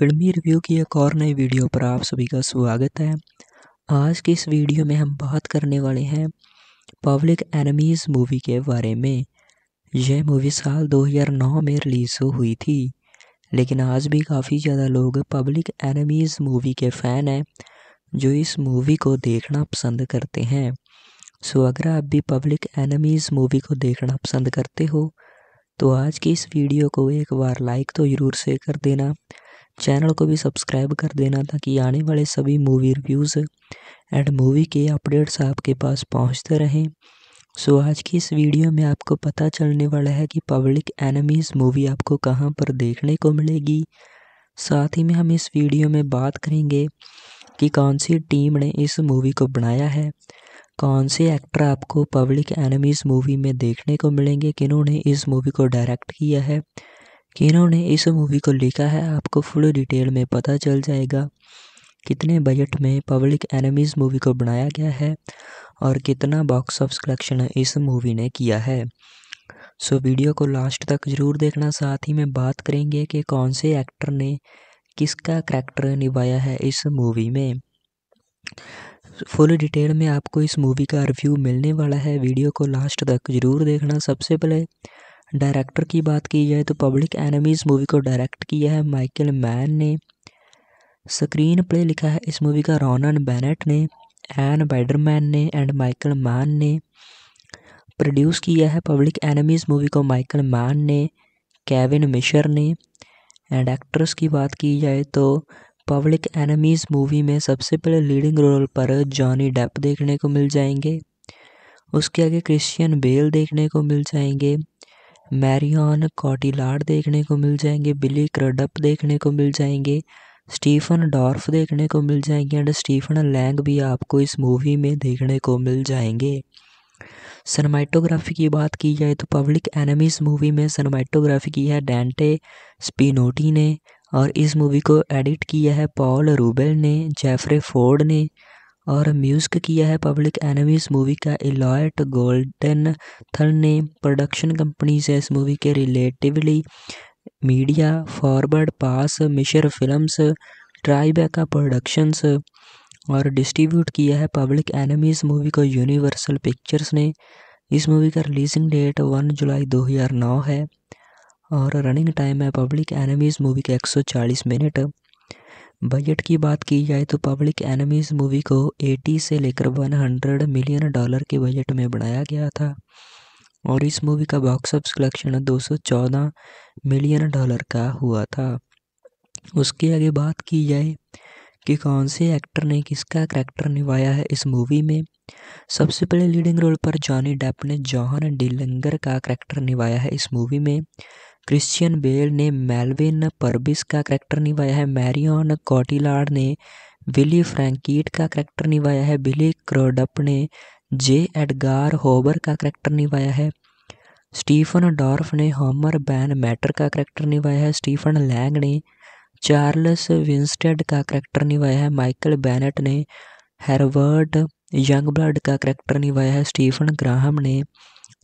फिल्मी रिव्यू की एक और नई वीडियो पर आप सभी का स्वागत है आज की इस वीडियो में हम बात करने वाले हैं पब्लिक एनिमीज़ मूवी के बारे में यह मूवी साल 2009 में रिलीज़ हुई थी लेकिन आज भी काफ़ी ज़्यादा लोग पब्लिक एनिमीज़ मूवी के फ़ैन हैं जो इस मूवी को देखना पसंद करते हैं सो अगर आप भी पब्लिक एनिमीज़ मूवी को देखना पसंद करते हो तो आज की इस वीडियो को एक बार लाइक तो ज़रूर से कर देना चैनल को भी सब्सक्राइब कर देना ताकि आने वाले सभी मूवी रिव्यूज़ एंड मूवी के अपडेट्स आपके पास पहुंचते रहें सो आज की इस वीडियो में आपको पता चलने वाला है कि पब्लिक एनिमीज़ मूवी आपको कहाँ पर देखने को मिलेगी साथ ही में हम इस वीडियो में बात करेंगे कि कौन सी टीम ने इस मूवी को बनाया है कौन से एक्टर आपको पब्लिक एनिमीज़ मूवी में देखने को मिलेंगे किन्होंने इस मूवी को डायरेक्ट किया है इन्होंने इस मूवी को लिखा है आपको फुल डिटेल में पता चल जाएगा कितने बजट में पब्लिक एनिमीज मूवी को बनाया गया है और कितना बॉक्स ऑफ कलेक्शन इस मूवी ने किया है सो वीडियो को लास्ट तक ज़रूर देखना साथ ही में बात करेंगे कि कौन से एक्टर ने किसका करैक्टर निभाया है इस मूवी में फुल डिटेल में आपको इस मूवी का रिव्यू मिलने वाला है वीडियो को लास्ट तक ज़रूर देखना सबसे पहले डायरेक्टर की बात की जाए तो पब्लिक एनिमीज़ मूवी को डायरेक्ट किया है माइकल मैन ने स्क्रीन प्ले लिखा है इस मूवी का रॉनन बेनेट ने एन बैडरमैन ने एंड माइकल मैन ने प्रोड्यूस किया है पब्लिक एनिमीज़ मूवी को माइकल मैन ने केविन मिशर ने एंड एक्ट्रेस की बात की जाए तो पब्लिक एनिमीज़ मूवी में सबसे पहले लीडिंग रोल पर जॉनी डेप देखने को मिल जाएंगे उसके आगे क्रिश्चियन बेल देखने को मिल जाएंगे मैरियन कॉटिलार्ड देखने को मिल जाएंगे बिली क्रडप देखने को मिल जाएंगे स्टीफन डॉर्फ देखने को मिल जाएंगे एंड स्टीफन लैंग भी आपको इस मूवी में देखने को मिल जाएंगे सनमाइटोग्राफी की बात की जाए तो पब्लिक एनिमीज मूवी में सनमाइटोग्राफी की है डेंटे स्पिनोटी ने और इस मूवी को एडिट किया है पॉल रूबेल ने जेफरे फोर्ड ने और म्यूजिक किया है पब्लिक एनिमीज मूवी का एलॉयट गोल्डन थन ने प्रोडक्शन कंपनी से इस मूवी के रिलेटिवली मीडिया फॉरवर्ड पास मिशर फिल्म्स ट्राइबेका प्रोडक्शंस और डिस्ट्रीब्यूट किया है पब्लिक एनिमीज़ मूवी को यूनिवर्सल पिक्चर्स ने इस मूवी का रिलीजिंग डेट वन जुलाई नौ है और रनिंग टाइम है पब्लिक एनिमी मूवी का चालीस मिनट बजट की बात की जाए तो पब्लिक एनिमीज़ मूवी को 80 से लेकर 100 मिलियन डॉलर के बजट में बनाया गया था और इस मूवी का box office collection 214 million dollar का हुआ था उसके आगे बात की जाए कि कौन से एक्टर ने किसका करैक्टर निभाया है इस मूवी में सबसे पहले लीडिंग रोल पर जॉनी डेप ने जॉहन डिलंगर का करैक्टर निभाया है इस मूवी में क्रिश्चियन बेल ने मेलविन परबिस का करैक्टर निभाया है मैरियन कॉटिलार्ड ने विली फ्रैंकीट का करैक्टर निभाया है बिली क्रोडप ने जे एडगार होबर का करैक्टर निभाया है स्टीफन डॉर्फ ने होमर बैन मैटर का करैक्टर निभाया है स्टीफन लैंग ने चार्ल्स विंस्टेड का करैक्टर निभाया है माइकल बैनेट ने हेरवर्ड यंग ब्लड का करैक्टर निभाया है स्टीफन ग्राहम ने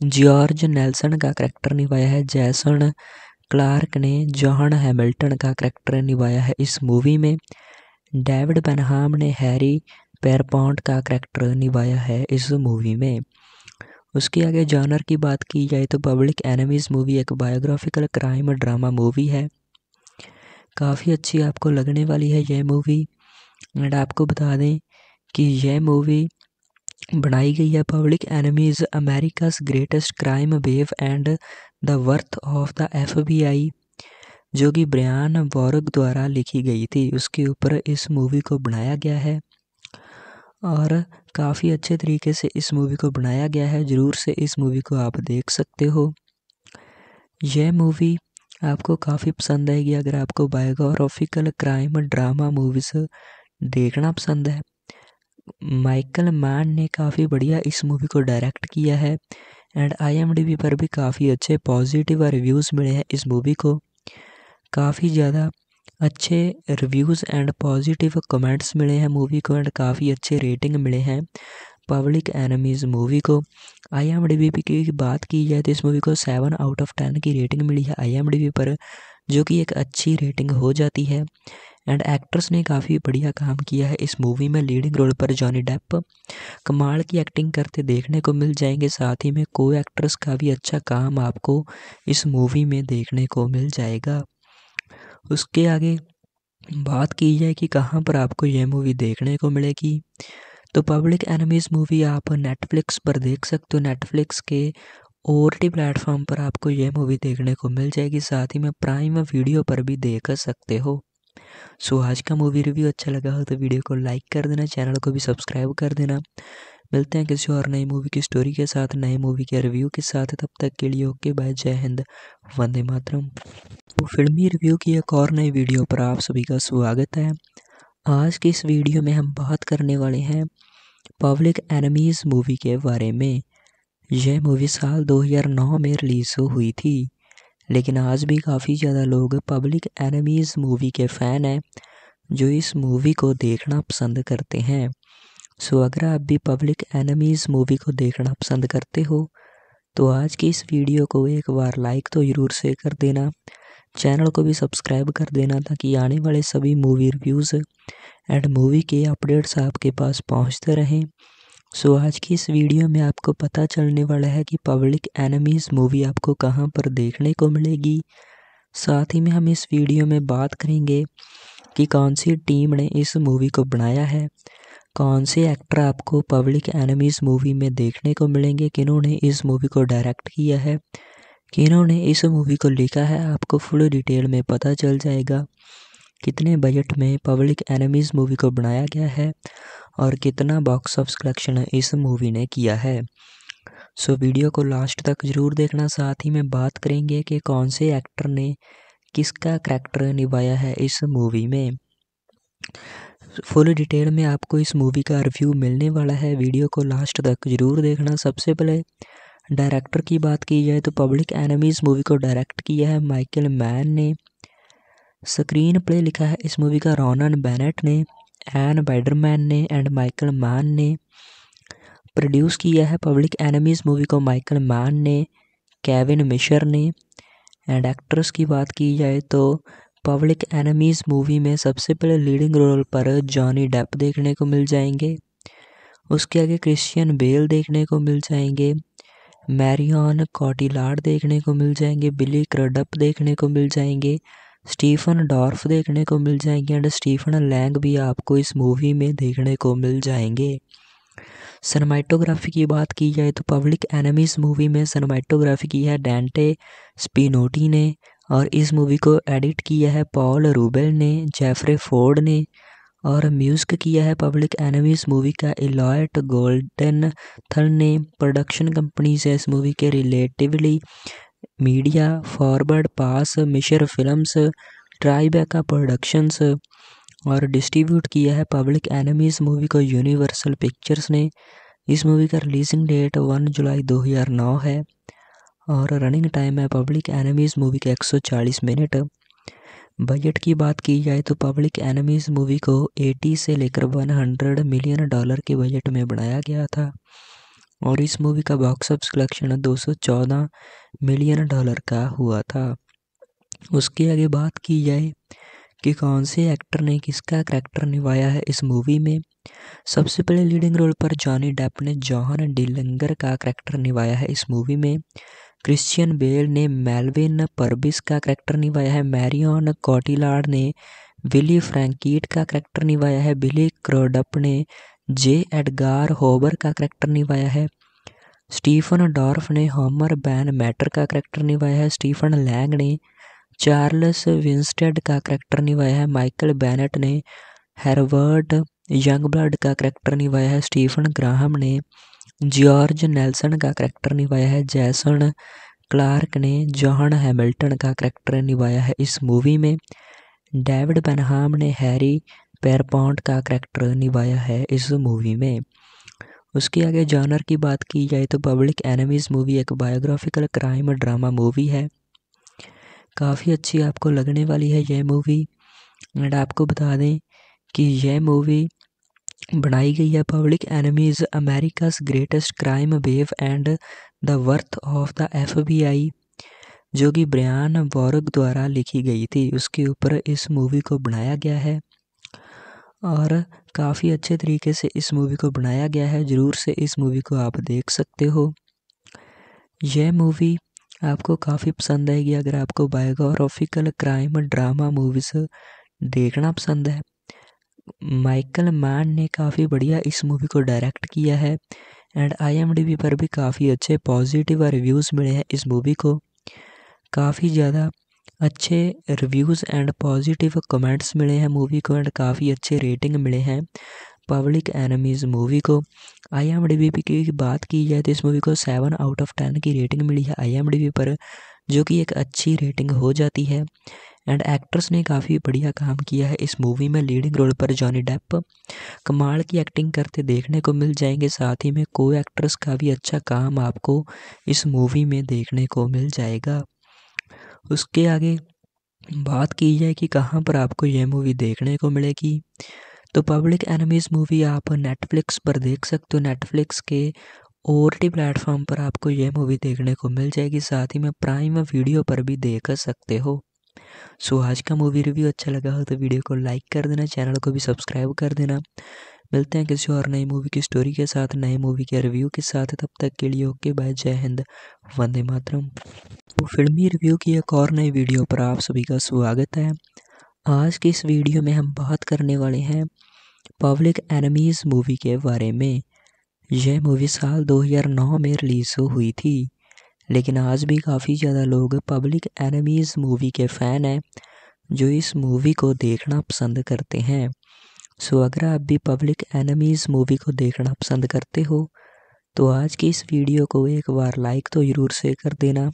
जॉर्ज नेल्सन का करैक्टर निभाया है जैसन क्लार्क ने जॉन हैमिल्टन का करैक्टर निभाया है इस मूवी में डेविड बनहाम ने हैरी पेरपॉन्ट का करैक्टर निभाया है इस मूवी में उसके आगे जॉनर की बात की जाए तो पब्लिक एनिमीज़ मूवी एक बायोग्राफिकल क्राइम ड्रामा मूवी है काफ़ी अच्छी आपको लगने वाली है यह मूवी एंड आपको बता दें कि यह मूवी बनाई गई है public enemies America's greatest crime wave and the worth of the FBI जो कि ब्रयान वॉरग द्वारा लिखी गई थी उसके ऊपर इस मूवी को बनाया गया है और काफ़ी अच्छे तरीके से इस मूवी को बनाया गया है ज़रूर से इस मूवी को आप देख सकते हो यह मूवी आपको काफ़ी पसंद आएगी अगर आपको बायोग्राफिकल क्राइम ड्रामा मूवीज़ देखना पसंद है माइकल मैन ने काफ़ी बढ़िया इस मूवी को डायरेक्ट किया है एंड आई पर भी काफ़ी अच्छे पॉजिटिव रिव्यूज़ मिले हैं इस मूवी को काफ़ी ज़्यादा अच्छे रिव्यूज़ एंड पॉजिटिव कमेंट्स मिले हैं मूवी को एंड काफ़ी अच्छे रेटिंग मिले हैं पब्लिक एनमीज़ मूवी को आई एम डी पी की बात की जाए तो इस मूवी को सेवन आउट ऑफ टेन की रेटिंग मिली है आई एम डी पर जो कि एक अच्छी रेटिंग हो जाती है एंड एक्ट्रेस ने काफ़ी बढ़िया काम किया है इस मूवी में लीडिंग रोल पर जॉनी डेप कमाल की एक्टिंग करते देखने को मिल जाएंगे साथ ही में को एक्ट्रेस का भी अच्छा काम आपको इस मूवी में देखने को मिल जाएगा उसके आगे बात की जाए कि कहाँ पर आपको यह मूवी देखने को मिलेगी तो पब्लिक एनमीज मूवी आप नेटफ्लिक्स पर देख सकते हो नेटफ्लिक्स के टी प्लेटफॉर्म पर आपको यह मूवी देखने को मिल जाएगी साथ ही में प्राइम वीडियो पर भी देख सकते हो सो आज का मूवी रिव्यू अच्छा लगा हो तो वीडियो को लाइक कर देना चैनल को भी सब्सक्राइब कर देना मिलते हैं किसी और नई मूवी की स्टोरी के साथ नए मूवी के रिव्यू के साथ तब तक के लिए ओके बाय जय हिंद वंदे मातरम तो फिल्मी रिव्यू की एक और नई वीडियो पर आप सभी का स्वागत है आज की इस वीडियो में हम बात करने वाले हैं पब्लिक एनिमीज़ मूवी के बारे में यह मूवी साल दो में रिलीज़ हुई थी लेकिन आज भी काफ़ी ज़्यादा लोग पब्लिक एनिमीज़ मूवी के फ़ैन हैं जो इस मूवी को देखना पसंद करते हैं सो अगर आप भी पब्लिक एनिमीज़ मूवी को देखना पसंद करते हो तो आज की इस वीडियो को एक बार लाइक तो ज़रूर से कर देना चैनल को भी सब्सक्राइब कर देना ताकि आने वाले सभी मूवी रिव्यूज़ एंड मूवी के अपडेट्स आपके पास पहुंचते रहें सो आज की इस वीडियो में आपको पता चलने वाला है कि पब्लिक एनिमीज़ मूवी आपको कहाँ पर देखने को मिलेगी साथ ही में हम इस वीडियो में बात करेंगे कि कौन सी टीम ने इस मूवी को बनाया है कौन से एक्टर आपको पब्लिक एनिमीज़ मूवी में देखने को मिलेंगे किन्होंने इस मूवी को डायरेक्ट किया है किन्होंने इस मूवी को लिखा है आपको फुल डिटेल में पता चल जाएगा कितने बजट में पब्लिक एनिमीज़ मूवी को बनाया गया है और कितना बॉक्स ऑफ कलेक्शन इस मूवी ने किया है सो वीडियो को लास्ट तक ज़रूर देखना साथ ही में बात करेंगे कि कौन से एक्टर ने किसका करैक्टर निभाया है इस मूवी में फुल डिटेल में आपको इस मूवी का रिव्यू मिलने वाला है वीडियो को लास्ट तक ज़रूर देखना सबसे पहले डायरेक्टर की बात की जाए तो पब्लिक एनिमीज़ मूवी को डायरेक्ट किया है माइकल मैन ने स्क्रीन प्ले लिखा है इस मूवी का रोनन बैनेट ने एन बैडरमैन ने एंड माइकल मान ने प्रोड्यूस किया है पब्लिक एनिमीज़ मूवी को माइकल मान ने केविन मिशर ने एंड एक्ट्रेस की बात की जाए तो पब्लिक एनिमीज़ मूवी में सबसे पहले लीडिंग रोल पर जॉनी डेप देखने को मिल जाएंगे उसके आगे क्रिश्चियन बेल देखने को मिल जाएंगे मैरियन कॉटिलार्ड देखने को मिल जाएंगे बिली क्रडप देखने को मिल जाएंगे स्टीफन डॉर्फ देखने को मिल जाएंगे एंड स्टीफन लैंग भी आपको इस मूवी में देखने को मिल जाएंगे सनमाइटोग्राफी की बात की जाए तो पब्लिक एनिमीज मूवी में सनमाइटोग्राफी की है डेंटे स्पिनोटी ने और इस मूवी को एडिट किया है पॉल रूबेल ने जेफरे फोर्ड ने और म्यूजिक किया है पब्लिक एनिमीज मूवी का इलॉयट गोल्डन थल ने प्रोडक्शन कंपनी से इस मूवी के रिलेटिवली मीडिया फॉरवर्ड पास मिशर फिल्म्स ट्राईबैका प्रोडक्शंस और डिस्ट्रीब्यूट किया है पब्लिक एनिमीज मूवी को यूनिवर्सल पिक्चर्स ने इस मूवी का रिलीजिंग डेट वन जुलाई 2009 है और रनिंग टाइम है पब्लिक एनिमीज मूवी का 140 मिनट बजट की बात की जाए तो पब्लिक एनिमीज़ मूवी को 80 से लेकर 100 मिलियन डॉलर के बजट में बनाया गया था और इस मूवी का बॉक्स ऑफिस कलेक्शन दो सौ चौदह मिलियन डॉलर का हुआ था उसके आगे बात की जाए कि कौन से एक्टर ने किसका कैरेक्टर निभाया है इस मूवी में सबसे पहले लीडिंग रोल पर जॉनी डेप ने जॉहन डिलंगर का कैरेक्टर निभाया है इस मूवी में क्रिश्चियन बेल ने मेलविन परबिस का कैरेक्टर निभाया है मैरियन कॉटिलार्ड ने विली फ्रैंकीट का कैरेक्टर निभाया है बिली क्रोडप ने जे एडगार होबर का करैक्टर निभाया है स्टीफन डॉर्फ ने होमर बैन मैटर का करैक्टर निभाया है स्टीफन लैंग ने चार्ल्स विंस्टेड का करैक्टर निभाया है माइकल बैनेट ने हेरवर्ड यंग ब्लड का करैक्टर निभाया है स्टीफन ग्राहम ने जॉर्ज नेल्सन का करैक्टर निभाया है जैसन क्लार्क ने जॉन हैमिल्टन का करैक्टर निभाया है इस मूवी में डेविड बनहाम ने हैरी पैरपॉन्ट का करेक्टर निभाया है इस मूवी में उसके आगे जॉनर की बात की जाए तो पब्लिक एनिमीज़ मूवी एक बायोग्राफिकल क्राइम ड्रामा मूवी है काफ़ी अच्छी आपको लगने वाली है यह मूवी एंड आपको बता दें कि यह मूवी बनाई गई है public enemies America's greatest crime wave and the worth of the FBI जो कि ब्रियान वॉरक द्वारा लिखी गई थी उसके ऊपर इस मूवी को बनाया गया है और काफ़ी अच्छे तरीके से इस मूवी को बनाया गया है ज़रूर से इस मूवी को आप देख सकते हो यह मूवी आपको काफ़ी पसंद आएगी अगर आपको बायोग्राफिकल क्राइम ड्रामा मूवीज़ देखना पसंद है माइकल मैन ने काफ़ी बढ़िया इस मूवी को डायरेक्ट किया है एंड आई पर भी काफ़ी अच्छे पॉजिटिव रिव्यूज़ मिले हैं इस मूवी को काफ़ी ज़्यादा अच्छे रिव्यूज़ एंड पॉजिटिव कमेंट्स मिले हैं मूवी को एंड काफ़ी अच्छे रेटिंग मिले हैं पब्लिक एनमीज़ मूवी को आई एम डी पी की बात की जाए तो इस मूवी को सेवन आउट ऑफ टेन की रेटिंग मिली है आई एम डी पर जो कि एक अच्छी रेटिंग हो जाती है एंड एक्ट्रेस ने काफ़ी बढ़िया काम किया है इस मूवी में लीडिंग रोल पर जॉनी डेप कमाल की एक्टिंग करते देखने को मिल जाएंगे साथ ही में को एक्ट्रेस का भी अच्छा काम आपको इस मूवी में देखने को मिल जाएगा उसके आगे बात की जाए कि कहाँ पर आपको यह मूवी देखने को मिलेगी तो पब्लिक एनिमीज़ मूवी आप नेटफ्लिक्स पर देख सकते हो नेटफ्लिक्स के टी प्लेटफॉर्म पर आपको यह मूवी देखने को मिल जाएगी साथ ही में प्राइम वीडियो पर भी देख सकते हो सो आज का मूवी रिव्यू अच्छा लगा हो तो वीडियो को लाइक कर देना चैनल को भी सब्सक्राइब कर देना मिलते हैं किसी और नई मूवी की स्टोरी के साथ नए मूवी के रिव्यू के साथ तब तक के लिए ओके बाय जय हिंद वंदे मातरम तो फिल्मी रिव्यू की एक और नई वीडियो पर आप सभी का स्वागत है आज की इस वीडियो में हम बात करने वाले हैं पब्लिक एनमीज मूवी के बारे में यह मूवी साल 2009 में रिलीज़ हुई थी लेकिन आज भी काफ़ी ज़्यादा लोग पब्लिक एनिमीज़ मूवी के फ़ैन हैं जो इस मूवी को देखना पसंद करते हैं सो अगर आप भी पब्लिक एनमीज़ मूवी को देखना पसंद करते हो तो आज की इस वीडियो को एक बार लाइक तो ज़रूर से कर देना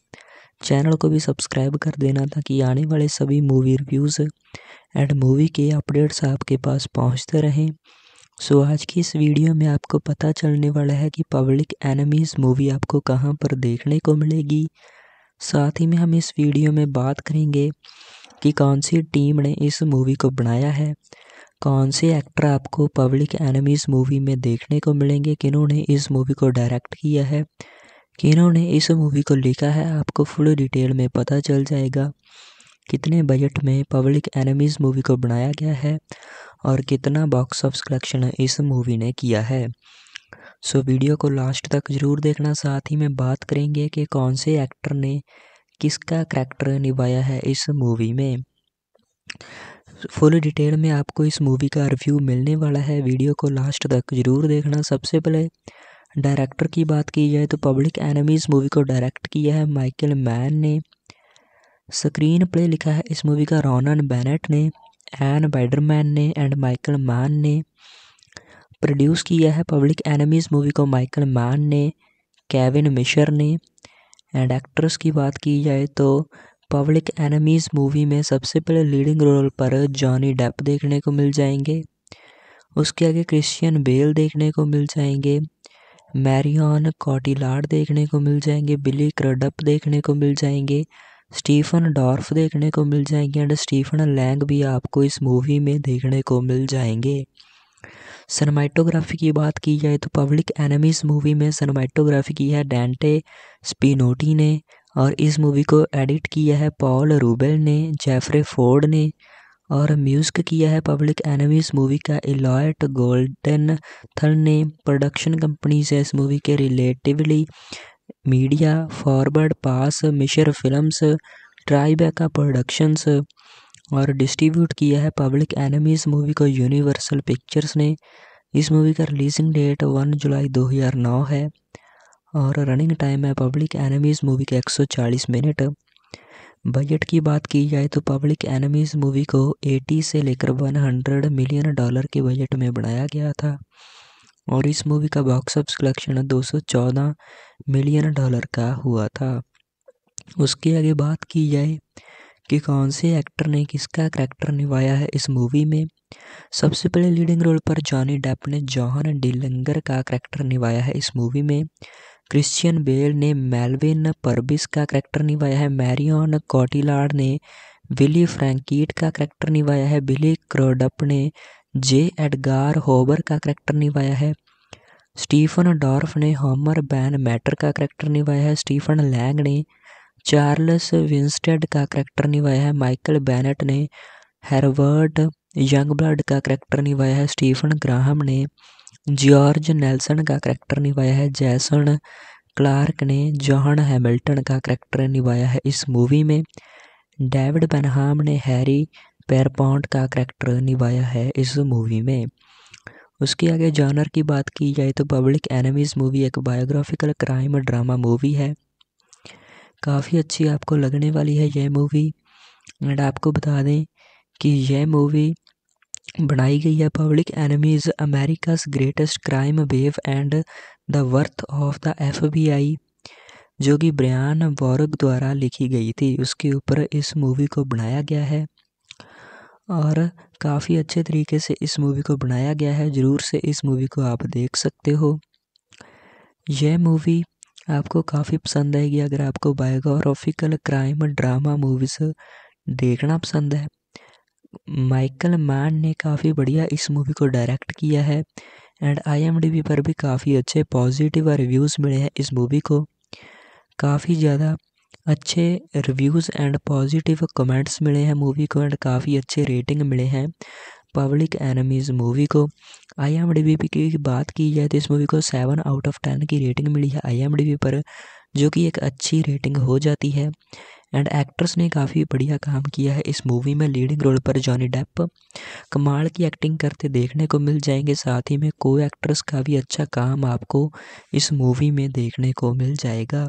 चैनल को भी सब्सक्राइब कर देना ताकि आने वाले सभी मूवी रिव्यूज़ एंड मूवी के अपडेट्स आपके पास पहुंचते रहें सो so, आज की इस वीडियो में आपको पता चलने वाला है कि पब्लिक एनमीज़ मूवी आपको कहां पर देखने को मिलेगी साथ ही में हम इस वीडियो में बात करेंगे कि कौन सी टीम ने इस मूवी को बनाया है कौन से एक्टर आपको पब्लिक एनिमीज़ मूवी में देखने को मिलेंगे किन्होंने इस मूवी को डायरेक्ट किया है किन्होंने इस मूवी को लिखा है आपको फुल डिटेल में पता चल जाएगा कितने बजट में पब्लिक एनिमीज़ मूवी को बनाया गया है और कितना बॉक्स ऑफ कलेक्शन इस मूवी ने किया है सो वीडियो को लास्ट तक ज़रूर देखना साथ ही में बात करेंगे कि कौन से एक्टर ने किसका करैक्टर निभाया है इस मूवी में फुल डिटेल में आपको इस मूवी का रिव्यू मिलने वाला है वीडियो को लास्ट तक जरूर देखना सबसे पहले डायरेक्टर की बात की जाए तो पब्लिक एनिमीज मूवी को डायरेक्ट किया है माइकल मैन ने स्क्रीन प्ले लिखा है इस मूवी का रॉनन बैनेट ने एन बैडरमैन ने एंड माइकल मैन ने प्रोड्यूस किया है पब्लिक एनिमीज मूवी को माइकल मैन ने केविन मिशर ने एंड एक्ट्रेस की बात की जाए तो पब्लिक एनिमीज मूवी में सबसे पहले लीडिंग रोल पर जॉनी डेप देखने को मिल जाएंगे उसके आगे क्रिश्चियन बेल देखने को मिल जाएंगे मैरियन कॉटिलार्ड देखने को मिल जाएंगे बिली क्रडप देखने को मिल जाएंगे स्टीफन डॉर्फ देखने को मिल जाएंगे एंड स्टीफन लैंग भी आपको इस मूवी में देखने को मिल जाएंगे सनमाइटोग्राफी की बात की जाए तो पब्लिक एनिमीज मूवी में सनमाइटोग्राफी की है डेंटे स्पिनोटी ने और इस मूवी को एडिट किया है पॉल रूबेल ने जेफरे फोर्ड ने और म्यूजिक किया है पब्लिक एनिमीज मूवी का एलॉयट गोल्डन थन ने प्रोडक्शन कंपनी से इस मूवी के रिलेटिवली मीडिया फॉरवर्ड पास मिशर फिल्म्स ट्राइबेका प्रोडक्शंस और डिस्ट्रीब्यूट किया है पब्लिक एनिमीज़ मूवी को यूनिवर्सल पिक्चर्स ने इस मूवी का रिलीजिंग डेट वन जुलाई दो है और रनिंग टाइम है पब्लिक एनिमीज़ मूवी के 140 मिनट बजट की बात की जाए तो पब्लिक एनिमीज़ मूवी को 80 से लेकर 100 मिलियन डॉलर के बजट में बनाया गया था और इस मूवी का box office collection 214 million dollar का हुआ था उसके आगे बात की जाए कि कौन से एक्टर ने किसका करैक्टर निभाया है इस मूवी में सबसे पहले लीडिंग रोल पर जॉनी डेप ने जॉहन डिलंगर का करैक्टर निभाया है इस मूवी में क्रिश्चियन बेल ने मेलविन परबिस का करैक्टर निभाया है मैरियन कॉटिलार्ड ने विली फ्रैंकीट का करैक्टर निभाया है बिली क्रोडप ने जे एडगार होबर का करैक्टर निभाया है स्टीफन डॉर्फ ने होमर बैन मैटर का करैक्टर निभाया है स्टीफन लैंग ने चार्ल्स विंस्टेड का करैक्टर निभाया है माइकल बैनेट ने हेरवर्ड यंग ब्लड का करैक्टर निभाया है स्टीफन ग्राहम ने जॉर्ज नेल्सन का करैक्टर निभाया है जैसन क्लार्क ने जॉन हैमिल्टन का करैक्टर निभाया है इस मूवी में डेविड बनहाम ने हैरी पेरपॉन्ट का करैक्टर निभाया है इस मूवी में उसके आगे जॉनर की बात की जाए तो पब्लिक एनिमीज़ मूवी एक बायोग्राफिकल क्राइम ड्रामा मूवी है काफ़ी अच्छी आपको लगने वाली है यह मूवी एंड आपको बता दें कि यह मूवी बनाई गई है public enemies America's greatest crime wave and the worth of the FBI जो कि ब्रयान वॉरग द्वारा लिखी गई थी उसके ऊपर इस मूवी को बनाया गया है और काफ़ी अच्छे तरीके से इस मूवी को बनाया गया है ज़रूर से इस मूवी को आप देख सकते हो यह मूवी आपको काफ़ी पसंद आएगी अगर आपको बायोग्राफिकल क्राइम ड्रामा मूवीज़ देखना पसंद है माइकल मैन ने काफ़ी बढ़िया इस मूवी को डायरेक्ट किया है एंड आई पर भी काफ़ी अच्छे पॉजिटिव रिव्यूज़ मिले हैं इस मूवी को काफ़ी ज़्यादा अच्छे रिव्यूज़ एंड पॉजिटिव कमेंट्स मिले हैं मूवी को एंड काफ़ी अच्छे रेटिंग मिले हैं पब्लिक एनमीज़ मूवी को आई एम डी पी की बात की जाए तो इस मूवी को सेवन आउट ऑफ टेन की रेटिंग मिली है आई एम डी पर जो कि एक अच्छी रेटिंग हो जाती है एंड एक्ट्रेस ने काफ़ी बढ़िया काम किया है इस मूवी में लीडिंग रोल पर जॉनी डेप कमाल की एक्टिंग करते देखने को मिल जाएंगे साथ ही में को एक्ट्रेस का भी अच्छा काम आपको इस मूवी में देखने को मिल जाएगा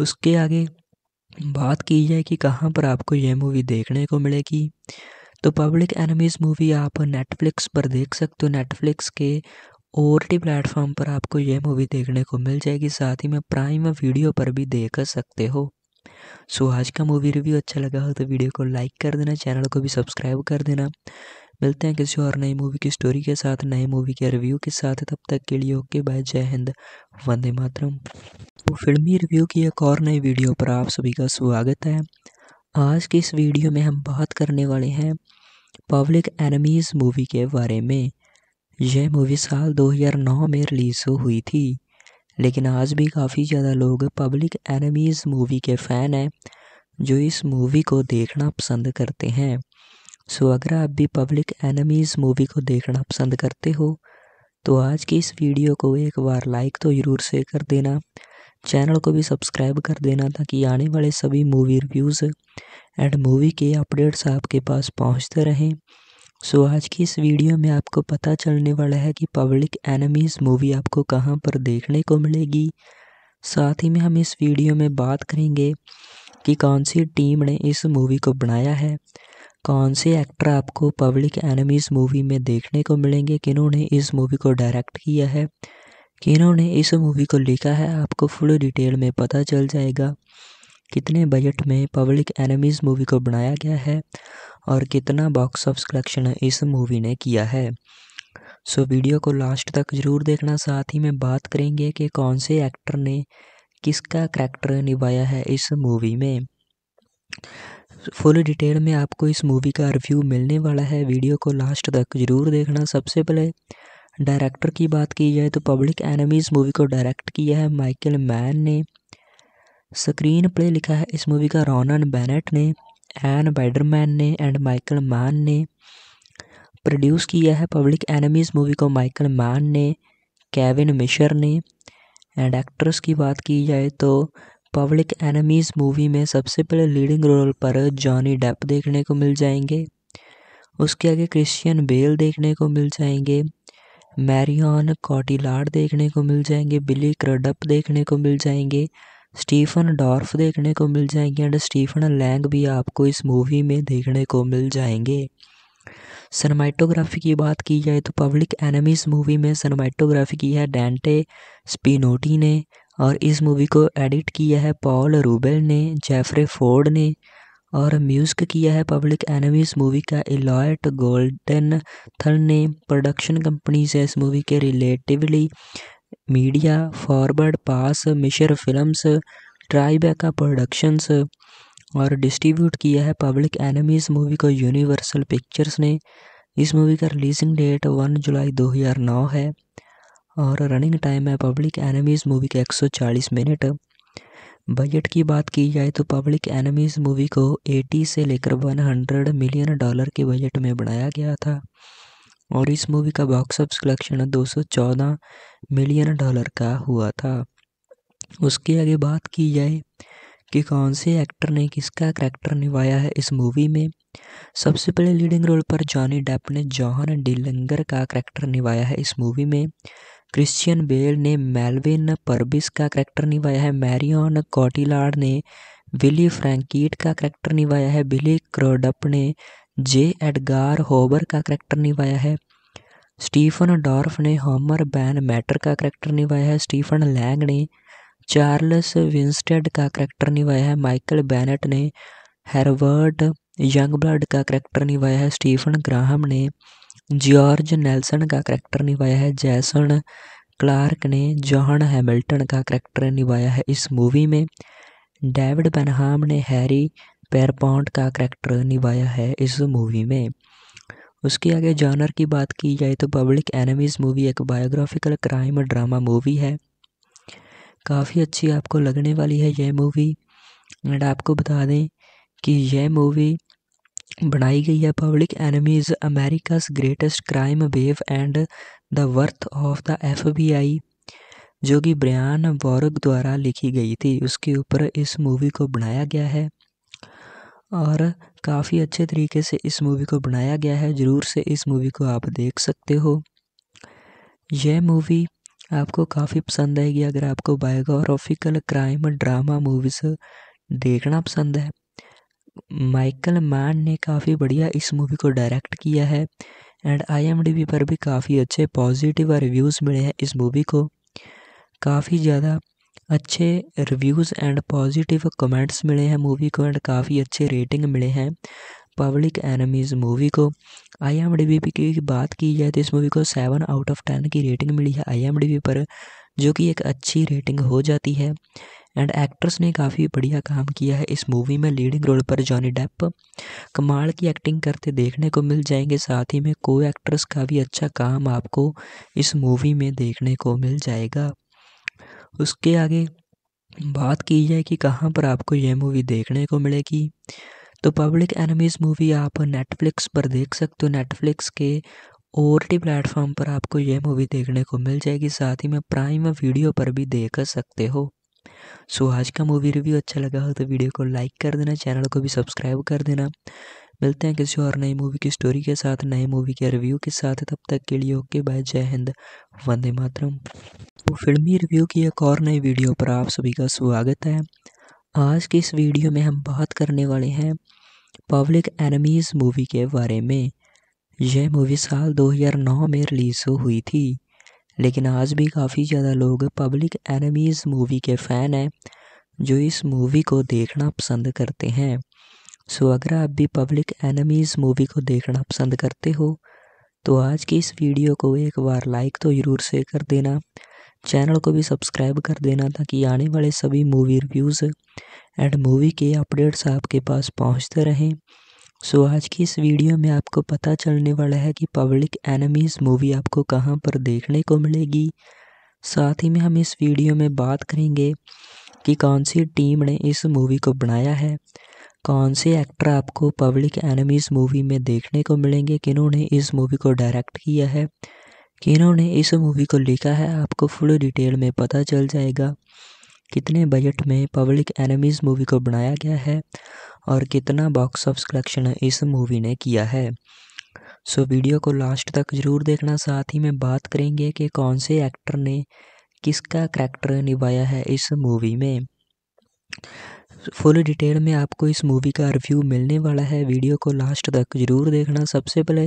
उसके आगे बात की जाए कि कहाँ पर आपको यह मूवी देखने को मिलेगी तो पब्लिक एनमीज मूवी आप नेटफ्लिक्स पर देख सकते हो नेटफ्लिक्स के टी प्लेटफॉर्म पर आपको यह मूवी देखने को मिल जाएगी साथ ही में प्राइम वीडियो पर भी देख सकते हो सो आज का मूवी रिव्यू अच्छा लगा हो तो वीडियो को लाइक कर देना चैनल को भी सब्सक्राइब कर देना मिलते हैं किसी और नई मूवी की स्टोरी के साथ नए मूवी के रिव्यू के साथ तब तक के लिए ओके बाय जय हिंद वंदे मातरम तो फिल्मी रिव्यू की एक और नई वीडियो पर आप सभी का स्वागत है आज की इस वीडियो में हम बात करने वाले हैं पब्लिक एनिमीज़ मूवी के बारे में यह मूवी साल 2009 में रिलीज़ हुई थी लेकिन आज भी काफ़ी ज़्यादा लोग पब्लिक एनिमीज़ मूवी के फ़ैन हैं जो इस मूवी को देखना पसंद करते हैं सो अगर आप भी पब्लिक एनिमीज़ मूवी को देखना पसंद करते हो तो आज की इस वीडियो को एक बार लाइक तो ज़रूर से कर देना चैनल को भी सब्सक्राइब कर देना ताकि आने वाले सभी मूवी रिव्यूज़ एंड मूवी के अपडेट्स आपके पास पहुंचते रहें सो आज की इस वीडियो में आपको पता चलने वाला है कि पब्लिक एनिमीज़ मूवी आपको कहाँ पर देखने को मिलेगी साथ ही में हम इस वीडियो में बात करेंगे कि कौन सी टीम ने इस मूवी को बनाया है कौन से एक्टर आपको पब्लिक एनिमीज़ मूवी में देखने को मिलेंगे किन्होंने इस मूवी को डायरेक्ट किया है किन्होंने इस मूवी को लिखा है आपको फुल डिटेल में पता चल जाएगा कितने बजट में पब्लिक एनिमीज़ मूवी को बनाया गया है और कितना बॉक्स ऑफ कलेक्शन इस मूवी ने किया है सो वीडियो को लास्ट तक ज़रूर देखना साथ ही में बात करेंगे कि कौन से एक्टर ने किसका करैक्टर निभाया है इस मूवी में फुल डिटेल में आपको इस मूवी का रिव्यू मिलने वाला है वीडियो को लास्ट तक ज़रूर देखना सबसे पहले डायरेक्टर की बात की जाए तो पब्लिक एनिमीज़ मूवी को डायरेक्ट किया है माइकल मैन ने स्क्रीन प्ले लिखा है इस मूवी का रोनन बैनेट ने एन बैडरमैन ने एंड माइकल मान ने प्रोड्यूस किया है पब्लिक एनिमीज़ मूवी को माइकल मान ने केविन मिशर ने एंड एक्ट्रेस की बात की जाए तो पब्लिक एनिमीज़ मूवी में सबसे पहले लीडिंग रोल पर जॉनी डेप देखने को मिल जाएंगे उसके आगे क्रिश्चियन बेल देखने को मिल जाएंगे मैरियन कॉटिलार्ड देखने को मिल जाएंगे बिली क्रडप देखने को मिल जाएंगे स्टीफन डॉर्फ देखने को मिल जाएंगे एंड स्टीफन लैंग भी आपको इस मूवी में देखने को मिल जाएंगे सनमाइटोग्राफी की बात की जाए तो पब्लिक एनिमीज मूवी में सनमाइटोग्राफी की है डेंटे स्पिनोटी ने और इस मूवी को एडिट किया है पॉल रूबेल ने जेफरे फोर्ड ने और म्यूजिक किया है पब्लिक एनिमीज मूवी का इलॉयट गोल्डन थल ने प्रोडक्शन कंपनी से इस मूवी के रिलेटिवली मीडिया फॉरवर्ड पास फिल्म फिल्म्स ट्राईबैका प्रोडक्शंस और डिस्ट्रीब्यूट किया है पब्लिक एनिमीज़ मूवी को यूनिवर्सल पिक्चर्स ने इस मूवी का रिलीजिंग डेट वन जुलाई 2009 है और रनिंग टाइम है पब्लिक एनिमीज़ मूवी का 140 मिनट बजट की बात की जाए तो पब्लिक एनिमीज़ मूवी को 80 से लेकर 100 मिलियन डॉलर के बजट में बनाया गया था और इस मूवी का बॉक्स ऑफिस कलेक्शन दो सौ चौदह मिलियन डॉलर का हुआ था उसके आगे बात की जाए कि कौन से एक्टर ने किसका कैरेक्टर निभाया है इस मूवी में सबसे पहले लीडिंग रोल पर जॉनी डेप ने जॉहन डिलंगर का कैरेक्टर निभाया है इस मूवी में क्रिश्चियन बेल ने मेलविन परबिस का कैरेक्टर निभाया है मैरियन कॉटिलार्ड ने विली फ्रैंकीट का कैरेक्टर निभाया है बिली क्रोडप ने जे एडगार होबर का करैक्टर निभाया है स्टीफन डॉर्फ ने होमर बैन मैटर का करैक्टर निभाया है स्टीफन लैंग ने चार्ल्स विंस्टेड का करैक्टर निभाया है माइकल बैनेट ने हेरवर्ड यंग ब्लड का करैक्टर निभाया है स्टीफन ग्राहम ने जॉर्ज नेल्सन का करैक्टर निभाया है जैसन क्लार्क ने जॉन हैमिल्टन का करैक्टर निभाया है इस मूवी में डेविड बनहाम ने हैरी पैरपॉन्ट का करेक्टर निभाया है इस मूवी में उसके आगे जॉनर की बात की जाए तो पब्लिक एनिमीज़ मूवी एक बायोग्राफिकल क्राइम ड्रामा मूवी है काफ़ी अच्छी आपको लगने वाली है यह मूवी एंड आपको बता दें कि यह मूवी बनाई गई है public enemies America's greatest crime wave and the worth of the FBI जो कि ब्रियान वॉरक द्वारा लिखी गई थी उसके ऊपर इस मूवी को बनाया गया है और काफ़ी अच्छे तरीके से इस मूवी को बनाया गया है ज़रूर से इस मूवी को आप देख सकते हो यह मूवी आपको काफ़ी पसंद आएगी अगर आपको बायोग्राफिकल क्राइम ड्रामा मूवीज़ देखना पसंद है माइकल मैन ने काफ़ी बढ़िया इस मूवी को डायरेक्ट किया है एंड आई पर भी काफ़ी अच्छे पॉजिटिव रिव्यूज़ मिले हैं इस मूवी को काफ़ी ज़्यादा अच्छे रिव्यूज़ एंड पॉजिटिव कमेंट्स मिले हैं मूवी को एंड काफ़ी अच्छे रेटिंग मिले हैं पब्लिक एनमीज़ मूवी को आई एम डी पी की बात की जाए तो इस मूवी को सेवन आउट ऑफ टेन की रेटिंग मिली है आई एम डी पर जो कि एक अच्छी रेटिंग हो जाती है एंड एक्ट्रेस ने काफ़ी बढ़िया काम किया है इस मूवी में लीडिंग रोल पर जॉनी डेप कमाल की एक्टिंग करते देखने को मिल जाएंगे साथ ही में को एक्ट्रेस का भी अच्छा काम आपको इस मूवी में देखने को मिल जाएगा उसके आगे बात की जाए कि कहाँ पर आपको यह मूवी देखने को मिलेगी तो पब्लिक एनिमीज़ मूवी आप नेटफ्लिक्स पर देख सकते हो नेटफ्लिक्स के टी प्लेटफॉर्म पर आपको यह मूवी देखने को मिल जाएगी साथ ही में प्राइम वीडियो पर भी देख सकते हो सो आज का मूवी रिव्यू अच्छा लगा हो तो वीडियो को लाइक कर देना चैनल को भी सब्सक्राइब कर देना मिलते हैं किसी और नई मूवी की स्टोरी के साथ नए मूवी के रिव्यू के साथ तब तक के लिए ओके बाय जय हिंद वंदे मातरम तो फिल्मी रिव्यू की एक और नई वीडियो पर आप सभी का स्वागत है आज की इस वीडियो में हम बात करने वाले हैं पब्लिक एनमीज मूवी के बारे में यह मूवी साल 2009 में रिलीज़ हुई थी लेकिन आज भी काफ़ी ज़्यादा लोग पब्लिक एनिमीज़ मूवी के फ़ैन हैं जो इस मूवी को देखना पसंद करते हैं सो अगर आप भी पब्लिक एनमीज़ मूवी को देखना पसंद करते हो तो आज की इस वीडियो को एक बार लाइक तो ज़रूर से कर देना चैनल को भी सब्सक्राइब कर देना ताकि आने वाले सभी मूवी रिव्यूज़ एंड मूवी के अपडेट्स आपके पास पहुंचते रहें सो so, आज की इस वीडियो में आपको पता चलने वाला है कि पब्लिक एनमीज़ मूवी आपको कहां पर देखने को मिलेगी साथ ही में हम इस वीडियो में बात करेंगे कि कौन सी टीम ने इस मूवी को बनाया है कौन से एक्टर आपको पब्लिक एनिमीज़ मूवी में देखने को मिलेंगे किन्होंने इस मूवी को डायरेक्ट किया है किन्होंने इस मूवी को लिखा है आपको फुल डिटेल में पता चल जाएगा कितने बजट में पब्लिक एनिमीज़ मूवी को बनाया गया है और कितना बॉक्स ऑफ कलेक्शन इस मूवी ने किया है सो वीडियो को लास्ट तक ज़रूर देखना साथ ही में बात करेंगे कि कौन से एक्टर ने किसका करैक्टर निभाया है इस मूवी में फुल डिटेल में आपको इस मूवी का रिव्यू मिलने वाला है वीडियो को लास्ट तक जरूर देखना सबसे पहले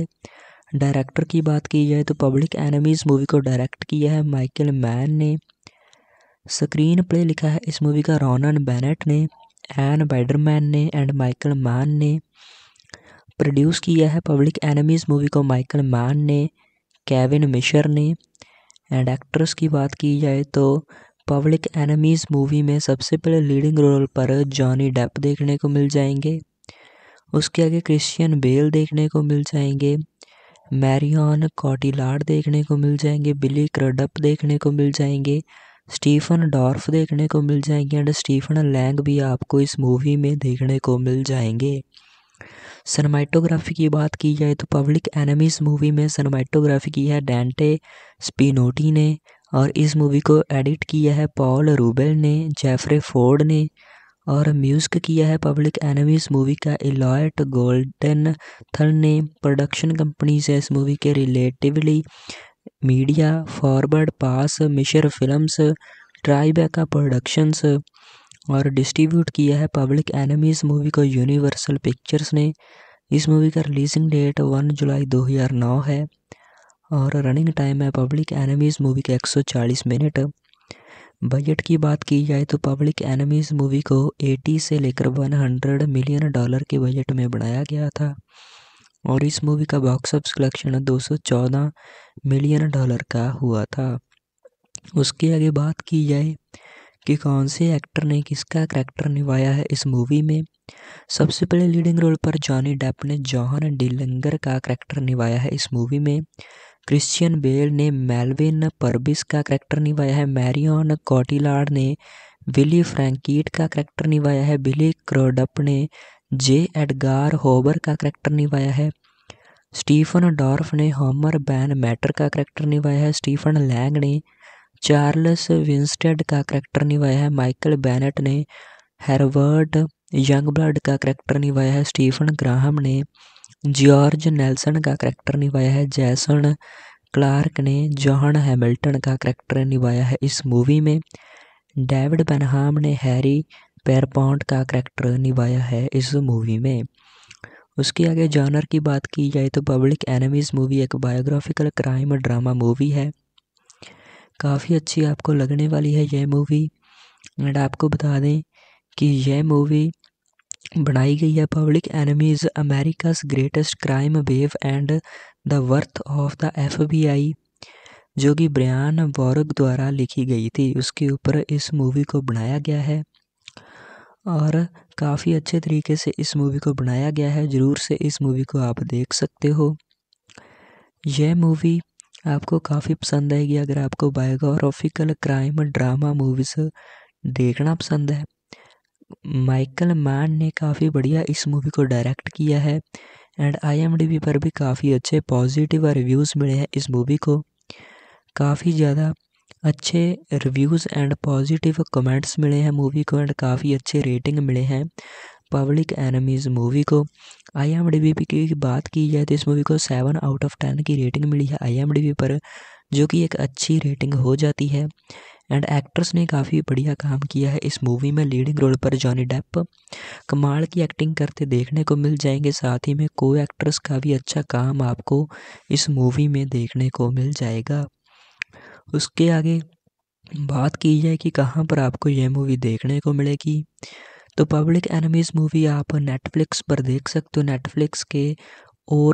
डायरेक्टर की बात की जाए तो पब्लिक एनिमीज मूवी को डायरेक्ट किया है माइकल मैन ने स्क्रीन प्ले लिखा है इस मूवी का रॉनन बैनेट ने एन बैडरमैन ने एंड माइकल मैन ने प्रोड्यूस किया है पब्लिक एनिमीज मूवी को माइकल मैन ने केविन मिशर ने एंड एक्ट्रेस की बात की जाए तो पब्लिक एनिमीज मूवी में सबसे पहले लीडिंग रोल पर जॉनी डेप देखने को मिल जाएंगे उसके आगे क्रिश्चियन बेल देखने को मिल जाएंगे मैरियन कॉटिलार्ड देखने को मिल जाएंगे बिली क्रडप देखने को मिल जाएंगे स्टीफन डॉर्फ देखने को मिल जाएंगे एंड स्टीफन लैंग भी आपको इस मूवी में देखने को मिल जाएंगे सनमाइटोग्राफी की बात की जाए तो पब्लिक एनिमीज मूवी में सनमाइटोग्राफी की है डेंटे स्पिनोटी ने और इस मूवी को एडिट किया है पॉल रूबेल ने जेफरे फोर्ड ने और म्यूजिक किया है पब्लिक एनमी इस मूवी का एलॉयट गोल्डन थन ने प्रोडक्शन कंपनी से इस मूवी के रिलेटिवली मीडिया फॉरवर्ड पास मिशर फिल्म्स ट्राइबेका प्रोडक्शंस और डिस्ट्रीब्यूट किया है पब्लिक एनमी इस मूवी को यूनिवर्सल पिक्चर्स ने इस मूवी का रिलीजिंग डेट वन जुलाई दो है और रनिंग टाइम है पब्लिक एनिमीज़ मूवी के 140 मिनट बजट की बात की जाए तो पब्लिक एनिमीज़ मूवी को 80 से लेकर 100 मिलियन डॉलर के बजट में बनाया गया था और इस मूवी का box office collection 214 million dollar का हुआ था उसके आगे बात की जाए कि कौन से एक्टर ने किसका करैक्टर निभाया है इस मूवी में सबसे पहले लीडिंग रोल पर जॉनी डेप ने जॉहन डिलंगर का करैक्टर निभाया है इस मूवी में क्रिश्चियन बेल ने मेलविन परबिस का करैक्टर निभाया है मैरियन कॉटिलार्ड ने विली फ्रैंकीट का करैक्टर निभाया है बिली क्रोडप ने जे एडगार होबर का करैक्टर निभाया है स्टीफन डॉर्फ ने होमर बैन मैटर का करैक्टर निभाया है स्टीफन लैंग ने चार्ल्स विंस्टेड का करैक्टर निभाया है माइकल बैनेट ने हेरवर्ड यंग ब्लड का करैक्टर निभाया है स्टीफन ग्राहम ने जॉर्ज नेल्सन का करैक्टर निभाया है जैसन क्लार्क ने जॉन हैमिल्टन का करैक्टर निभाया है इस मूवी में डेविड बनहाम ने हैरी पेरपॉन्ट का करैक्टर निभाया है इस मूवी में उसके आगे जॉनर की बात की जाए तो पब्लिक एनिमीज़ मूवी एक बायोग्राफिकल क्राइम ड्रामा मूवी है काफ़ी अच्छी आपको लगने वाली है यह मूवी एंड आपको बता दें कि यह मूवी बनाई गई है public enemies America's greatest crime wave and the worth of the FBI जो कि ब्रयान वॉरग द्वारा लिखी गई थी उसके ऊपर इस मूवी को बनाया गया है और काफ़ी अच्छे तरीके से इस मूवी को बनाया गया है ज़रूर से इस मूवी को आप देख सकते हो यह मूवी आपको काफ़ी पसंद आएगी अगर आपको बायोग्राफिकल क्राइम ड्रामा मूवीज़ देखना पसंद है माइकल मैन ने काफ़ी बढ़िया इस मूवी को डायरेक्ट किया है एंड आई पर भी काफ़ी अच्छे पॉजिटिव रिव्यूज़ मिले हैं इस मूवी को काफ़ी ज़्यादा अच्छे रिव्यूज़ एंड पॉजिटिव कमेंट्स मिले हैं मूवी को एंड काफ़ी अच्छे रेटिंग मिले हैं पब्लिक एनमीज़ मूवी को आई एम डी पी की बात की जाए तो इस मूवी को सेवन आउट ऑफ टेन की रेटिंग मिली है आई एम डी पर जो कि एक अच्छी रेटिंग हो जाती है एंड एक्ट्रेस ने काफ़ी बढ़िया काम किया है इस मूवी में लीडिंग रोल पर जॉनी डेप कमाल की एक्टिंग करते देखने को मिल जाएंगे साथ ही में को एक्ट्रेस का भी अच्छा काम आपको इस मूवी में देखने को मिल जाएगा उसके आगे बात की जाए कि कहाँ पर आपको यह मूवी देखने को मिलेगी तो पब्लिक एनमीज मूवी आप नेटफ्लिक्स पर देख सकते हो नेटफ्लिक्स के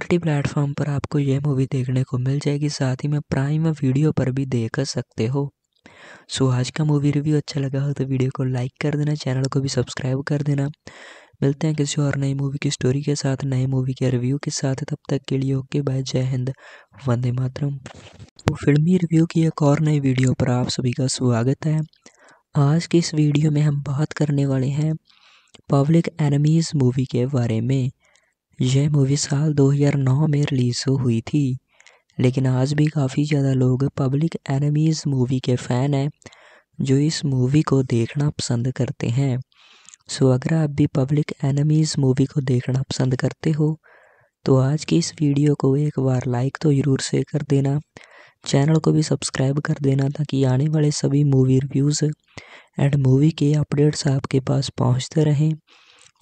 टी प्लेटफॉर्म पर आपको यह मूवी देखने को मिल जाएगी साथ ही में प्राइम वीडियो पर भी देख सकते हो सो आज का मूवी रिव्यू अच्छा लगा हो तो वीडियो को लाइक कर देना चैनल को भी सब्सक्राइब कर देना मिलते हैं किसी और नई मूवी की स्टोरी के साथ नए मूवी के रिव्यू के साथ तब तक के लिए ओके बाय जय हिंद वंदे मातरम तो फिल्मी रिव्यू की एक और नई वीडियो पर आप सभी का स्वागत है आज की इस वीडियो में हम बात करने वाले हैं पब्लिक एनिमीज़ मूवी के बारे में यह मूवी साल दो में रिलीज़ हुई थी लेकिन आज भी काफ़ी ज़्यादा लोग पब्लिक एनिमीज़ मूवी के फ़ैन हैं जो इस मूवी को देखना पसंद करते हैं सो अगर आप भी पब्लिक एनिमीज़ मूवी को देखना पसंद करते हो तो आज की इस वीडियो को एक बार लाइक तो ज़रूर से कर देना चैनल को भी सब्सक्राइब कर देना ताकि आने वाले सभी मूवी रिव्यूज़ एंड मूवी के अपडेट्स आपके पास पहुंचते रहें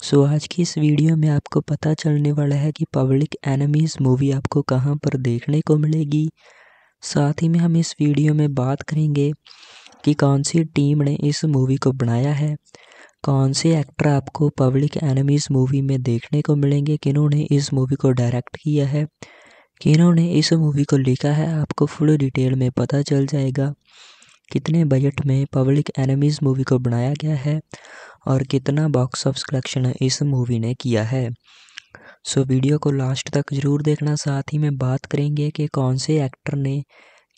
सो आज की इस वीडियो में आपको पता चलने वाला है कि पब्लिक एनिमीज़ मूवी आपको कहाँ पर देखने को मिलेगी साथ ही में हम इस वीडियो में बात करेंगे कि कौन सी टीम ने इस मूवी को बनाया है कौन से एक्टर आपको पब्लिक एनिमीज़ मूवी में देखने को मिलेंगे किन्होंने इस मूवी को डायरेक्ट किया है किन्होंने इस मूवी को लिखा है आपको फुल डिटेल में पता चल जाएगा कितने बजट में पब्लिक एनिमीज़ मूवी को बनाया गया है और कितना बॉक्स ऑफ कलेक्शन इस मूवी ने किया है सो वीडियो को लास्ट तक ज़रूर देखना साथ ही में बात करेंगे कि कौन से एक्टर ने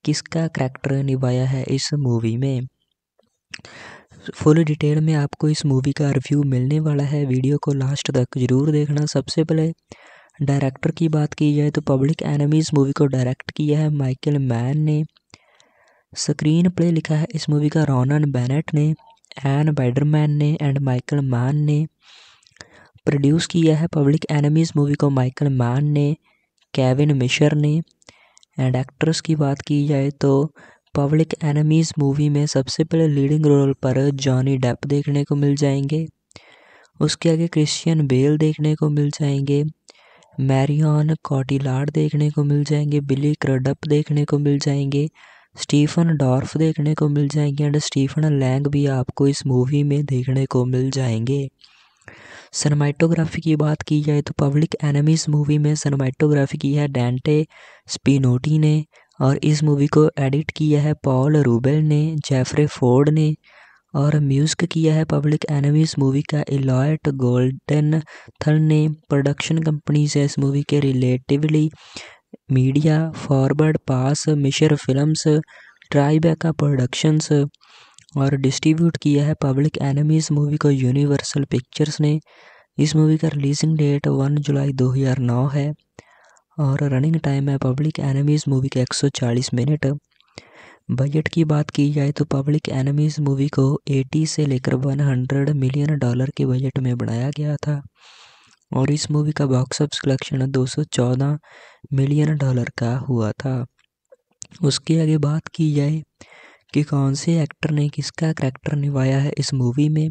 किसका करैक्टर निभाया है इस मूवी में फुल डिटेल में आपको इस मूवी का रिव्यू मिलने वाला है वीडियो को लास्ट तक ज़रूर देखना सबसे पहले डायरेक्टर की बात की जाए तो पब्लिक एनिमीज़ मूवी को डायरेक्ट किया है माइकल मैन ने स्क्रीन प्ले लिखा है इस मूवी का रोनन बैनेट ने एन बैडरमैन ने एंड माइकल मान ने प्रोड्यूस किया है पब्लिक एनिमीज़ मूवी को माइकल मान ने केविन मिशर ने एंड एक्ट्रेस की बात की जाए तो पब्लिक एनिमीज़ मूवी में सबसे पहले लीडिंग रोल पर जॉनी डेप देखने को मिल जाएंगे उसके आगे क्रिश्चियन बेल देखने को मिल जाएंगे मैरियन कॉटिलार्ड देखने को मिल जाएंगे बिली क्रडप देखने को मिल जाएंगे स्टीफन डॉर्फ देखने को मिल जाएंगे एंड स्टीफन लैंग भी आपको इस मूवी में देखने को मिल जाएंगे सनमाइटोग्राफी की बात की जाए तो पब्लिक एनिमीज मूवी में सनमाइटोग्राफी की है डेंटे स्पिनोटी ने और इस मूवी को एडिट किया है पॉल रूबेल ने जेफरे फोर्ड ने और म्यूजिक किया है पब्लिक एनिमीज मूवी का इलॉयट गोल्डन थल ने प्रोडक्शन कंपनी से इस मूवी के रिलेटिवली मीडिया फॉरवर्ड पास मिशर फिल्म्स ट्राईबेका प्रोडक्शंस और डिस्ट्रीब्यूट किया है पब्लिक एनिमीज मूवी को यूनिवर्सल पिक्चर्स ने इस मूवी का रिलीजिंग डेट वन जुलाई 2009 है और रनिंग टाइम है पब्लिक एनिमीज मूवी का 140 मिनट बजट की बात की जाए तो पब्लिक एनिमीज़ मूवी को 80 से लेकर 100 मिलियन डॉलर के बजट में बनाया गया था और इस मूवी का बॉक्स ऑफिस कलेक्शन दो सौ चौदह मिलियन डॉलर का हुआ था उसके आगे बात की जाए कि कौन से एक्टर ने किसका कैरेक्टर निभाया है इस मूवी में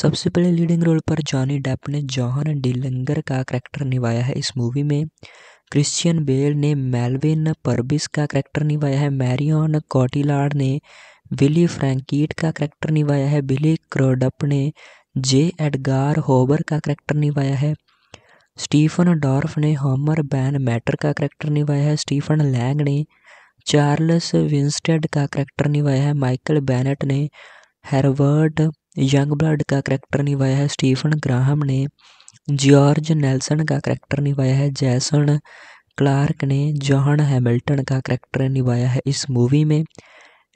सबसे पहले लीडिंग रोल पर जॉनी डेप ने जॉहन डिलंगर का कैरेक्टर निभाया है इस मूवी में क्रिश्चियन बेल ने मेलविन परबिस का कैरेक्टर निभाया है मैरियन कॉटिलार्ड ने विली फ्रैंकीट का कैरेक्टर निभाया है बिली क्रोडप ने जे एडगार होबर का करैक्टर निभाया है स्टीफन डॉर्फ ने होमर बैन मैटर का करैक्टर निभाया है स्टीफन लैंग ने चार्ल्स विंस्टेड का करैक्टर निभाया है माइकल बैनेट ने हेरवर्ड यंग ब्लड का करैक्टर निभाया है स्टीफन ग्राहम ने जॉर्ज नेल्सन का करैक्टर निभाया है जैसन क्लार्क ने जॉन हैमिल्टन का करैक्टर निभाया है इस मूवी में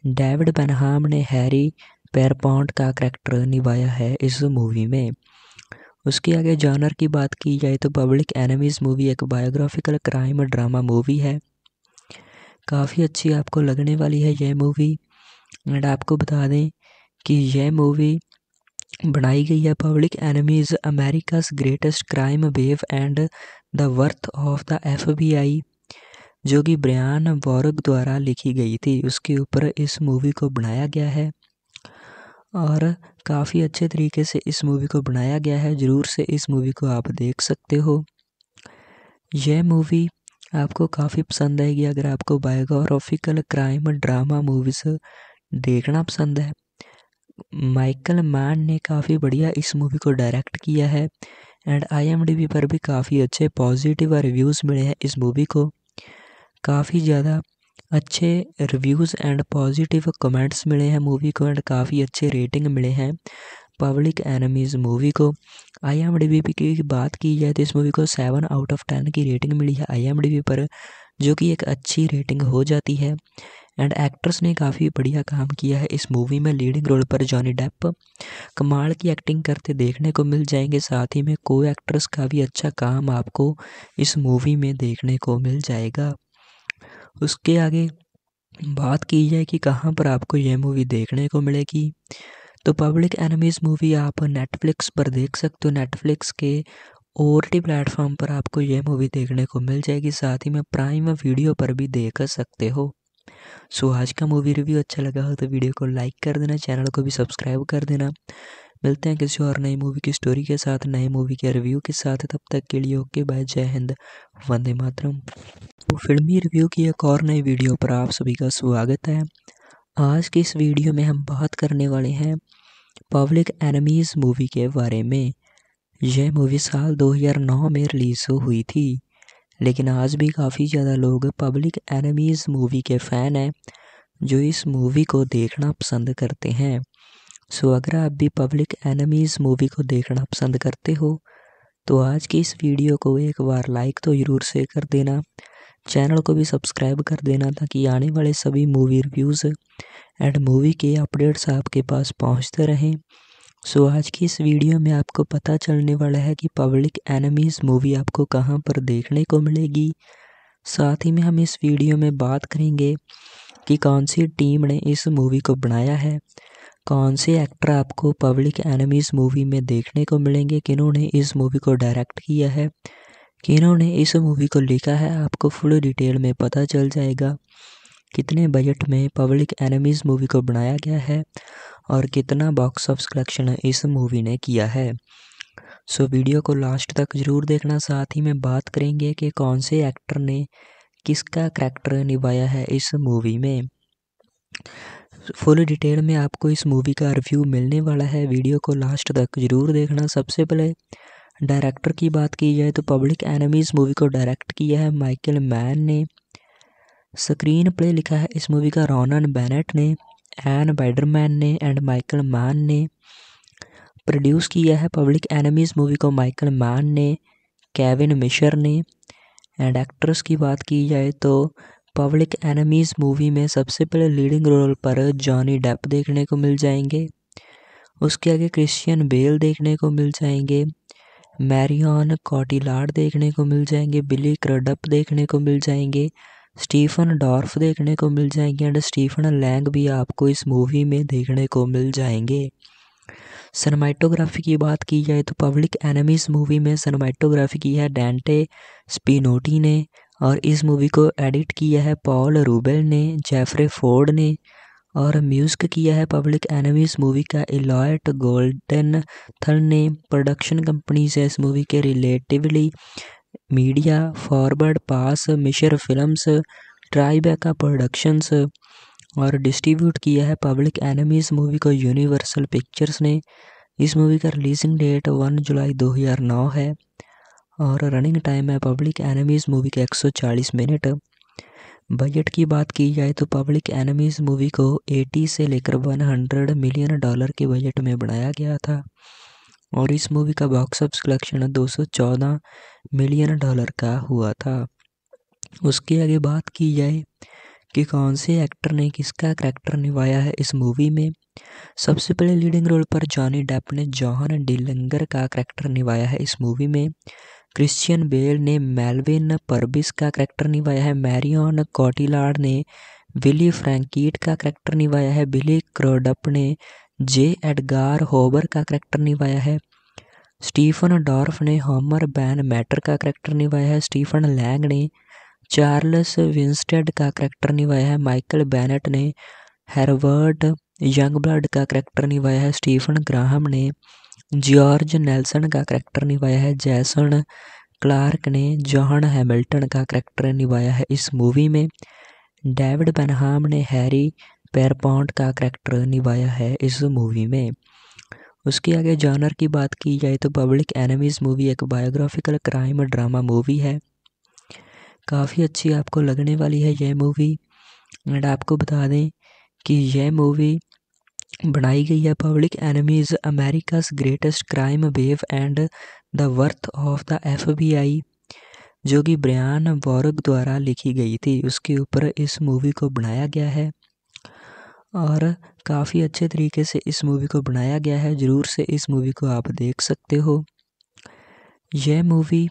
डेविड बनहाम ने हैरी पैरपॉन्ट का करेक्टर निभाया है इस मूवी में उसके आगे जॉनर की बात की जाए तो पब्लिक एनिमीज़ मूवी एक बायोग्राफिकल क्राइम ड्रामा मूवी है काफ़ी अच्छी आपको लगने वाली है यह मूवी एंड आपको बता दें कि यह मूवी बनाई गई है public enemies America's greatest crime wave and the worth of the FBI जो कि ब्रियान वॉरक द्वारा लिखी गई थी उसके ऊपर इस मूवी को बनाया गया है और काफ़ी अच्छे तरीके से इस मूवी को बनाया गया है ज़रूर से इस मूवी को आप देख सकते हो यह मूवी आपको काफ़ी पसंद आएगी अगर आपको बायोग्राफिकल क्राइम ड्रामा मूवीज़ देखना पसंद है माइकल मैन ने काफ़ी बढ़िया इस मूवी को डायरेक्ट किया है एंड आई पर भी काफ़ी अच्छे पॉजिटिव रिव्यूज़ मिले हैं इस मूवी को काफ़ी ज़्यादा अच्छे रिव्यूज़ एंड पॉजिटिव कमेंट्स मिले हैं मूवी को एंड काफ़ी अच्छे रेटिंग मिले हैं पब्लिक एनमीज़ मूवी को आई एम डी पी की बात की जाए तो इस मूवी को सेवन आउट ऑफ टेन की रेटिंग मिली है आई एम डी पर जो कि एक अच्छी रेटिंग हो जाती है एंड एक्ट्रेस ने काफ़ी बढ़िया काम किया है इस मूवी में लीडिंग रोल पर जॉनी डेप कमाल की एक्टिंग करते देखने को मिल जाएंगे साथ ही में को एक्ट्रेस का भी अच्छा काम आपको इस मूवी में देखने को मिल जाएगा उसके आगे बात की जाए कि कहाँ पर आपको यह मूवी देखने को मिलेगी तो पब्लिक एनिमीज़ मूवी आप नेटफ्लिक्स पर देख सकते हो नेटफ्लिक्स के टी प्लेटफॉर्म पर आपको यह मूवी देखने को मिल जाएगी साथ ही में प्राइम वीडियो पर भी देख सकते हो सो आज का मूवी रिव्यू अच्छा लगा हो तो वीडियो को लाइक कर देना चैनल को भी सब्सक्राइब कर देना मिलते हैं किसी और नई मूवी की स्टोरी के साथ नए मूवी के रिव्यू के साथ तब तक के लिए ओके बाय जय हिंद वंदे मातरम तो फिल्मी रिव्यू की एक और नई वीडियो पर आप सभी का स्वागत है आज की इस वीडियो में हम बात करने वाले हैं पब्लिक एनमीज मूवी के बारे में यह मूवी साल 2009 में रिलीज़ हुई थी लेकिन आज भी काफ़ी ज़्यादा लोग पब्लिक एनिमीज़ मूवी के फ़ैन हैं जो इस मूवी को देखना पसंद करते हैं सो अगर आप भी पब्लिक एनमीज़ मूवी को देखना पसंद करते हो तो आज की इस वीडियो को एक बार लाइक तो ज़रूर से कर देना चैनल को भी सब्सक्राइब कर देना ताकि आने वाले सभी मूवी रिव्यूज़ एंड मूवी के अपडेट्स आपके पास पहुंचते रहें सो so, आज की इस वीडियो में आपको पता चलने वाला है कि पब्लिक एनमीज़ मूवी आपको कहां पर देखने को मिलेगी साथ ही में हम इस वीडियो में बात करेंगे कि कौन सी टीम ने इस मूवी को बनाया है कौन से एक्टर आपको पब्लिक एनिमीज़ मूवी में देखने को मिलेंगे किन्होंने इस मूवी को डायरेक्ट किया है किन्होंने इस मूवी को लिखा है आपको फुल डिटेल में पता चल जाएगा कितने बजट में पब्लिक एनिमीज़ मूवी को बनाया गया है और कितना बॉक्स ऑफ कलेक्शन इस मूवी ने किया है सो वीडियो को लास्ट तक ज़रूर देखना साथ ही में बात करेंगे कि कौन से एक्टर ने किसका करैक्टर निभाया है इस मूवी में फुल डिटेल में आपको इस मूवी का रिव्यू मिलने वाला है वीडियो को लास्ट तक जरूर देखना सबसे पहले डायरेक्टर की बात की जाए तो पब्लिक एनिमीज मूवी को डायरेक्ट किया है माइकल मैन ने स्क्रीन प्ले लिखा है इस मूवी का रॉनन बैनेट ने एन बैडरमैन ने एंड माइकल मैन ने प्रोड्यूस किया है पब्लिक एनिमीज मूवी को माइकल मैन ने केविन मिशर ने एंड एक्ट्रेस की बात की जाए तो पब्लिक एनिमीज मूवी में सबसे पहले लीडिंग रोल पर जॉनी डेप देखने को मिल जाएंगे उसके आगे क्रिश्चियन बेल देखने को मिल जाएंगे मैरियन कॉटिलार्ड देखने को मिल जाएंगे बिली क्रडप देखने को मिल जाएंगे स्टीफन डॉर्फ देखने को मिल जाएंगे एंड स्टीफन लैंग भी आपको इस मूवी में देखने को मिल जाएंगे सनमाइटोग्राफी की बात की जाए तो पब्लिक एनिमीज मूवी में सनमाइटोग्राफी की है डेंटे स्पिनोटी ने और इस मूवी को एडिट किया है पॉल रूबेल ने जेफरे फोर्ड ने और म्यूजिक किया है पब्लिक एनमी इस मूवी का एलॉयट गोल्डन थन ने प्रोडक्शन कंपनी से इस मूवी के रिलेटिवली मीडिया फॉरवर्ड पास मिशर फिल्म्स ट्राइबेका प्रोडक्शंस और डिस्ट्रीब्यूट किया है पब्लिक एनमी इस मूवी को यूनिवर्सल पिक्चर्स ने इस मूवी का रिलीजिंग डेट वन जुलाई दो है और रनिंग टाइम है पब्लिक एनिमीज़ मूवी के 140 मिनट बजट की बात की जाए तो पब्लिक एनिमीज़ मूवी को 80 से लेकर 100 मिलियन डॉलर के बजट में बनाया गया था और इस मूवी का box office collection 214 million dollar का हुआ था उसके आगे बात की जाए कि कौन से एक्टर ने किसका करैक्टर निभाया है इस मूवी में सबसे पहले लीडिंग रोल पर जॉनी डेप ने जॉहन डिलंगर का करैक्टर निभाया है इस मूवी में क्रिश्चियन बेल ने मेलविन परबिस का करैक्टर निभाया है मैरियन कॉटिलार्ड ने विली फ्रैंकीट का करैक्टर निभाया है बिली क्रोडप ने जे एडगार होबर का करैक्टर निभाया है स्टीफन डॉर्फ ने होमर बैन मैटर का करैक्टर निभाया है स्टीफन लैंग ने चार्ल्स विंस्टेड का करैक्टर निभाया है माइकल बैनेट ने हेरवर्ड यंग ब्लड का करैक्टर निभाया है स्टीफन ग्राहम ने जॉर्ज नेल्सन का करैक्टर निभाया है जैसन क्लार्क ने जॉन हैमिल्टन का करैक्टर निभाया है इस मूवी में डेविड बनहाम ने हैरी पेरपॉन्ट का करैक्टर निभाया है इस मूवी में उसके आगे जॉनर की बात की जाए तो पब्लिक एनिमीज़ मूवी एक बायोग्राफिकल क्राइम ड्रामा मूवी है काफ़ी अच्छी आपको लगने वाली है यह मूवी एंड आपको बता दें कि यह मूवी बनाई गई है public enemies America's greatest crime wave and the worth of the FBI जो कि ब्रयान वॉरग द्वारा लिखी गई थी उसके ऊपर इस मूवी को बनाया गया है और काफ़ी अच्छे तरीके से इस मूवी को बनाया गया है ज़रूर से इस मूवी को आप देख सकते हो यह मूवी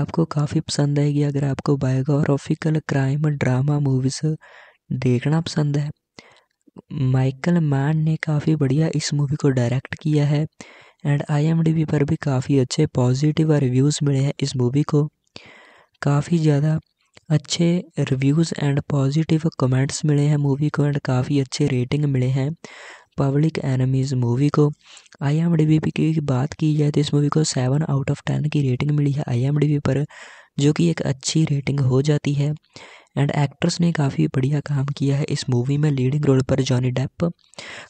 आपको काफ़ी पसंद आएगी अगर आपको बायोग्राफिकल क्राइम ड्रामा मूवीज़ देखना पसंद है माइकल मैन ने काफ़ी बढ़िया इस मूवी को डायरेक्ट किया है एंड आई पर भी काफ़ी अच्छे पॉजिटिव रिव्यूज़ मिले हैं इस मूवी को काफ़ी ज़्यादा अच्छे रिव्यूज़ एंड पॉजिटिव कमेंट्स मिले हैं मूवी को एंड काफ़ी अच्छे रेटिंग मिले हैं पब्लिक एनमीज़ मूवी को आई एम डी की बात की जाए तो इस मूवी को सेवन आउट ऑफ टेन की रेटिंग मिली है आई एम पर जो कि एक अच्छी रेटिंग हो जाती है एंड एक्ट्रेस ने काफ़ी बढ़िया काम किया है इस मूवी में लीडिंग रोल पर जॉनी डेप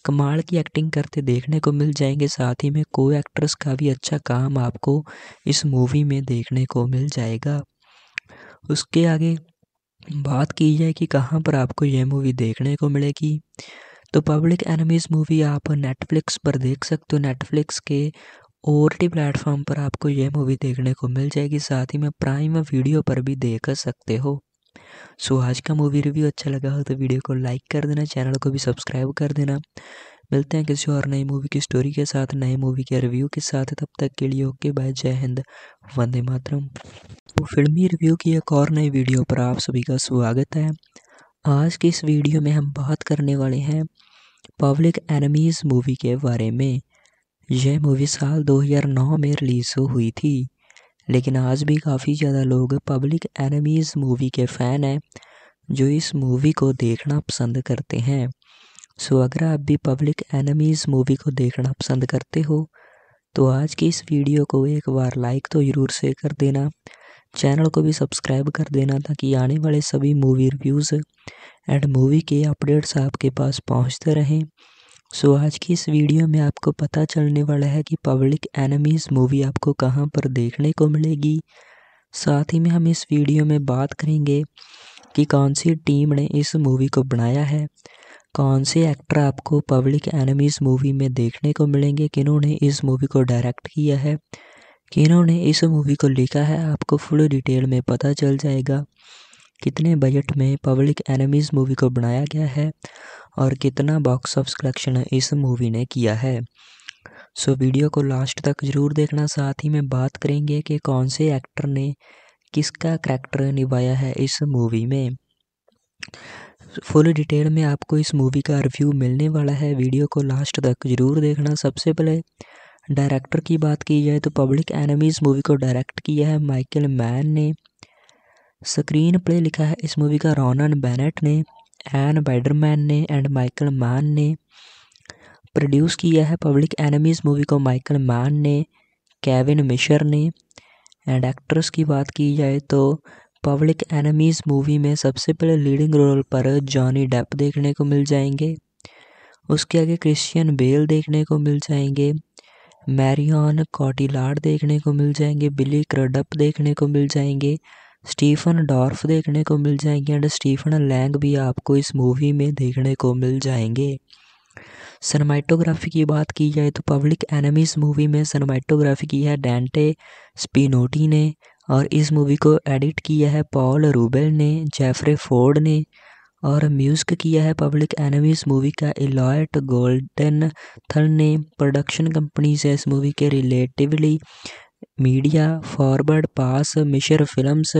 कमाल की एक्टिंग करते देखने को मिल जाएंगे साथ ही में को एक्ट्रेस का भी अच्छा काम आपको इस मूवी में देखने को मिल जाएगा उसके आगे बात की जाए कि कहाँ पर आपको यह मूवी देखने को मिलेगी तो पब्लिक एनमीज मूवी आप नेटफ्लिक्स पर देख सकते हो नेटफ्लिक्स के टी प्लेटफॉर्म पर आपको यह मूवी देखने को मिल जाएगी साथ ही में प्राइम वीडियो पर भी देख सकते हो सो आज का मूवी रिव्यू अच्छा लगा हो तो वीडियो को लाइक कर देना चैनल को भी सब्सक्राइब कर देना मिलते हैं किसी और नई मूवी की स्टोरी के साथ नए मूवी के रिव्यू के साथ तब तक के लिए ओके बाय जय हिंद वंदे मातरम तो फिल्मी रिव्यू की एक और नई वीडियो पर आप सभी का स्वागत है आज की इस वीडियो में हम बात करने वाले हैं पब्लिक एनिमीज़ मूवी के बारे में यह मूवी साल दो में रिलीज़ हुई थी लेकिन आज भी काफ़ी ज़्यादा लोग पब्लिक एनिमीज़ मूवी के फ़ैन हैं जो इस मूवी को देखना पसंद करते हैं सो अगर आप भी पब्लिक एनिमीज़ मूवी को देखना पसंद करते हो तो आज की इस वीडियो को एक बार लाइक तो ज़रूर से कर देना चैनल को भी सब्सक्राइब कर देना ताकि आने वाले सभी मूवी रिव्यूज़ एंड मूवी के अपडेट्स आपके पास पहुंचते रहें सो आज की इस वीडियो में आपको पता चलने वाला है कि पब्लिक एनिमीज़ मूवी आपको कहाँ पर देखने को मिलेगी साथ ही में हम इस वीडियो में बात करेंगे कि कौन सी टीम ने इस मूवी को बनाया है कौन से एक्टर आपको पब्लिक एनिमीज़ मूवी में देखने को मिलेंगे किन्होंने इस मूवी को डायरेक्ट किया है किन्होंने इस मूवी को लिखा है आपको फुल डिटेल में पता चल जाएगा कितने बजट में पब्लिक एनिमीज़ मूवी को बनाया गया है और कितना बॉक्स ऑफ कलेक्शन इस मूवी ने किया है सो वीडियो को लास्ट तक ज़रूर देखना साथ ही में बात करेंगे कि कौन से एक्टर ने किसका करैक्टर निभाया है इस मूवी में फुल डिटेल में आपको इस मूवी का रिव्यू मिलने वाला है वीडियो को लास्ट तक ज़रूर देखना सबसे पहले डायरेक्टर की बात की जाए तो पब्लिक एनिमीज़ मूवी को डायरेक्ट किया है माइकल मैन ने स्क्रीन प्ले लिखा है इस मूवी का रोनन बैनेट ने एन बैडरमैन ने एंड माइकल मान ने प्रोड्यूस किया है पब्लिक एनिमीज मूवी को माइकल मान ने केविन मिशर ने एंड एक्ट्रेस की बात की जाए तो पब्लिक एनिमीज मूवी में सबसे पहले लीडिंग रोल पर जॉनी डेप देखने को मिल जाएंगे उसके आगे क्रिश्चियन बेल देखने को मिल जाएंगे मैरियन कॉटिलार्ड देखने को मिल जाएंगे बिली क्रडप देखने को मिल जाएंगे स्टीफन डॉर्फ देखने को मिल जाएंगे एंड स्टीफन लैंग भी आपको इस मूवी में देखने को मिल जाएंगे सनमाइटोग्राफी की बात की जाए तो पब्लिक एनिमीज मूवी में सनमाइटोग्राफी की है डेंटे स्पिनोटी ने और इस मूवी को एडिट किया है पॉल रूबेल ने जेफरे फोर्ड ने और म्यूजिक किया है पब्लिक एनिमीज मूवी का इलॉयट गोल्डन थल ने प्रोडक्शन कंपनी से इस मूवी के रिलेटिवली मीडिया फॉरवर्ड पास मिशर फिल्म्स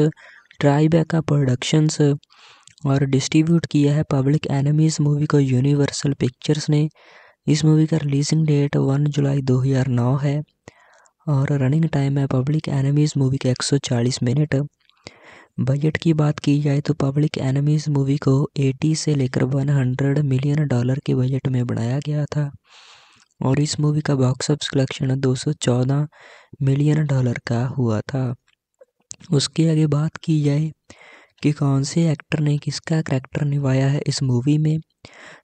ट्राईबेका प्रोडक्शंस और डिस्ट्रीब्यूट किया है पब्लिक एनिमीज मूवी को यूनिवर्सल पिक्चर्स ने इस मूवी का रिलीजिंग डेट वन जुलाई 2009 है और रनिंग टाइम है पब्लिक एनिमीज मूवी का 140 मिनट बजट की बात की जाए तो पब्लिक एनिमीज़ मूवी को 80 से लेकर 100 मिलियन डॉलर के बजट में बनाया गया था और इस मूवी का बॉक्स ऑफिस कलेक्शन दो सौ चौदह मिलियन डॉलर का हुआ था उसके आगे बात की जाए कि कौन से एक्टर ने किसका कैरेक्टर निभाया है इस मूवी में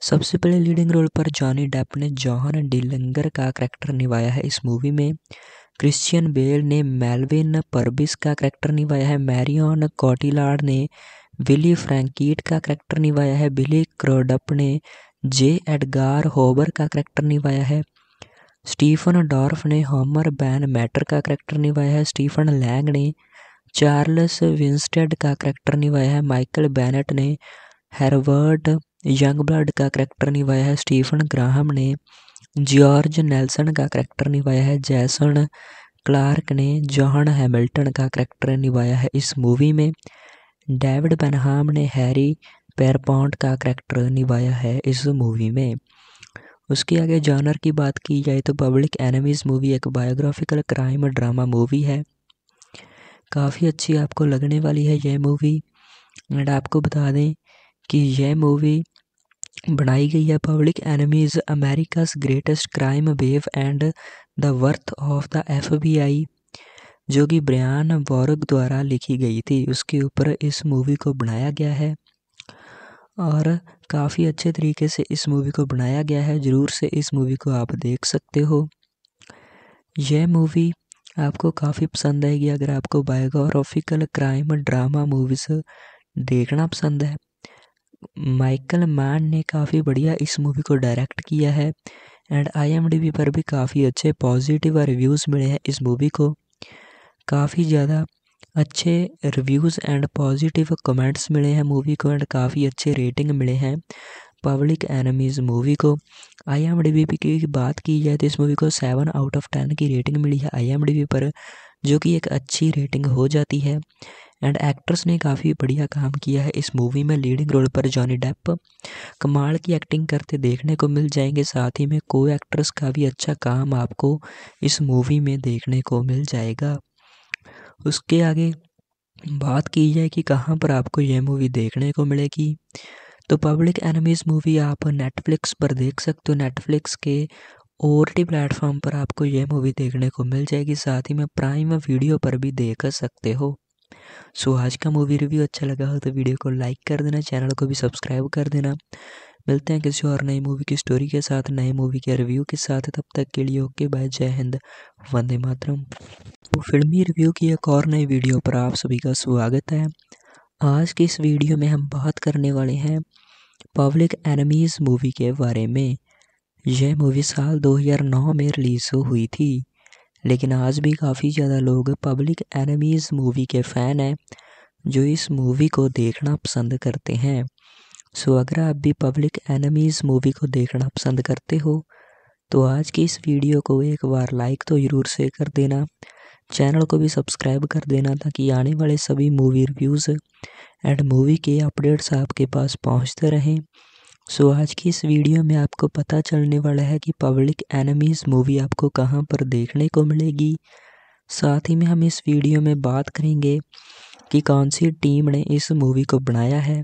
सबसे पहले लीडिंग रोल पर जॉनी डेप ने जॉहन डिलंगर का कैरेक्टर निभाया है इस मूवी में क्रिश्चियन बेल ने मेलविन परबिस का कैरेक्टर निभाया है मैरियन कॉटिलार्ड ने विली फ्रैंकीट का कैरेक्टर निभाया है बिली क्रोडप ने जे एडगार होबर का करैक्टर निभाया है स्टीफन डॉर्फ ने होमर बैन मैटर का करैक्टर निभाया है स्टीफन लैंग ने चार्ल्स विंस्टेड का करैक्टर निभाया है माइकल बैनेट ने हेरवर्ड यंग ब्लड का करैक्टर निभाया है स्टीफन ग्राहम ने जॉर्ज नेल्सन का करैक्टर निभाया है जैसन क्लार्क ने जॉन हैमिल्टन का करैक्टर निभाया है इस मूवी में डेविड बनहाम ने हैरी पैरपॉन्ट का करेक्टर निभाया है इस मूवी में उसके आगे जानर की बात की जाए तो पब्लिक एनिमीज़ मूवी एक बायोग्राफिकल क्राइम ड्रामा मूवी है काफ़ी अच्छी आपको लगने वाली है यह मूवी एंड आपको बता दें कि यह मूवी बनाई गई है public enemies America's greatest crime wave and the worth of the FBI जो कि ब्रियान वॉरक द्वारा लिखी गई थी उसके ऊपर इस मूवी को बनाया गया है और काफ़ी अच्छे तरीके से इस मूवी को बनाया गया है ज़रूर से इस मूवी को आप देख सकते हो यह मूवी आपको काफ़ी पसंद आएगी अगर आपको बायोग्राफिकल क्राइम ड्रामा मूवीज़ देखना पसंद है माइकल मैन ने काफ़ी बढ़िया इस मूवी को डायरेक्ट किया है एंड आई पर भी काफ़ी अच्छे पॉजिटिव रिव्यूज़ मिले हैं इस मूवी को काफ़ी ज़्यादा अच्छे रिव्यूज़ एंड पॉजिटिव कमेंट्स मिले हैं मूवी को एंड काफ़ी अच्छे रेटिंग मिले हैं पब्लिक एनमीज़ मूवी को आई एम डी वी की बात की जाए तो इस मूवी को सेवन आउट ऑफ टेन की रेटिंग मिली है आई एम डी पर जो कि एक अच्छी रेटिंग हो जाती है एंड एक्ट्रेस ने काफ़ी बढ़िया काम किया है इस मूवी में लीडिंग रोल पर जॉनी डेप कमाल की एक्टिंग करते देखने को मिल जाएंगे साथ ही में को एक्ट्रेस का भी अच्छा काम आपको इस मूवी में देखने को मिल जाएगा उसके आगे बात की जाए कि कहाँ पर आपको यह मूवी देखने को मिलेगी तो पब्लिक एनिमीज़ मूवी आप नेटफ्लिक्स पर देख सकते हो नेटफ्लिक्स के टी प्लेटफॉर्म पर आपको यह मूवी देखने को मिल जाएगी साथ ही में प्राइम वीडियो पर भी देख सकते हो सो आज का मूवी रिव्यू अच्छा लगा हो तो वीडियो को लाइक कर देना चैनल को भी सब्सक्राइब कर देना मिलते हैं किसी और नई मूवी की स्टोरी के साथ नए मूवी के रिव्यू के साथ तब तक के लिए ओके बाय जय हिंद वंदे मातरम तो फिल्मी रिव्यू की एक और नई वीडियो पर आप सभी का स्वागत है आज की इस वीडियो में हम बात करने वाले हैं पब्लिक एनमीज मूवी के बारे में यह मूवी साल 2009 में रिलीज़ हुई थी लेकिन आज भी काफ़ी ज़्यादा लोग पब्लिक एनिमीज़ मूवी के फ़ैन हैं जो इस मूवी को देखना पसंद करते हैं सो अगर आप भी पब्लिक एनमीज़ मूवी को देखना पसंद करते हो तो आज की इस वीडियो को एक बार लाइक तो ज़रूर से कर देना चैनल को भी सब्सक्राइब कर देना ताकि आने वाले सभी मूवी रिव्यूज़ एंड मूवी के अपडेट्स आपके पास पहुंचते रहें सो so, आज की इस वीडियो में आपको पता चलने वाला है कि पब्लिक एनमीज़ मूवी आपको कहां पर देखने को मिलेगी साथ ही में हम इस वीडियो में बात करेंगे कि कौन सी टीम ने इस मूवी को बनाया है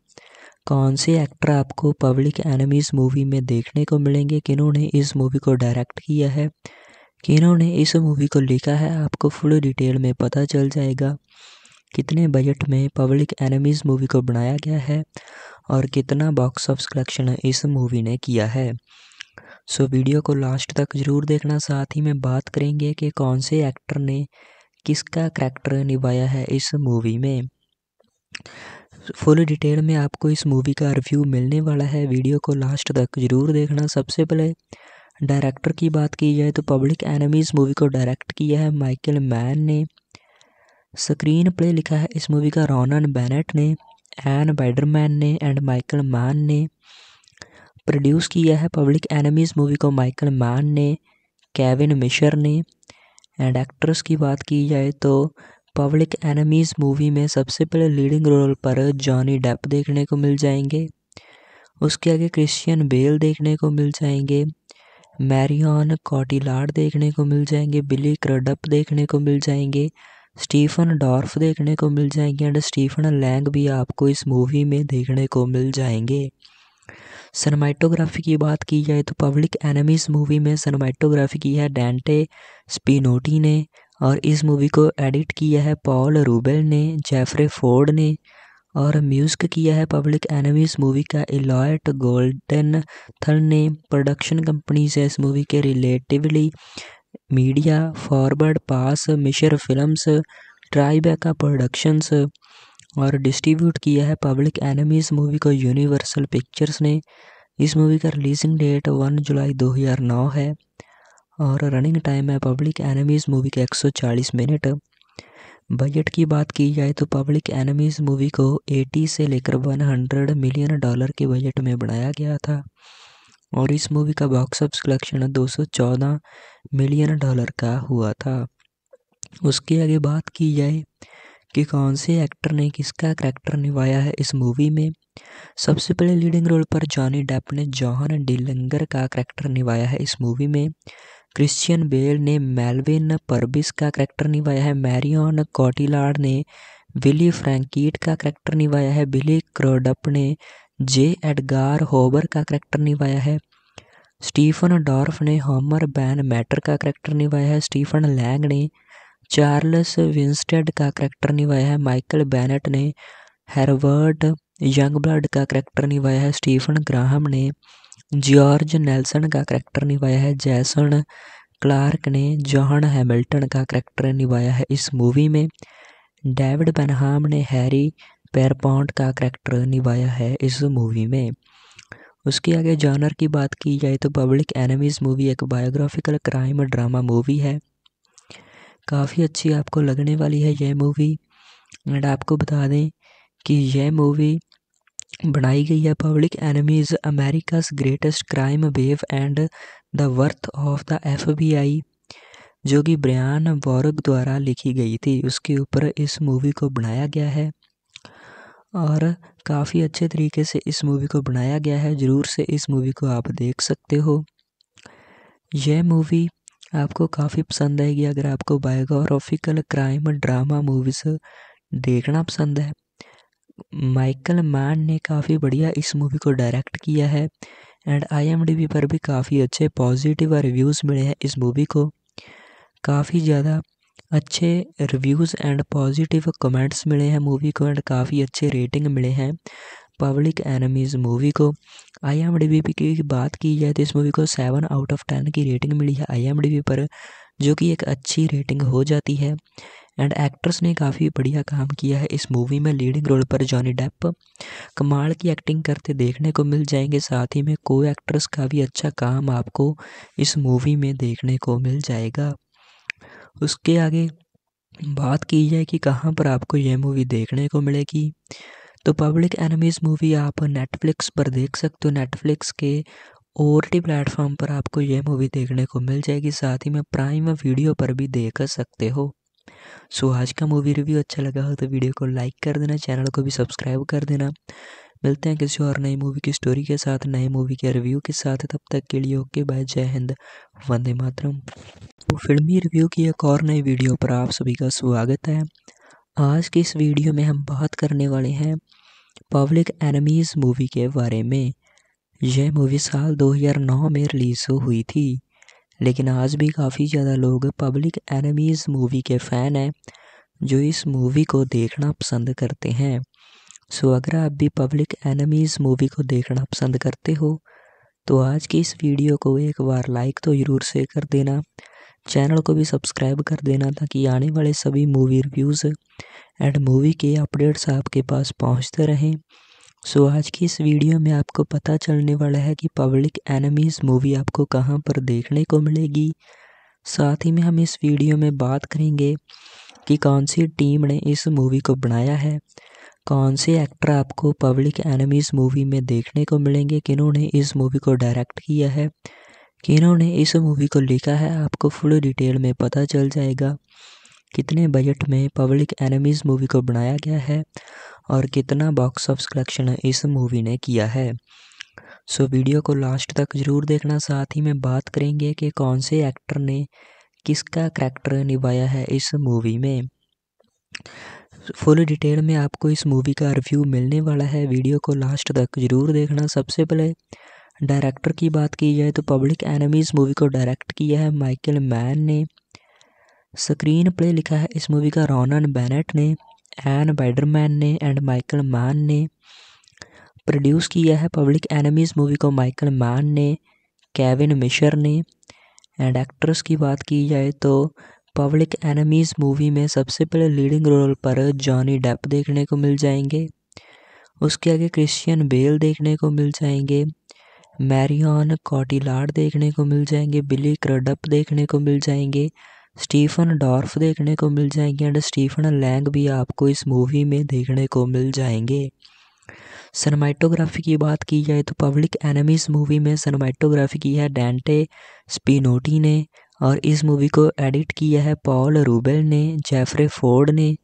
कौन से एक्टर आपको पब्लिक एनिमीज़ मूवी में देखने को मिलेंगे किन्होंने इस मूवी को डायरेक्ट किया है किन्होंने इस मूवी को लिखा है आपको फुल डिटेल में पता चल जाएगा कितने बजट में पब्लिक एनिमीज़ मूवी को बनाया गया है और कितना बॉक्स ऑफ कलेक्शन इस मूवी ने किया है सो so, वीडियो को लास्ट तक ज़रूर देखना साथ ही में बात करेंगे कि कौन से एक्टर ने किसका करैक्टर निभाया है इस मूवी में फुल डिटेल में आपको इस मूवी का रिव्यू मिलने वाला है वीडियो को लास्ट तक जरूर देखना सबसे पहले डायरेक्टर की बात की जाए तो पब्लिक एनिमीज मूवी को डायरेक्ट किया है माइकल मैन ने स्क्रीन प्ले लिखा है इस मूवी का रॉनन बैनेट ने एन बैडरमैन ने एंड माइकल मैन ने प्रोड्यूस किया है पब्लिक एनिमीज मूवी को माइकल मैन ने केविन मिशर ने एंड एक्ट्रेस की बात की जाए तो पब्लिक एनिमीज मूवी में सबसे पहले लीडिंग रोल पर जॉनी डेप देखने को मिल जाएंगे उसके आगे क्रिश्चियन बेल देखने को मिल जाएंगे मैरियन कॉटिलार्ड देखने को मिल जाएंगे बिली क्रडप देखने को मिल जाएंगे स्टीफन डॉर्फ देखने को मिल जाएंगे एंड स्टीफन लैंग भी आपको इस मूवी में देखने को मिल जाएंगे सनमाइटोग्राफी की बात की जाए तो पब्लिक एनिमीज मूवी में सनमाइटोग्राफी की है डेंटे स्पिनोटी ने और इस मूवी को एडिट किया है पॉल रूबेल ने जेफरे फोर्ड ने और म्यूजिक किया है पब्लिक एनिमीज मूवी का एलॉयट गोल्डन थन ने प्रोडक्शन कंपनी से इस मूवी के रिलेटिवली मीडिया फॉरवर्ड पास मिशर फिल्म्स ट्राइबेका प्रोडक्शंस और डिस्ट्रीब्यूट किया है पब्लिक एनिमीज़ मूवी को यूनिवर्सल पिक्चर्स ने इस मूवी का रिलीजिंग डेट वन जुलाई दो है और रनिंग टाइम है पब्लिक एनिमीज़ मूवी के 140 मिनट बजट की बात की जाए तो पब्लिक एनिमीज़ मूवी को 80 से लेकर 100 मिलियन डॉलर के बजट में बनाया गया था और इस मूवी का box office collection 214 million dollar का हुआ था उसके आगे बात की जाए कि कौन से एक्टर ने किसका करैक्टर निभाया है इस मूवी में सबसे पहले लीडिंग रोल पर जॉनी डेप ने जॉहन डिलंगर का करैक्टर निभाया है इस मूवी में क्रिश्चियन बेल ने मेलविन परबिस का करैक्टर निभाया है मैरियन कॉटिलार्ड ने विली फ्रैंकीट का करैक्टर निभाया है बिली क्रोडप ने जे एडगार होबर का करैक्टर निभाया है स्टीफन डॉर्फ ने होमर बैन मैटर का करैक्टर निभाया है स्टीफन लैंग ने चार्ल्स विंस्टेड का करैक्टर निभाया है माइकल बैनेट ने हेरवर्ड यंग ब्लड का करैक्टर निभाया है स्टीफन ग्राहम ने जॉर्ज नेल्सन का करैक्टर निभाया है जैसन क्लार्क ने जॉन हैमिल्टन का करैक्टर निभाया है इस मूवी में डेविड बनहाम ने हैरी पेरपॉन्ट का करैक्टर निभाया है इस मूवी में उसके आगे जॉनर की बात की जाए तो पब्लिक एनिमीज़ मूवी एक बायोग्राफिकल क्राइम ड्रामा मूवी है काफ़ी अच्छी आपको लगने वाली है यह मूवी एंड आपको बता दें कि यह मूवी बनाई गई है public enemies America's greatest crime wave and the worth of the FBI जो कि ब्रयान वॉरग द्वारा लिखी गई थी उसके ऊपर इस मूवी को बनाया गया है और काफ़ी अच्छे तरीके से इस मूवी को बनाया गया है ज़रूर से इस मूवी को आप देख सकते हो यह मूवी आपको काफ़ी पसंद आएगी अगर आपको बायोग्राफिकल क्राइम ड्रामा मूवीज़ देखना पसंद है माइकल मैन ने काफ़ी बढ़िया इस मूवी को डायरेक्ट किया है एंड आई पर भी काफ़ी अच्छे पॉजिटिव रिव्यूज़ मिले हैं इस मूवी को काफ़ी ज़्यादा अच्छे रिव्यूज़ एंड पॉजिटिव कमेंट्स मिले हैं मूवी को एंड काफ़ी अच्छे रेटिंग मिले हैं पब्लिक एनमीज़ मूवी को आई एम डी पी की बात की जाए तो इस मूवी को सेवन आउट ऑफ टेन की रेटिंग मिली है आई एम डी पर जो कि एक अच्छी रेटिंग हो जाती है एंड एक्ट्रेस ने काफ़ी बढ़िया काम किया है इस मूवी में लीडिंग रोल पर जॉनी डेप कमाल की एक्टिंग करते देखने को मिल जाएंगे साथ ही में को एक्ट्रेस का भी अच्छा काम आपको इस मूवी में देखने को मिल जाएगा उसके आगे बात की जाए कि कहाँ पर आपको यह मूवी देखने को मिलेगी तो पब्लिक एनमीज मूवी आप नेटफ्लिक्स पर देख सकते हो नेटफ्लिक्स के टी प्लेटफॉर्म पर आपको यह मूवी देखने को मिल जाएगी साथ ही में प्राइम वीडियो पर भी देख सकते हो सो आज का मूवी रिव्यू अच्छा लगा हो तो वीडियो को लाइक कर देना चैनल को भी सब्सक्राइब कर देना मिलते हैं किसी और नई मूवी की स्टोरी के साथ नए मूवी के रिव्यू के साथ तब तक के लिए ओके बाय जय हिंद वंदे मातरम तो फिल्मी रिव्यू की एक और नई वीडियो पर आप सभी का स्वागत है आज की इस वीडियो में हम बात करने वाले हैं पब्लिक एनिमीज़ मूवी के बारे में यह मूवी साल दो में रिलीज़ हुई थी लेकिन आज भी काफ़ी ज़्यादा लोग पब्लिक एनिमीज़ मूवी के फ़ैन हैं जो इस मूवी को देखना पसंद करते हैं सो अगर आप भी पब्लिक एनिमीज़ मूवी को देखना पसंद करते हो तो आज की इस वीडियो को एक बार लाइक तो ज़रूर से कर देना चैनल को भी सब्सक्राइब कर देना ताकि आने वाले सभी मूवी रिव्यूज़ एंड मूवी के अपडेट्स आपके पास पहुंचते रहें सो आज की इस वीडियो में आपको पता चलने वाला है कि पब्लिक एनिमीज़ मूवी आपको कहाँ पर देखने को मिलेगी साथ ही में हम इस वीडियो में बात करेंगे कि कौन सी टीम ने इस मूवी को बनाया है कौन से एक्टर आपको पब्लिक एनिमीज़ मूवी में देखने को मिलेंगे किन्होंने इस मूवी को डायरेक्ट किया है किन्होंने इस मूवी को लिखा है आपको फुल डिटेल में पता चल जाएगा कितने बजट में पब्लिक एनिमीज़ मूवी को बनाया गया है और कितना बॉक्स ऑफ कलेक्शन इस मूवी ने किया है सो वीडियो को लास्ट तक ज़रूर देखना साथ ही में बात करेंगे कि कौन से एक्टर ने किसका करैक्टर निभाया है इस मूवी में फुल डिटेल में आपको इस मूवी का रिव्यू मिलने वाला है वीडियो को लास्ट तक ज़रूर देखना सबसे पहले डायरेक्टर की बात की जाए तो पब्लिक एनिमीज़ मूवी को डायरेक्ट किया है माइकल मैन ने स्क्रीन प्ले लिखा है इस मूवी का रोनन बैनेट ने एन बैडरमैन ने एंड माइकल मान ने प्रोड्यूस किया है पब्लिक एनिमीज़ मूवी को माइकल मान ने केविन मिशर ने एंड एक्ट्रेस की बात की जाए तो पब्लिक एनिमीज़ मूवी में सबसे पहले लीडिंग रोल पर जॉनी डेप देखने को मिल जाएंगे उसके आगे क्रिश्चियन बेल देखने को मिल जाएंगे मैरियन कॉटिलार्ड देखने को मिल जाएंगे बिली क्रडप देखने को मिल जाएंगे स्टीफन डॉर्फ देखने को मिल जाएंगे एंड स्टीफन लैंग भी आपको इस मूवी में देखने को मिल जाएंगे सनमाइटोग्राफी की बात की जाए तो पब्लिक एनिमीज मूवी में सनमाइटोग्राफी की है डेंटे स्पिनोटी ने और इस मूवी को एडिट किया है पॉल रूबेल ने जेफरे फोर्ड ने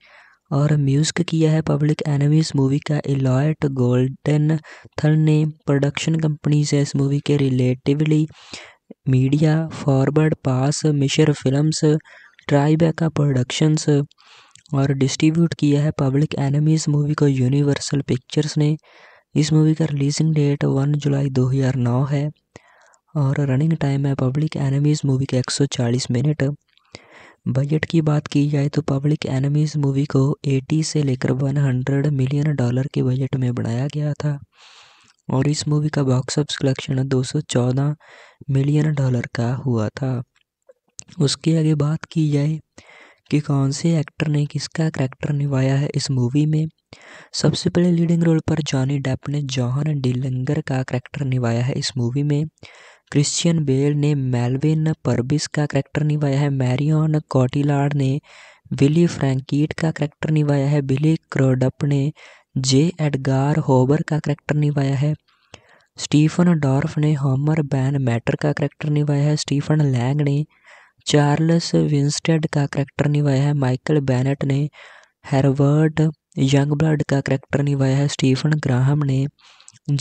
और म्यूजिक किया है पब्लिक एनिमीज मूवी का इलॉयट गोल्डन थल ने प्रोडक्शन कंपनी से इस मूवी के रिलेटिवली मीडिया फॉरवर्ड पास फिल्म फिल्म्स ट्राईबैका प्रोडक्शंस और डिस्ट्रीब्यूट किया है पब्लिक एनिमीज मूवी को यूनिवर्सल पिक्चर्स ने इस मूवी का रिलीजिंग डेट वन जुलाई 2009 है और रनिंग टाइम है पब्लिक एनिमीज मूवी का 140 मिनट बजट की बात की जाए तो पब्लिक एनिमीज़ मूवी को 80 से लेकर 100 मिलियन डॉलर के बजट में बनाया गया था और इस मूवी का बॉक्स ऑफिस कलेक्शन दो सौ चौदह मिलियन डॉलर का हुआ था उसके आगे बात की जाए कि कौन से एक्टर ने किसका कैरेक्टर निभाया है इस मूवी में सबसे पहले लीडिंग रोल पर जॉनी डेप ने जॉहन डिलंगर का कैरेक्टर निभाया है इस मूवी में क्रिश्चियन बेल ने मेलविन परबिस का कैरेक्टर निभाया है मैरियन कॉटिलार्ड ने विली फ्रैंकीट का कैरेक्टर निभाया है बिली क्रोडप ने जे एडगार होबर का करैक्टर निभाया है स्टीफन डॉर्फ ने होमर बैन मैटर का करैक्टर निभाया है स्टीफन लैंग ने चार्ल्स विंस्टेड का करैक्टर निभाया है माइकल बैनेट ने हेरवर्ड यंग ब्लड का करैक्टर निभाया है स्टीफन ग्राहम ने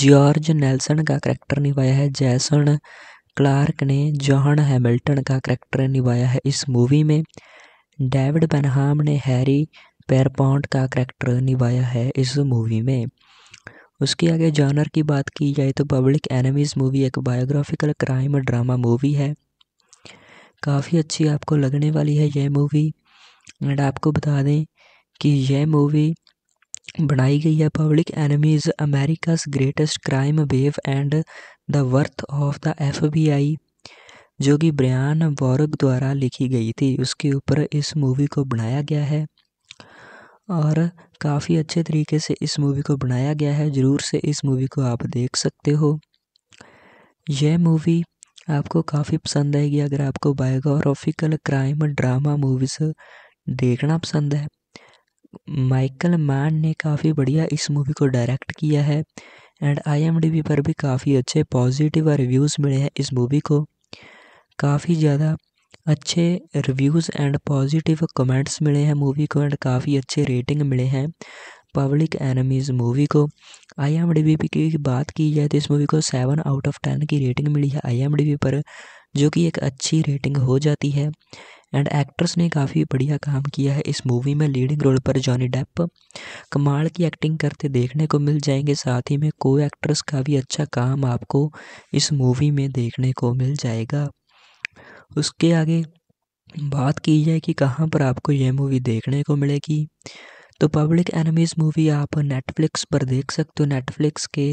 जॉर्ज नेल्सन का करैक्टर निभाया है जैसन क्लार्क ने जॉन हैमिल्टन का करैक्टर निभाया है इस मूवी में डेविड बनहाम ने हैरी पैरपॉन्ट का करेक्टर निभाया है इस मूवी में उसके आगे जानर की बात की जाए तो पब्लिक एनिमीज़ मूवी एक बायोग्राफिकल क्राइम ड्रामा मूवी है काफ़ी अच्छी आपको लगने वाली है यह मूवी एंड आपको बता दें कि यह मूवी बनाई गई है public enemies America's greatest crime wave and the worth of the FBI जो कि ब्रियान वॉरक द्वारा लिखी गई थी उसके ऊपर इस मूवी को बनाया गया है और काफ़ी अच्छे तरीके से इस मूवी को बनाया गया है ज़रूर से इस मूवी को आप देख सकते हो यह मूवी आपको काफ़ी पसंद आएगी अगर आपको बायोग्राफिकल क्राइम ड्रामा मूवीज़ देखना पसंद है माइकल मैन ने काफ़ी बढ़िया इस मूवी को डायरेक्ट किया है एंड आई पर भी काफ़ी अच्छे पॉजिटिव रिव्यूज़ मिले हैं इस मूवी को काफ़ी ज़्यादा अच्छे रिव्यूज़ एंड पॉजिटिव कमेंट्स मिले हैं मूवी को एंड काफ़ी अच्छे रेटिंग मिले हैं पब्लिक एनमीज़ मूवी को आई एम डी पी की बात की जाए तो इस मूवी को सेवन आउट ऑफ टेन की रेटिंग मिली है आई एम डी पर जो कि एक अच्छी रेटिंग हो जाती है एंड एक्ट्रेस ने काफ़ी बढ़िया काम किया है इस मूवी में लीडिंग रोल पर जॉनी डेप कमाल की एक्टिंग करते देखने को मिल जाएंगे साथ ही में को एक्ट्रेस का भी अच्छा काम आपको इस मूवी में देखने को मिल जाएगा उसके आगे बात की जाए कि कहाँ पर आपको यह मूवी देखने को मिलेगी तो पब्लिक एनिमीज़ मूवी आप नेटफ्लिक्स पर देख सकते हो नेटफ्लिक्स के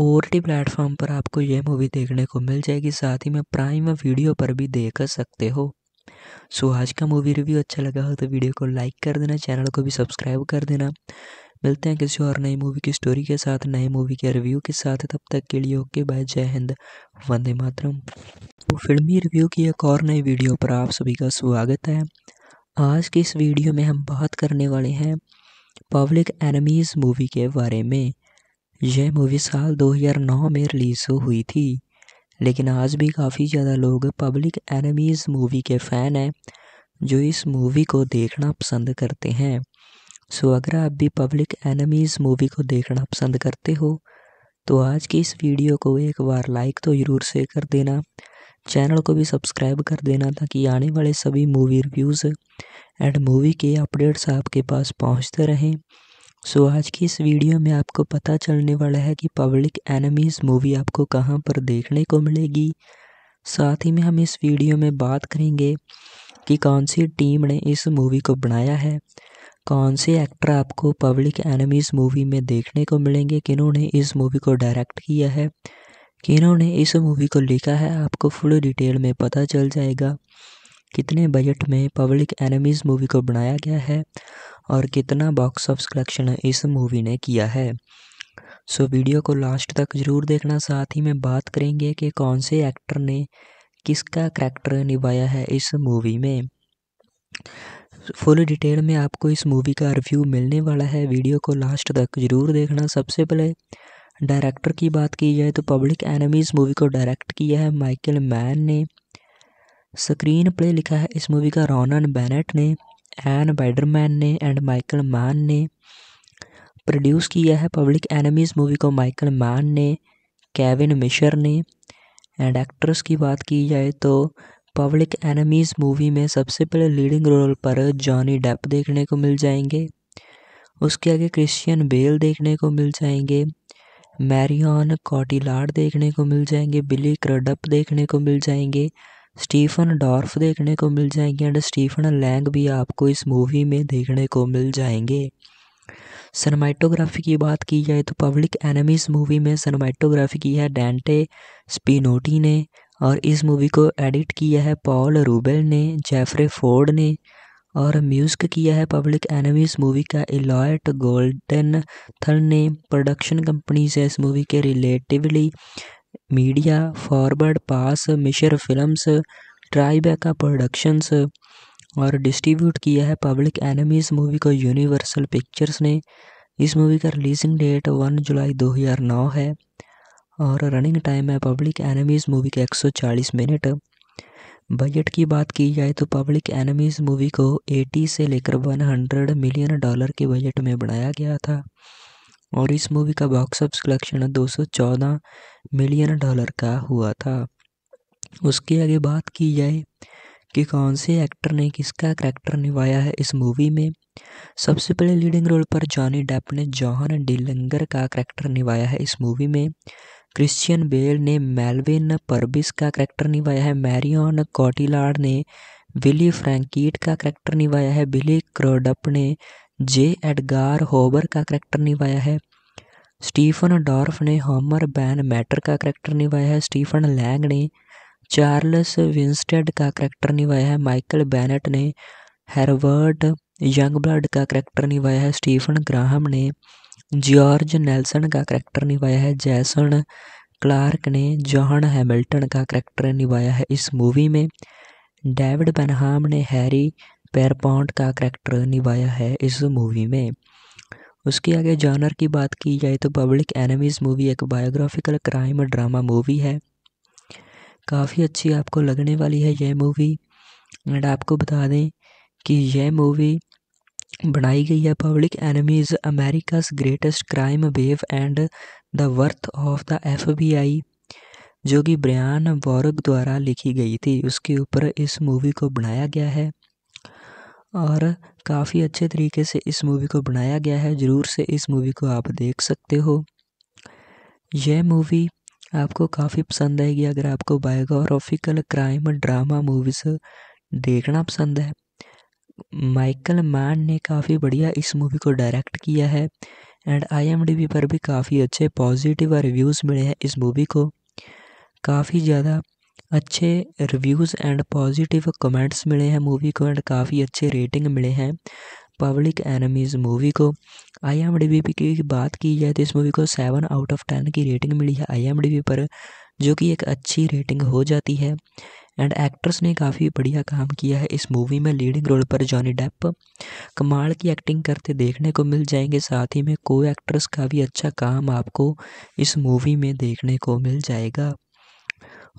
ओर टी प्लेटफॉर्म पर आपको यह मूवी देखने को मिल जाएगी साथ ही में प्राइम वीडियो पर भी देख सकते हो सो आज का मूवी रिव्यू अच्छा लगा हो तो वीडियो को लाइक कर देना चैनल को भी सब्सक्राइब कर देना मिलते हैं किसी और नई मूवी की स्टोरी के साथ नए मूवी के रिव्यू के साथ तब तक के लिए ओके बाय जय हिंद वंदे मातरम तो फिल्मी रिव्यू की एक और नई वीडियो पर आप सभी का स्वागत है आज की इस वीडियो में हम बात करने वाले हैं पब्लिक एनमीज मूवी के बारे में यह मूवी साल 2009 में रिलीज़ हुई थी लेकिन आज भी काफ़ी ज़्यादा लोग पब्लिक एनिमीज़ मूवी के फ़ैन हैं जो इस मूवी को देखना पसंद करते हैं सो अगर आप भी पब्लिक एनमीज़ मूवी को देखना पसंद करते हो तो आज की इस वीडियो को एक बार लाइक तो ज़रूर से कर देना चैनल को भी सब्सक्राइब कर देना ताकि आने वाले सभी मूवी रिव्यूज़ एंड मूवी के अपडेट्स आपके पास पहुंचते रहें सो so, आज की इस वीडियो में आपको पता चलने वाला है कि पब्लिक एनमीज़ मूवी आपको कहां पर देखने को मिलेगी साथ ही में हम इस वीडियो में बात करेंगे कि कौन सी टीम ने इस मूवी को बनाया है कौन से एक्टर आपको पब्लिक एनिमीज़ मूवी में देखने को मिलेंगे किन्होंने इस मूवी को डायरेक्ट किया है किन्होंने इस मूवी को लिखा है आपको फुल डिटेल में पता चल जाएगा कितने बजट में पब्लिक एनिमीज़ मूवी को बनाया गया है और कितना बॉक्स ऑफ कलेक्शन इस मूवी ने किया है सो वीडियो को लास्ट तक ज़रूर देखना साथ ही में बात करेंगे कि कौन से एक्टर ने किसका करैक्टर निभाया है इस मूवी में फुल डिटेल में आपको इस मूवी का रिव्यू मिलने वाला है वीडियो को लास्ट तक जरूर देखना सबसे पहले डायरेक्टर की बात की जाए तो पब्लिक एनिमीज मूवी को डायरेक्ट किया है माइकल मैन ने स्क्रीन प्ले लिखा है इस मूवी का रॉनन बैनेट ने एन बैडरमैन ने एंड माइकल मैन ने प्रोड्यूस किया है पब्लिक एनिमीज मूवी को माइकल मैन ने केविन मिशर ने एंड एक्ट्रेस की बात की जाए तो पब्लिक एनिमीज मूवी में सबसे पहले लीडिंग रोल पर जॉनी डेप देखने को मिल जाएंगे उसके आगे क्रिश्चियन बेल देखने को मिल जाएंगे मैरियन कॉटिलार्ड देखने को मिल जाएंगे बिली क्रडप देखने को मिल जाएंगे स्टीफन डॉर्फ देखने को मिल जाएंगे एंड स्टीफन लैंग भी आपको इस मूवी में देखने को मिल जाएंगे सनमाइटोग्राफी की बात की जाए तो पब्लिक एनिमीज मूवी में सनमाइटोग्राफी की है डेंटे स्पिनोटी ने और इस मूवी को एडिट किया है पॉल रूबेल ने जेफरे फोर्ड ने और म्यूजिक किया है पब्लिक एनमी इस मूवी का एलॉयट गोल्डन थन ने प्रोडक्शन कंपनी से इस मूवी के रिलेटिवली मीडिया फॉरवर्ड पास मिशर फिल्म्स ट्राइबेका प्रोडक्शंस और डिस्ट्रीब्यूट किया है पब्लिक एनिमीज़ इस मूवी को यूनिवर्सल पिक्चर्स ने इस मूवी का रिलीजिंग डेट वन जुलाई दो है और रनिंग टाइम है पब्लिक एनिमीज़ मूवी के 140 मिनट बजट की बात की जाए तो पब्लिक एनिमीज़ मूवी को 80 से लेकर 100 मिलियन डॉलर के बजट में बनाया गया था और इस मूवी का box office collection 214 million dollar का हुआ था उसके आगे बात की जाए कि कौन से एक्टर ने किसका करैक्टर निभाया है इस मूवी में सबसे पहले लीडिंग रोल पर जॉनी डेप ने जॉहन डिलंगर का करैक्टर निभाया है इस मूवी में क्रिश्चियन बेल ने मेलविन परबिस का करैक्टर निभाया है मैरियन कॉटिलार्ड ने विली फ्रैंकीट का करैक्टर निभाया है बिली क्रोडप ने जे एडगार होबर का करैक्टर निभाया है स्टीफन डॉर्फ ने होमर बैन मैटर का करैक्टर निभाया है स्टीफन लैंग ने चार्ल्स विंस्टेड का करैक्टर निभाया है माइकल बैनेट ने हेरवर्ड यंग ब्लड का करैक्टर निभाया है स्टीफन ग्राहम ने जॉर्ज नेल्सन का करैक्टर निभाया है जैसन क्लार्क ने जॉन हैमिल्टन का करैक्टर निभाया है इस मूवी में डेविड बनहाम ने हैरी पेरपॉन्ट का करैक्टर निभाया है इस मूवी में उसके आगे जॉनर की बात की जाए तो पब्लिक एनिमीज़ मूवी एक बायोग्राफिकल क्राइम ड्रामा मूवी है काफ़ी अच्छी आपको लगने वाली है यह मूवी एंड आपको बता दें कि यह मूवी बनाई गई है public enemies America's greatest crime wave and the worth of the FBI जो कि ब्रयान वॉरग द्वारा लिखी गई थी उसके ऊपर इस मूवी को बनाया गया है और काफ़ी अच्छे तरीके से इस मूवी को बनाया गया है ज़रूर से इस मूवी को आप देख सकते हो यह मूवी आपको काफ़ी पसंद आएगी अगर आपको बायोग्राफिकल क्राइम ड्रामा मूवीज़ देखना पसंद है माइकल मैन ने काफ़ी बढ़िया इस मूवी को डायरेक्ट किया है एंड आई पर भी काफ़ी अच्छे पॉजिटिव रिव्यूज़ मिले हैं इस मूवी को काफ़ी ज़्यादा अच्छे रिव्यूज़ एंड पॉजिटिव कमेंट्स मिले हैं मूवी को एंड काफ़ी अच्छे रेटिंग मिले हैं पब्लिक एनमीज़ मूवी को आई एम डी बी की बात की जाए तो इस मूवी को सेवन आउट ऑफ टेन की रेटिंग मिली है आई एम डी पर जो कि एक अच्छी रेटिंग हो जाती है एंड एक्ट्रेस ने काफ़ी बढ़िया काम किया है इस मूवी में लीडिंग रोल पर जॉनी डेप कमाल की एक्टिंग करते देखने को मिल जाएंगे साथ ही में को एक्ट्रेस का भी अच्छा काम आपको इस मूवी में देखने को मिल जाएगा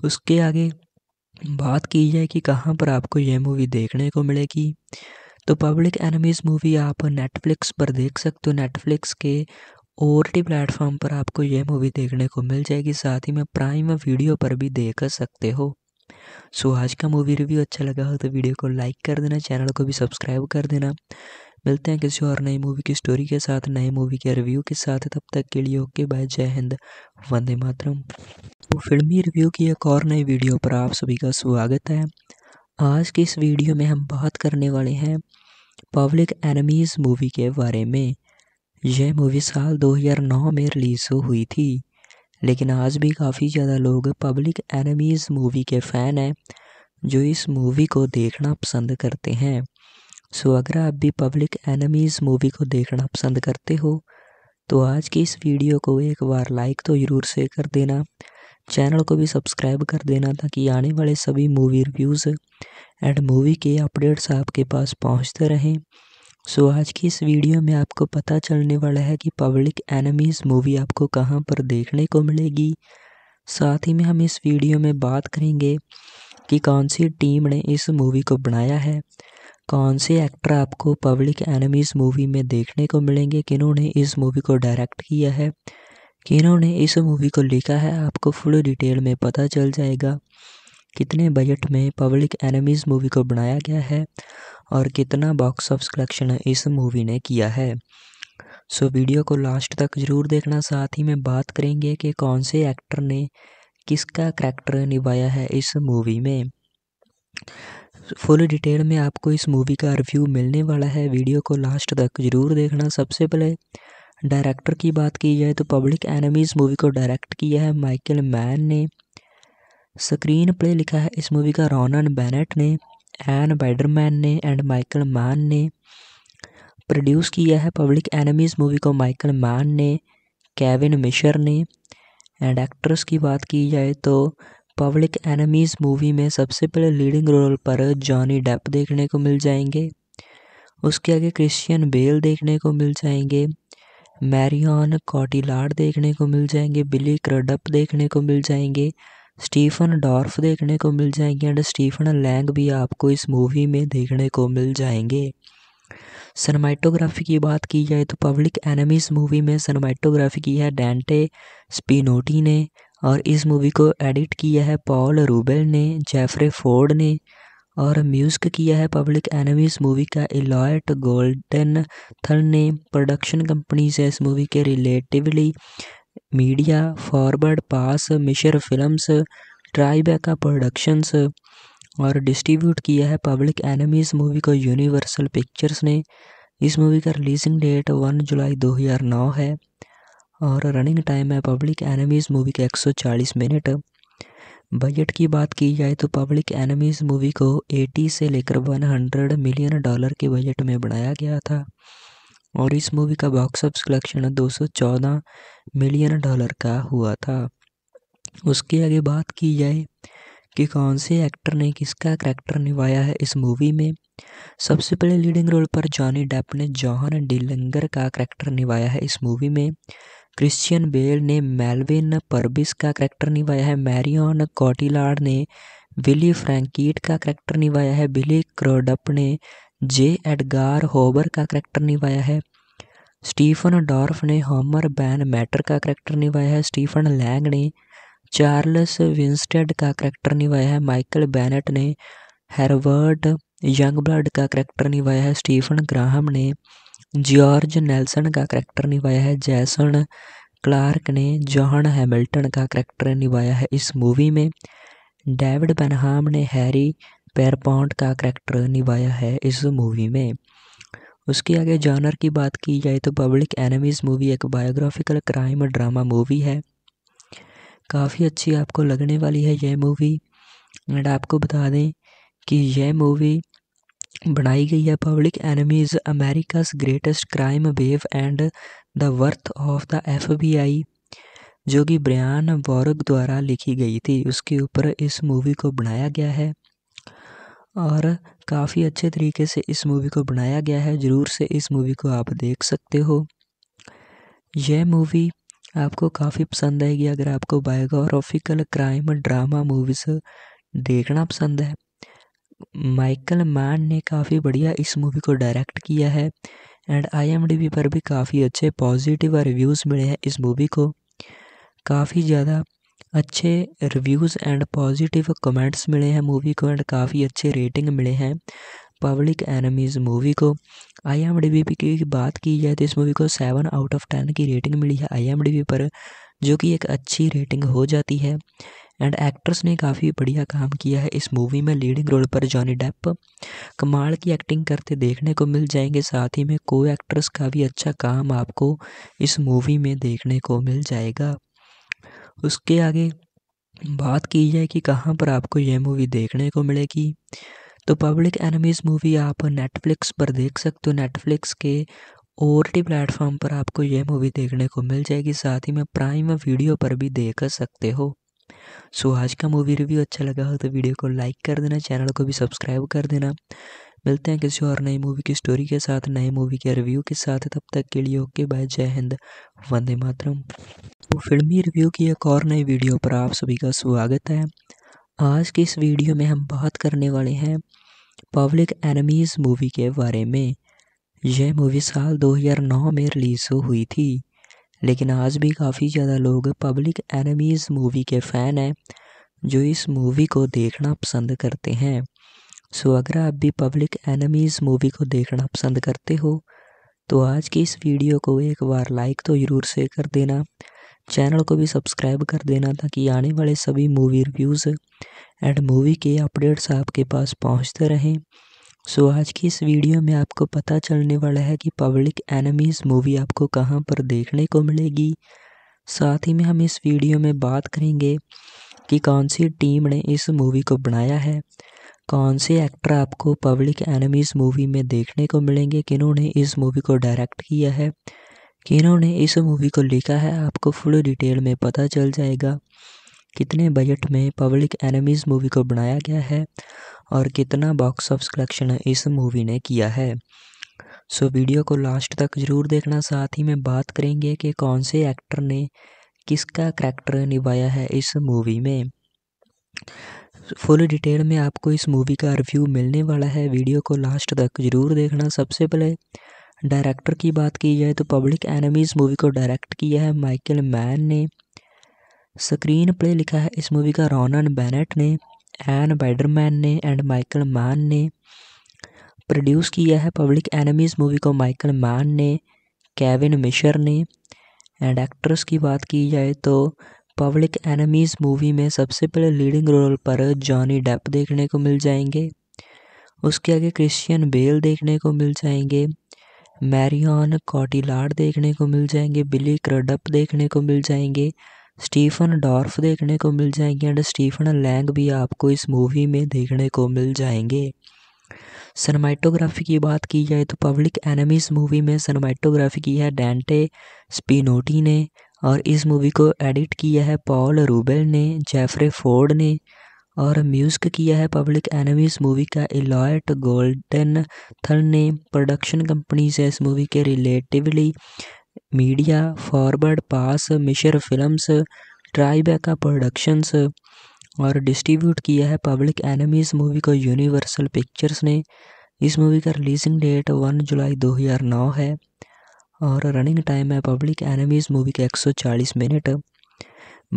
उसके आगे बात की जाए कि कहाँ पर आपको यह मूवी देखने को मिलेगी तो पब्लिक एनमीज मूवी आप नेटफ्लिक्स पर देख सकते हो नेटफ्लिक्स के टी प्लेटफॉर्म पर आपको यह मूवी देखने को मिल जाएगी साथ ही में प्राइम वीडियो पर भी देख सकते हो सो आज का मूवी रिव्यू अच्छा लगा हो तो वीडियो को लाइक कर देना चैनल को भी सब्सक्राइब कर देना मिलते हैं किसी और नई मूवी की स्टोरी के साथ नए मूवी के रिव्यू के साथ तब तक के लिए ओके बाय जय हिंद वंदे मातरम तो फिल्मी रिव्यू की एक और नई वीडियो पर आप सभी का स्वागत है आज की इस वीडियो में हम बात करने वाले हैं पब्लिक एनिमीज़ मूवी के बारे में यह मूवी साल दो में रिलीज़ हुई थी लेकिन आज भी काफ़ी ज़्यादा लोग पब्लिक एनिमीज़ मूवी के फ़ैन हैं जो इस मूवी को देखना पसंद करते हैं सो अगर आप भी पब्लिक एनिमीज़ मूवी को देखना पसंद करते हो तो आज की इस वीडियो को एक बार लाइक तो ज़रूर से कर देना चैनल को भी सब्सक्राइब कर देना ताकि आने वाले सभी मूवी रिव्यूज़ एंड मूवी के अपडेट्स आपके पास पहुंचते रहें सो आज की इस वीडियो में आपको पता चलने वाला है कि पब्लिक एनिमीज़ मूवी आपको कहाँ पर देखने को मिलेगी साथ ही में हम इस वीडियो में बात करेंगे कि कौन सी टीम ने इस मूवी को बनाया है कौन से एक्टर आपको पब्लिक एनिमीज़ मूवी में देखने को मिलेंगे किन्होंने इस मूवी को डायरेक्ट किया है किन्होंने इस मूवी को लिखा है आपको फुल डिटेल में पता चल जाएगा कितने बजट में पब्लिक एनिमीज़ मूवी को बनाया गया है और कितना बॉक्स ऑफ कलेक्शन इस मूवी ने किया है सो वीडियो को लास्ट तक ज़रूर देखना साथ ही में बात करेंगे कि कौन से एक्टर ने किसका करैक्टर निभाया है इस मूवी में फुल डिटेल में आपको इस मूवी का रिव्यू मिलने वाला है वीडियो को लास्ट तक ज़रूर देखना सबसे पहले डायरेक्टर की बात की जाए तो पब्लिक एनिमीज़ मूवी को डायरेक्ट किया है माइकल मैन ने स्क्रीन प्ले लिखा है इस मूवी का रोनन बैनेट ने एन बैडरमैन ने एंड माइकल मान ने प्रोड्यूस किया है पब्लिक एनिमीज मूवी को माइकल मान ने केविन मिशर ने एंड एक्ट्रेस की बात की जाए तो पब्लिक एनिमीज मूवी में सबसे पहले लीडिंग रोल पर जॉनी डेप देखने को मिल जाएंगे उसके आगे क्रिश्चियन बेल देखने को मिल जाएंगे मैरियन कॉटिलार्ड देखने को मिल जाएंगे बिली क्रडप देखने को मिल जाएंगे स्टीफन डॉर्फ देखने को मिल जाएंगे एंड स्टीफन लैंग भी आपको इस मूवी में देखने को मिल जाएंगे सनमाइटोग्राफी की बात की जाए तो पब्लिक एनिमीज मूवी में सनमाइटोग्राफी की है डेंटे स्पिनोटी ने और इस मूवी को एडिट किया है पॉल रूबेल ने जेफरे फोर्ड ने और म्यूजिक किया है पब्लिक एनिमीज मूवी का इलॉयट गोल्डन थल ने प्रोडक्शन कंपनी से इस मूवी के रिलेटिवली मीडिया फॉरवर्ड पास मिशर फिल्म्स ट्राईबेका प्रोडक्शंस और डिस्ट्रीब्यूट किया है पब्लिक एनिमीज मूवी को यूनिवर्सल पिक्चर्स ने इस मूवी का रिलीजिंग डेट वन जुलाई 2009 है और रनिंग टाइम है पब्लिक एनिमीज मूवी का 140 मिनट बजट की बात की जाए तो पब्लिक एनिमीज़ मूवी को 80 से लेकर 100 मिलियन डॉलर के बजट में बनाया गया था और इस मूवी का बॉक्स ऑफिस कलेक्शन दो सौ चौदह मिलियन डॉलर का हुआ था उसके आगे बात की जाए कि कौन से एक्टर ने किसका कैरेक्टर निभाया है इस मूवी में सबसे पहले लीडिंग रोल पर जॉनी डेप ने जॉहन डिलंगर का कैरेक्टर निभाया है इस मूवी में क्रिश्चियन बेल ने मेलविन परबिस का कैरेक्टर निभाया है मैरियन कॉटिलार्ड ने विली फ्रैंकीट का कैरेक्टर निभाया है बिली क्रोडप ने जे एडगार होबर का करैक्टर निभाया है स्टीफन डॉर्फ ने होमर बैन मैटर का करैक्टर निभाया है स्टीफन लैंग ने चार्ल्स विंस्टेड का करैक्टर निभाया है माइकल बैनेट ने हेरवर्ड यंग ब्लड का करैक्टर निभाया है स्टीफन ग्राहम ने जॉर्ज नेल्सन का करैक्टर निभाया है जैसन क्लार्क ने जॉन हैमिल्टन का करैक्टर निभाया है इस मूवी में डेविड बनहाम ने हैरी पैरपॉन्ट का करेक्टर निभाया है इस मूवी में उसके आगे जानर की बात की जाए तो पब्लिक एनिमीज़ मूवी एक बायोग्राफिकल क्राइम ड्रामा मूवी है काफ़ी अच्छी आपको लगने वाली है यह मूवी एंड आपको बता दें कि यह मूवी बनाई गई है public enemies America's greatest crime wave and the worth of the FBI जो कि ब्रियान वॉरक द्वारा लिखी गई थी उसके ऊपर इस मूवी को बनाया गया है और काफ़ी अच्छे तरीके से इस मूवी को बनाया गया है ज़रूर से इस मूवी को आप देख सकते हो यह मूवी आपको काफ़ी पसंद आएगी अगर आपको बायोग्राफिकल क्राइम ड्रामा मूवीज़ देखना पसंद है माइकल मैन ने काफ़ी बढ़िया इस मूवी को डायरेक्ट किया है एंड आई पर भी काफ़ी अच्छे पॉजिटिव रिव्यूज़ मिले हैं इस मूवी को काफ़ी ज़्यादा अच्छे रिव्यूज़ एंड पॉजिटिव कमेंट्स मिले हैं मूवी को एंड काफ़ी अच्छे रेटिंग मिले हैं पब्लिक एनमीज़ मूवी को आई एम डी पी की बात की जाए तो इस मूवी को सेवन आउट ऑफ टेन की रेटिंग मिली है आई एम डी पर जो कि एक अच्छी रेटिंग हो जाती है एंड एक्ट्रेस ने काफ़ी बढ़िया काम किया है इस मूवी में लीडिंग रोल पर जॉनी डेप कमाल की एक्टिंग करते देखने को मिल जाएंगे साथ ही में को एक्ट्रेस का भी अच्छा काम आपको इस मूवी में देखने को मिल जाएगा उसके आगे बात की जाए कि कहाँ पर आपको यह मूवी देखने को मिलेगी तो पब्लिक एनिमीज़ मूवी आप नेटफ्लिक्स पर देख सकते हो नेटफ्लिक्स के टी प्लेटफॉर्म पर आपको यह मूवी देखने को मिल जाएगी साथ ही में प्राइम वीडियो पर भी देख सकते हो सो आज का मूवी रिव्यू अच्छा लगा हो तो वीडियो को लाइक कर देना चैनल को भी सब्सक्राइब कर देना मिलते हैं किसी और नई मूवी की स्टोरी के साथ नए मूवी के रिव्यू के साथ तब तक के लिए ओके बाय जय हिंद वंदे मातरम तो फिल्मी रिव्यू की एक और नई वीडियो पर आप सभी का स्वागत है आज की इस वीडियो में हम बात करने वाले हैं पब्लिक एनमीज मूवी के बारे में यह मूवी साल 2009 में रिलीज़ हुई थी लेकिन आज भी काफ़ी ज़्यादा लोग पब्लिक एनिमीज़ मूवी के फ़ैन हैं जो इस मूवी को देखना पसंद करते हैं सो अगर आप भी पब्लिक एनमीज़ मूवी को देखना पसंद करते हो तो आज की इस वीडियो को एक बार लाइक तो ज़रूर से कर देना चैनल को भी सब्सक्राइब कर देना ताकि आने वाले सभी मूवी रिव्यूज़ एंड मूवी के अपडेट्स आपके पास पहुंचते रहें सो so, आज की इस वीडियो में आपको पता चलने वाला है कि पब्लिक एनमीज़ मूवी आपको कहां पर देखने को मिलेगी साथ ही में हम इस वीडियो में बात करेंगे कि कौन सी टीम ने इस मूवी को बनाया है कौन से एक्टर आपको पब्लिक एनिमीज़ मूवी में देखने को मिलेंगे किन्होंने इस मूवी को डायरेक्ट किया है किन्होंने इस मूवी को लिखा है आपको फुल डिटेल में पता चल जाएगा कितने बजट में पब्लिक एनिमीज़ मूवी को बनाया गया है और कितना बॉक्स ऑफ कलेक्शन इस मूवी ने किया है सो वीडियो को लास्ट तक ज़रूर देखना साथ ही में बात करेंगे कि कौन से एक्टर ने किसका करैक्टर निभाया है इस मूवी में फुल डिटेल में आपको इस मूवी का रिव्यू मिलने वाला है वीडियो को लास्ट तक जरूर देखना सबसे पहले डायरेक्टर की बात की जाए तो पब्लिक एनिमीज मूवी को डायरेक्ट किया है माइकल मैन ने स्क्रीन प्ले लिखा है इस मूवी का रॉनन बैनेट ने एन बैडरमैन ने एंड माइकल मैन ने प्रोड्यूस किया है पब्लिक एनिमीज मूवी को माइकल मैन ने केविन मिशर ने एंड एक्ट्रेस की बात की जाए तो पब्लिक एनिमीज मूवी में सबसे पहले लीडिंग रोल पर जॉनी डेप देखने को मिल जाएंगे उसके आगे क्रिश्चियन बेल देखने को मिल जाएंगे मैरियन कॉटिलार्ड देखने को मिल जाएंगे बिली क्रडप देखने को मिल जाएंगे स्टीफन डॉर्फ देखने को मिल जाएंगे एंड स्टीफन लैंग भी आपको इस मूवी में देखने को मिल जाएंगे सनमाइटोग्राफी की बात की जाए तो पब्लिक एनिमीज मूवी में सनमाइटोग्राफी की है डेंटे स्पिनोटी ने और इस मूवी को एडिट किया है पॉल रूबेल ने जेफरे फोर्ड ने और म्यूजिक किया है पब्लिक एनमी इस मूवी का एलॉयट गोल्डन थन ने प्रोडक्शन कंपनी से इस मूवी के रिलेटिवली मीडिया फॉरवर्ड पास मिशर फिल्म्स ट्राइबेका प्रोडक्शंस और डिस्ट्रीब्यूट किया है पब्लिक एनिमीज़ इस मूवी को यूनिवर्सल पिक्चर्स ने इस मूवी का रिलीजिंग डेट वन जुलाई दो है और रनिंग टाइम है पब्लिक एनिमीज़ मूवी के 140 मिनट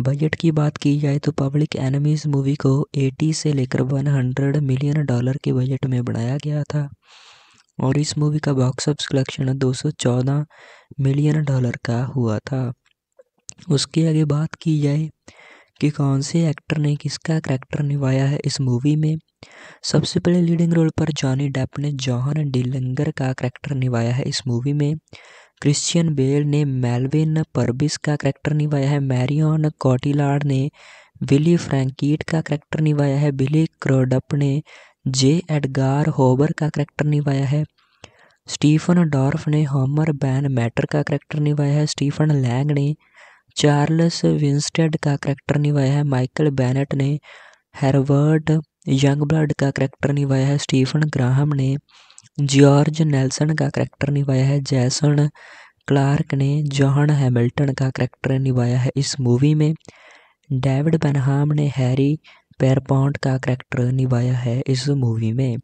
बजट की बात की जाए तो पब्लिक एनिमीज़ मूवी को 80 से लेकर 100 मिलियन डॉलर के बजट में बनाया गया था और इस मूवी का box office collection 214 million dollar का हुआ था उसके आगे बात की जाए कि कौन से एक्टर ने किसका करैक्टर निभाया है इस मूवी में सबसे पहले लीडिंग रोल पर जॉनी डेप ने जॉहन डिलंगर का करैक्टर निभाया है इस मूवी में क्रिश्चियन बेल ने मेलविन परबिस का करैक्टर निभाया है मैरियन कॉटिलार्ड ने विली फ्रैंकीट का करैक्टर निभाया है बिली क्रोडप ने जे एडगार होबर का करैक्टर निभाया है स्टीफन डॉर्फ ने होमर बैन मैटर का करैक्टर निभाया है स्टीफन लैंग ने चार्ल्स विंस्टेड का करैक्टर निभाया है माइकल बैनेट ने हेरवर्ड यंग ब्लड का करैक्टर निभाया है स्टीफन ग्राहम ने जॉर्ज नेल्सन का करैक्टर निभाया है जैसन क्लार्क ने जॉन हैमिल्टन का करैक्टर निभाया है इस मूवी में डेविड बनहाम ने हैरी पेरपॉन्ट का करैक्टर निभाया है इस मूवी में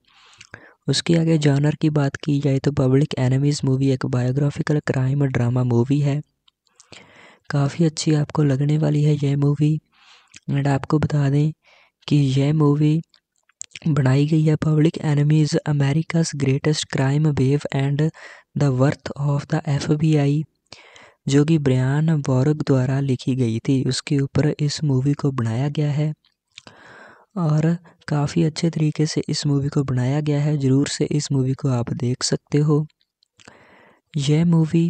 उसके आगे जॉनर की बात की जाए तो पब्लिक एनिमीज़ मूवी एक बायोग्राफिकल क्राइम ड्रामा मूवी है काफ़ी अच्छी आपको लगने वाली है यह मूवी एंड आपको बता दें कि यह मूवी बनाई गई है public enemies America's greatest crime wave and the worth of the FBI जो कि ब्रयान वॉरग द्वारा लिखी गई थी उसके ऊपर इस मूवी को बनाया गया है और काफ़ी अच्छे तरीके से इस मूवी को बनाया गया है ज़रूर से इस मूवी को आप देख सकते हो यह मूवी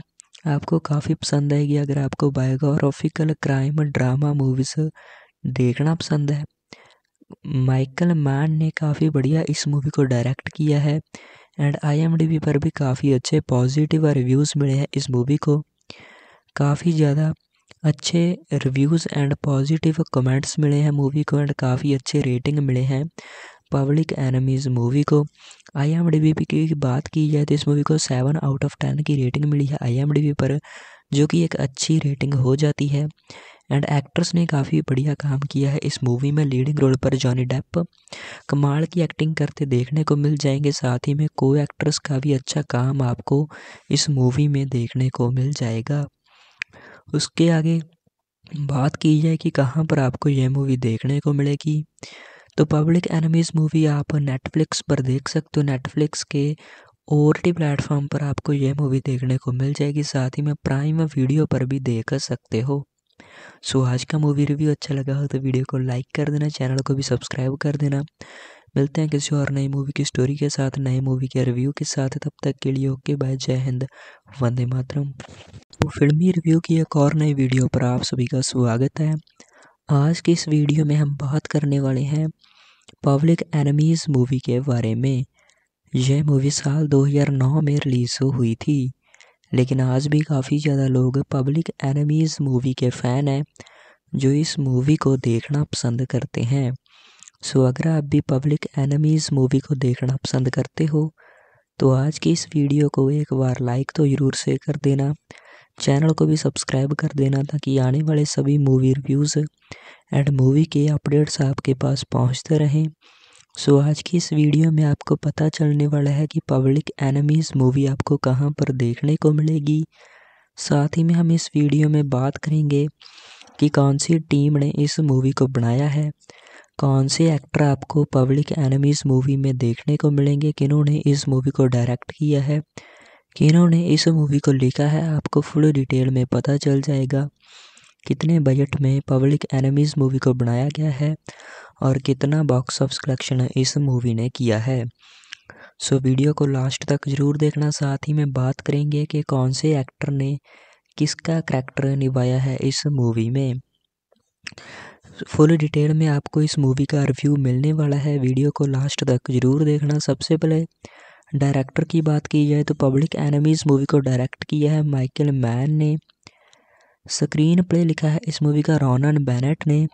आपको काफ़ी पसंद आएगी अगर आपको बायोग्राफिकल क्राइम ड्रामा मूवीज़ देखना पसंद है माइकल मैन ने काफ़ी बढ़िया इस मूवी को डायरेक्ट किया है एंड आई पर भी काफ़ी अच्छे पॉजिटिव रिव्यूज़ मिले हैं इस मूवी को काफ़ी ज़्यादा अच्छे रिव्यूज़ एंड पॉजिटिव कमेंट्स मिले हैं मूवी को एंड काफ़ी अच्छे रेटिंग मिले हैं पब्लिक एनमीज़ मूवी को आई एम डी पी की बात की जाए तो इस मूवी को सेवन आउट ऑफ टेन की रेटिंग मिली है आई एम डी पर जो कि एक अच्छी रेटिंग हो जाती है एंड एक्ट्रेस ने काफ़ी बढ़िया काम किया है इस मूवी में लीडिंग रोल पर जॉनी डेप कमाल की एक्टिंग करते देखने को मिल जाएंगे साथ ही में को एक्ट्रेस का भी अच्छा काम आपको इस मूवी में देखने को मिल जाएगा उसके आगे बात की जाए कि कहाँ पर आपको यह मूवी देखने को मिलेगी तो पब्लिक एनमीज मूवी आप नेटफ्लिक्स पर देख सकते हो नेटफ्लिक्स के टी प्लेटफॉर्म पर आपको यह मूवी देखने को मिल जाएगी साथ ही में प्राइम वीडियो पर भी देख सकते हो सो आज का मूवी रिव्यू अच्छा लगा हो तो वीडियो को लाइक कर देना चैनल को भी सब्सक्राइब कर देना मिलते हैं किसी और नई मूवी की स्टोरी के साथ नए मूवी के रिव्यू के साथ तब तक के लिए ओके बाय जय हिंद वंदे मातरम तो फिल्मी रिव्यू की एक और नई वीडियो पर आप सभी का स्वागत है आज की इस वीडियो में हम बात करने वाले हैं पब्लिक एनिमीज़ मूवी के बारे में यह मूवी साल दो में रिलीज़ हुई थी लेकिन आज भी काफ़ी ज़्यादा लोग पब्लिक एनिमीज़ मूवी के फ़ैन हैं जो इस मूवी को देखना पसंद करते हैं सो अगर आप भी पब्लिक एनिमीज़ मूवी को देखना पसंद करते हो तो आज की इस वीडियो को एक बार लाइक तो ज़रूर से कर देना चैनल को भी सब्सक्राइब कर देना ताकि आने वाले सभी मूवी रिव्यूज़ एंड मूवी के अपडेट्स आपके पास पहुंचते रहें सो आज की इस वीडियो में आपको पता चलने वाला है कि पब्लिक एनिमीज़ मूवी आपको कहाँ पर देखने को मिलेगी साथ ही में हम इस वीडियो में बात करेंगे कि कौन सी टीम ने इस मूवी को बनाया है कौन से एक्टर आपको पब्लिक एनिमीज़ मूवी में देखने को मिलेंगे किन्होंने इस मूवी को डायरेक्ट किया है किन्होंने इस मूवी को लिखा है आपको फुल डिटेल में पता चल जाएगा कितने बजट में पब्लिक एनिमीज़ मूवी को बनाया गया है और कितना बॉक्स ऑफ कलेक्शन इस मूवी ने किया है सो वीडियो को लास्ट तक ज़रूर देखना साथ ही में बात करेंगे कि कौन से एक्टर ने किसका करैक्टर निभाया है इस मूवी में फुल डिटेल में आपको इस मूवी का रिव्यू मिलने वाला है वीडियो को लास्ट तक ज़रूर देखना सबसे पहले डायरेक्टर की बात की जाए तो पब्लिक एनिमीज़ मूवी को डायरेक्ट किया है माइकल मैन ने स्क्रीन प्ले लिखा है इस मूवी का रोनन बैनेट ने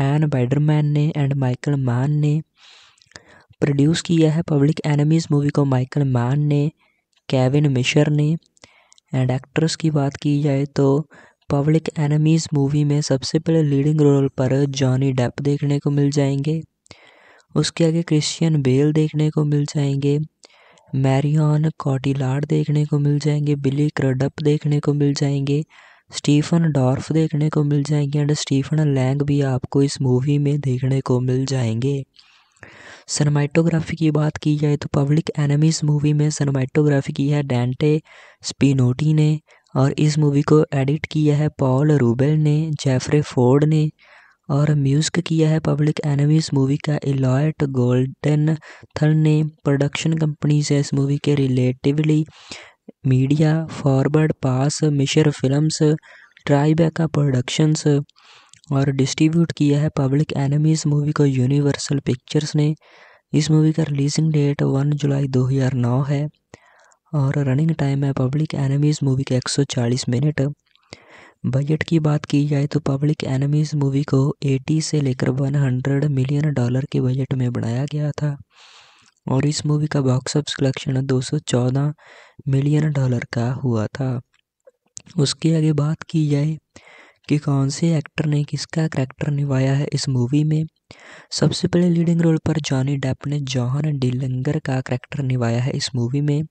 एन बैडरमैन ने एंड माइकल मान ने प्रोड्यूस किया है पब्लिक एनिमीज मूवी को माइकल मान ने केविन मिशर ने एंड एक्ट्रेस की बात की जाए तो पब्लिक एनिमीज मूवी में सबसे पहले लीडिंग रोल पर जॉनी डेप देखने को मिल जाएंगे उसके आगे क्रिश्चियन बेल देखने को मिल जाएंगे मैरियन कॉटिलार्ड देखने को मिल जाएंगे बिली क्रडप देखने को मिल जाएंगे स्टीफन डॉर्फ देखने को मिल जाएंगे एंड स्टीफन लैंग भी आपको इस मूवी में देखने को मिल जाएंगे सनमाइटोग्राफी की बात की जाए तो पब्लिक एनिमीज मूवी में सनमाइटोग्राफी की है डेंटे स्पिनोटी ने और इस मूवी को एडिट किया है पॉल रूबेल ने जेफरे फोर्ड ने और म्यूजिक किया है पब्लिक एनिमीज मूवी का इलॉयट गोल्डन थल ने प्रोडक्शन कंपनी से इस मूवी के रिलेटिवली मीडिया फॉरवर्ड पास मिशर फिल्म्स ट्राईबेका प्रोडक्शंस और डिस्ट्रीब्यूट किया है पब्लिक एनिमीज़ मूवी को यूनिवर्सल पिक्चर्स ने इस मूवी का रिलीजिंग डेट वन जुलाई 2009 है और रनिंग टाइम है पब्लिक एनिमीज़ मूवी का 140 मिनट बजट की बात की जाए तो पब्लिक एनिमीज़ मूवी को 80 से लेकर 100 मिलियन डॉलर के बजट में बनाया गया था और इस मूवी का बॉक्स ऑफिस कलेक्शन दो सौ चौदह मिलियन डॉलर का हुआ था उसके आगे बात की जाए कि कौन से एक्टर ने किसका कैरेक्टर निभाया है इस मूवी में सबसे पहले लीडिंग रोल पर जॉनी डेप ने जॉहन डिलंगर का कैरेक्टर निभाया है इस मूवी में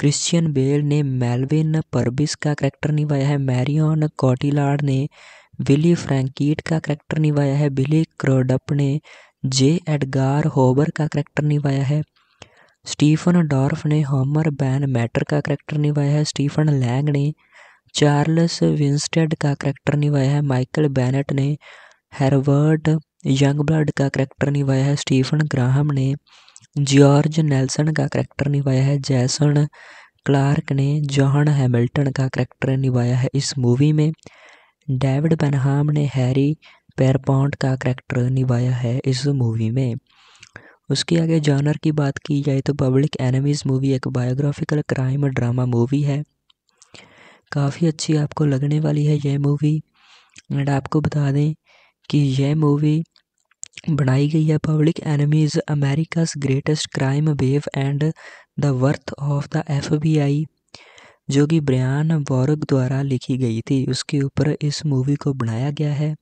क्रिश्चियन बेल ने मेलविन परबिस का कैरेक्टर निभाया है मैरियन कॉटिलार्ड ने विली फ्रैंकीट का कैरेक्टर निभाया है बिली क्रोडप ने जे एडगार होबर का करैक्टर निभाया है स्टीफन डॉर्फ ने होमर बैन मैटर का करैक्टर निभाया है स्टीफन लैंग ने चार्ल्स विंस्टेड का करैक्टर निभाया है माइकल बैनेट ने हेरवर्ड यंग ब्लड का करैक्टर निभाया है स्टीफन ग्राहम ने जॉर्ज नेल्सन का करैक्टर निभाया है जैसन क्लार्क ने जॉन हैमिल्टन का करैक्टर निभाया है इस मूवी में डेविड बनहाम ने हैरी पैरपॉन्ट का करेक्टर निभाया है इस मूवी में उसके आगे जॉनर की बात की जाए तो पब्लिक एनिमीज़ मूवी एक बायोग्राफिकल क्राइम ड्रामा मूवी है काफ़ी अच्छी आपको लगने वाली है यह मूवी एंड आपको बता दें कि यह मूवी बनाई गई है public enemies America's greatest crime wave and the worth of the FBI जो कि ब्रियान वॉरक द्वारा लिखी गई थी उसके ऊपर इस मूवी को बनाया गया है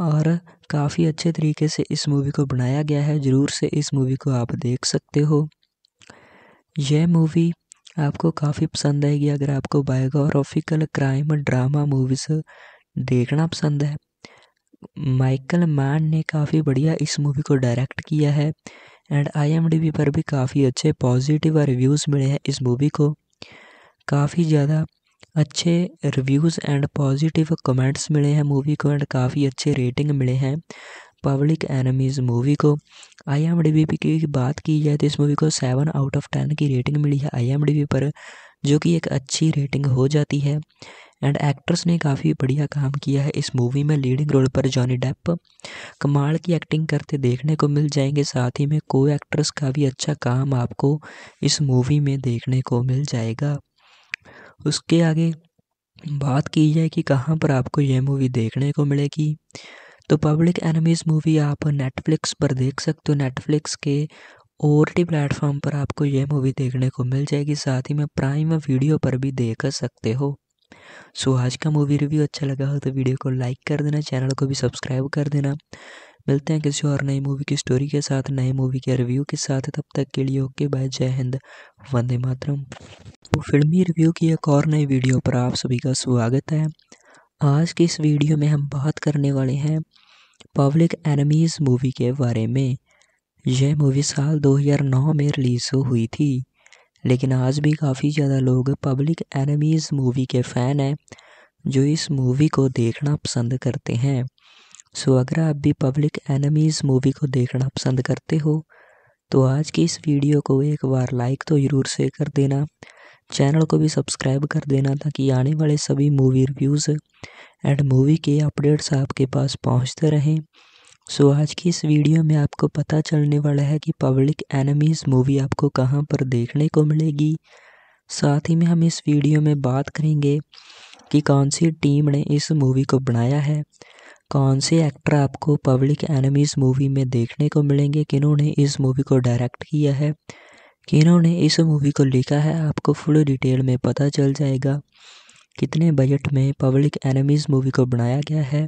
और काफ़ी अच्छे तरीके से इस मूवी को बनाया गया है ज़रूर से इस मूवी को आप देख सकते हो यह मूवी आपको काफ़ी पसंद आएगी अगर आपको बायोग्राफिकल क्राइम ड्रामा मूवीज़ देखना पसंद है माइकल मैन ने काफ़ी बढ़िया इस मूवी को डायरेक्ट किया है एंड आई पर भी काफ़ी अच्छे पॉजिटिव रिव्यूज़ मिले हैं इस मूवी को काफ़ी ज़्यादा अच्छे रिव्यूज़ एंड पॉजिटिव कमेंट्स मिले हैं मूवी को एंड काफ़ी अच्छे रेटिंग मिले हैं पब्लिक एनमीज़ मूवी को आई एम डी पी की बात की जाए तो इस मूवी को सेवन आउट ऑफ टेन की रेटिंग मिली है आई एम डी पर जो कि एक अच्छी रेटिंग हो जाती है एंड एक्ट्रेस ने काफ़ी बढ़िया काम किया है इस मूवी में लीडिंग रोल पर जॉनी डेप कमाल की एक्टिंग करते देखने को मिल जाएंगे साथ ही में को एक्ट्रेस का भी अच्छा काम आपको इस मूवी में देखने को मिल जाएगा उसके आगे बात की जाए कि कहाँ पर आपको यह मूवी देखने को मिलेगी तो पब्लिक एनिमीज़ मूवी आप नेटफ्लिक्स पर देख सकते हो नेटफ्लिक्स के टी प्लेटफॉर्म पर आपको यह मूवी देखने को मिल जाएगी साथ ही में प्राइम वीडियो पर भी देख सकते हो सो आज का मूवी रिव्यू अच्छा लगा हो तो वीडियो को लाइक कर देना चैनल को भी सब्सक्राइब कर देना मिलते हैं किसी और नई मूवी की स्टोरी के साथ नए मूवी के रिव्यू के साथ तब तक के लिए ओके बाय जय हिंद वंदे मातरम तो फिल्मी रिव्यू की एक और नई वीडियो पर आप सभी का स्वागत है आज की इस वीडियो में हम बात करने वाले हैं पब्लिक एनमीज मूवी के बारे में यह मूवी साल 2009 में रिलीज़ हुई थी लेकिन आज भी काफ़ी ज़्यादा लोग पब्लिक एनिमीज़ मूवी के फ़ैन हैं जो इस मूवी को देखना पसंद करते हैं सो अगर आप भी पब्लिक एनिमीज़ मूवी को देखना पसंद करते हो तो आज की इस वीडियो को एक बार लाइक तो ज़रूर से कर देना चैनल को भी सब्सक्राइब कर देना ताकि आने वाले सभी मूवी रिव्यूज़ एंड मूवी के अपडेट्स आपके पास पहुंचते रहें सो so, आज की इस वीडियो में आपको पता चलने वाला है कि पब्लिक एनिमीज़ मूवी आपको कहां पर देखने को मिलेगी साथ ही में हम इस वीडियो में बात करेंगे कि कौन सी टीम ने इस मूवी को बनाया है कौन से एक्टर आपको पब्लिक एनिमीज़ मूवी में देखने को मिलेंगे किन्होंने इस मूवी को डायरेक्ट किया है किन्होंने इस मूवी को लिखा है आपको फुल डिटेल में पता चल जाएगा कितने बजट में पब्लिक एनिमीज़ मूवी को बनाया गया है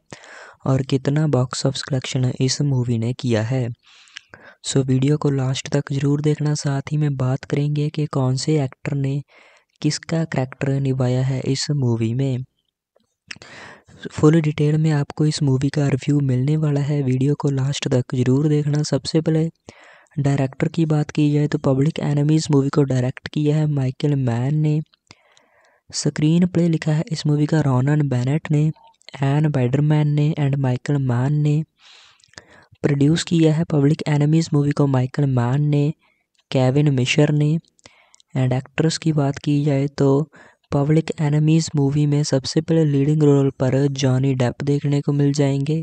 और कितना बॉक्स ऑफ कलेक्शन इस मूवी ने किया है सो वीडियो को लास्ट तक ज़रूर देखना साथ ही में बात करेंगे कि कौन से एक्टर ने किसका करैक्टर निभाया है इस मूवी में फुल डिटेल में आपको इस मूवी का रिव्यू मिलने वाला है वीडियो को लास्ट तक जरूर देखना सबसे पहले डायरेक्टर की बात की जाए तो पब्लिक एनिमीज मूवी को डायरेक्ट किया है माइकल मैन ने स्क्रीन प्ले लिखा है इस मूवी का रॉनन बैनेट ने एन बैडरमैन ने एंड माइकल मैन ने प्रोड्यूस किया है पब्लिक एनिमीज मूवी को माइकल मैन ने केविन मिशर ने एंड एक्ट्रेस की बात की जाए तो पब्लिक एनिमीज मूवी में सबसे पहले लीडिंग रोल पर जॉनी डेप देखने को मिल जाएंगे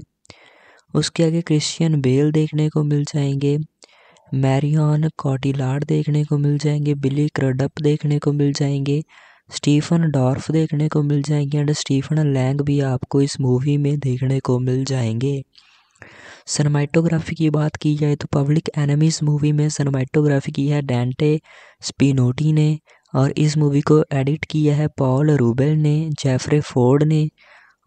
उसके आगे क्रिश्चियन बेल देखने को मिल जाएंगे मैरियन कॉटिलार्ड देखने को मिल जाएंगे बिली क्रडप देखने को मिल जाएंगे स्टीफन डॉर्फ देखने को मिल जाएंगे एंड स्टीफन लैंग भी आपको इस मूवी में देखने को मिल जाएंगे सनमाइटोग्राफी की बात की जाए तो पब्लिक एनिमीज मूवी में सनमाइटोग्राफी की है डेंटे स्पिनोटी ने और इस मूवी को एडिट किया है पॉल रूबेल ने जेफरे फोर्ड ने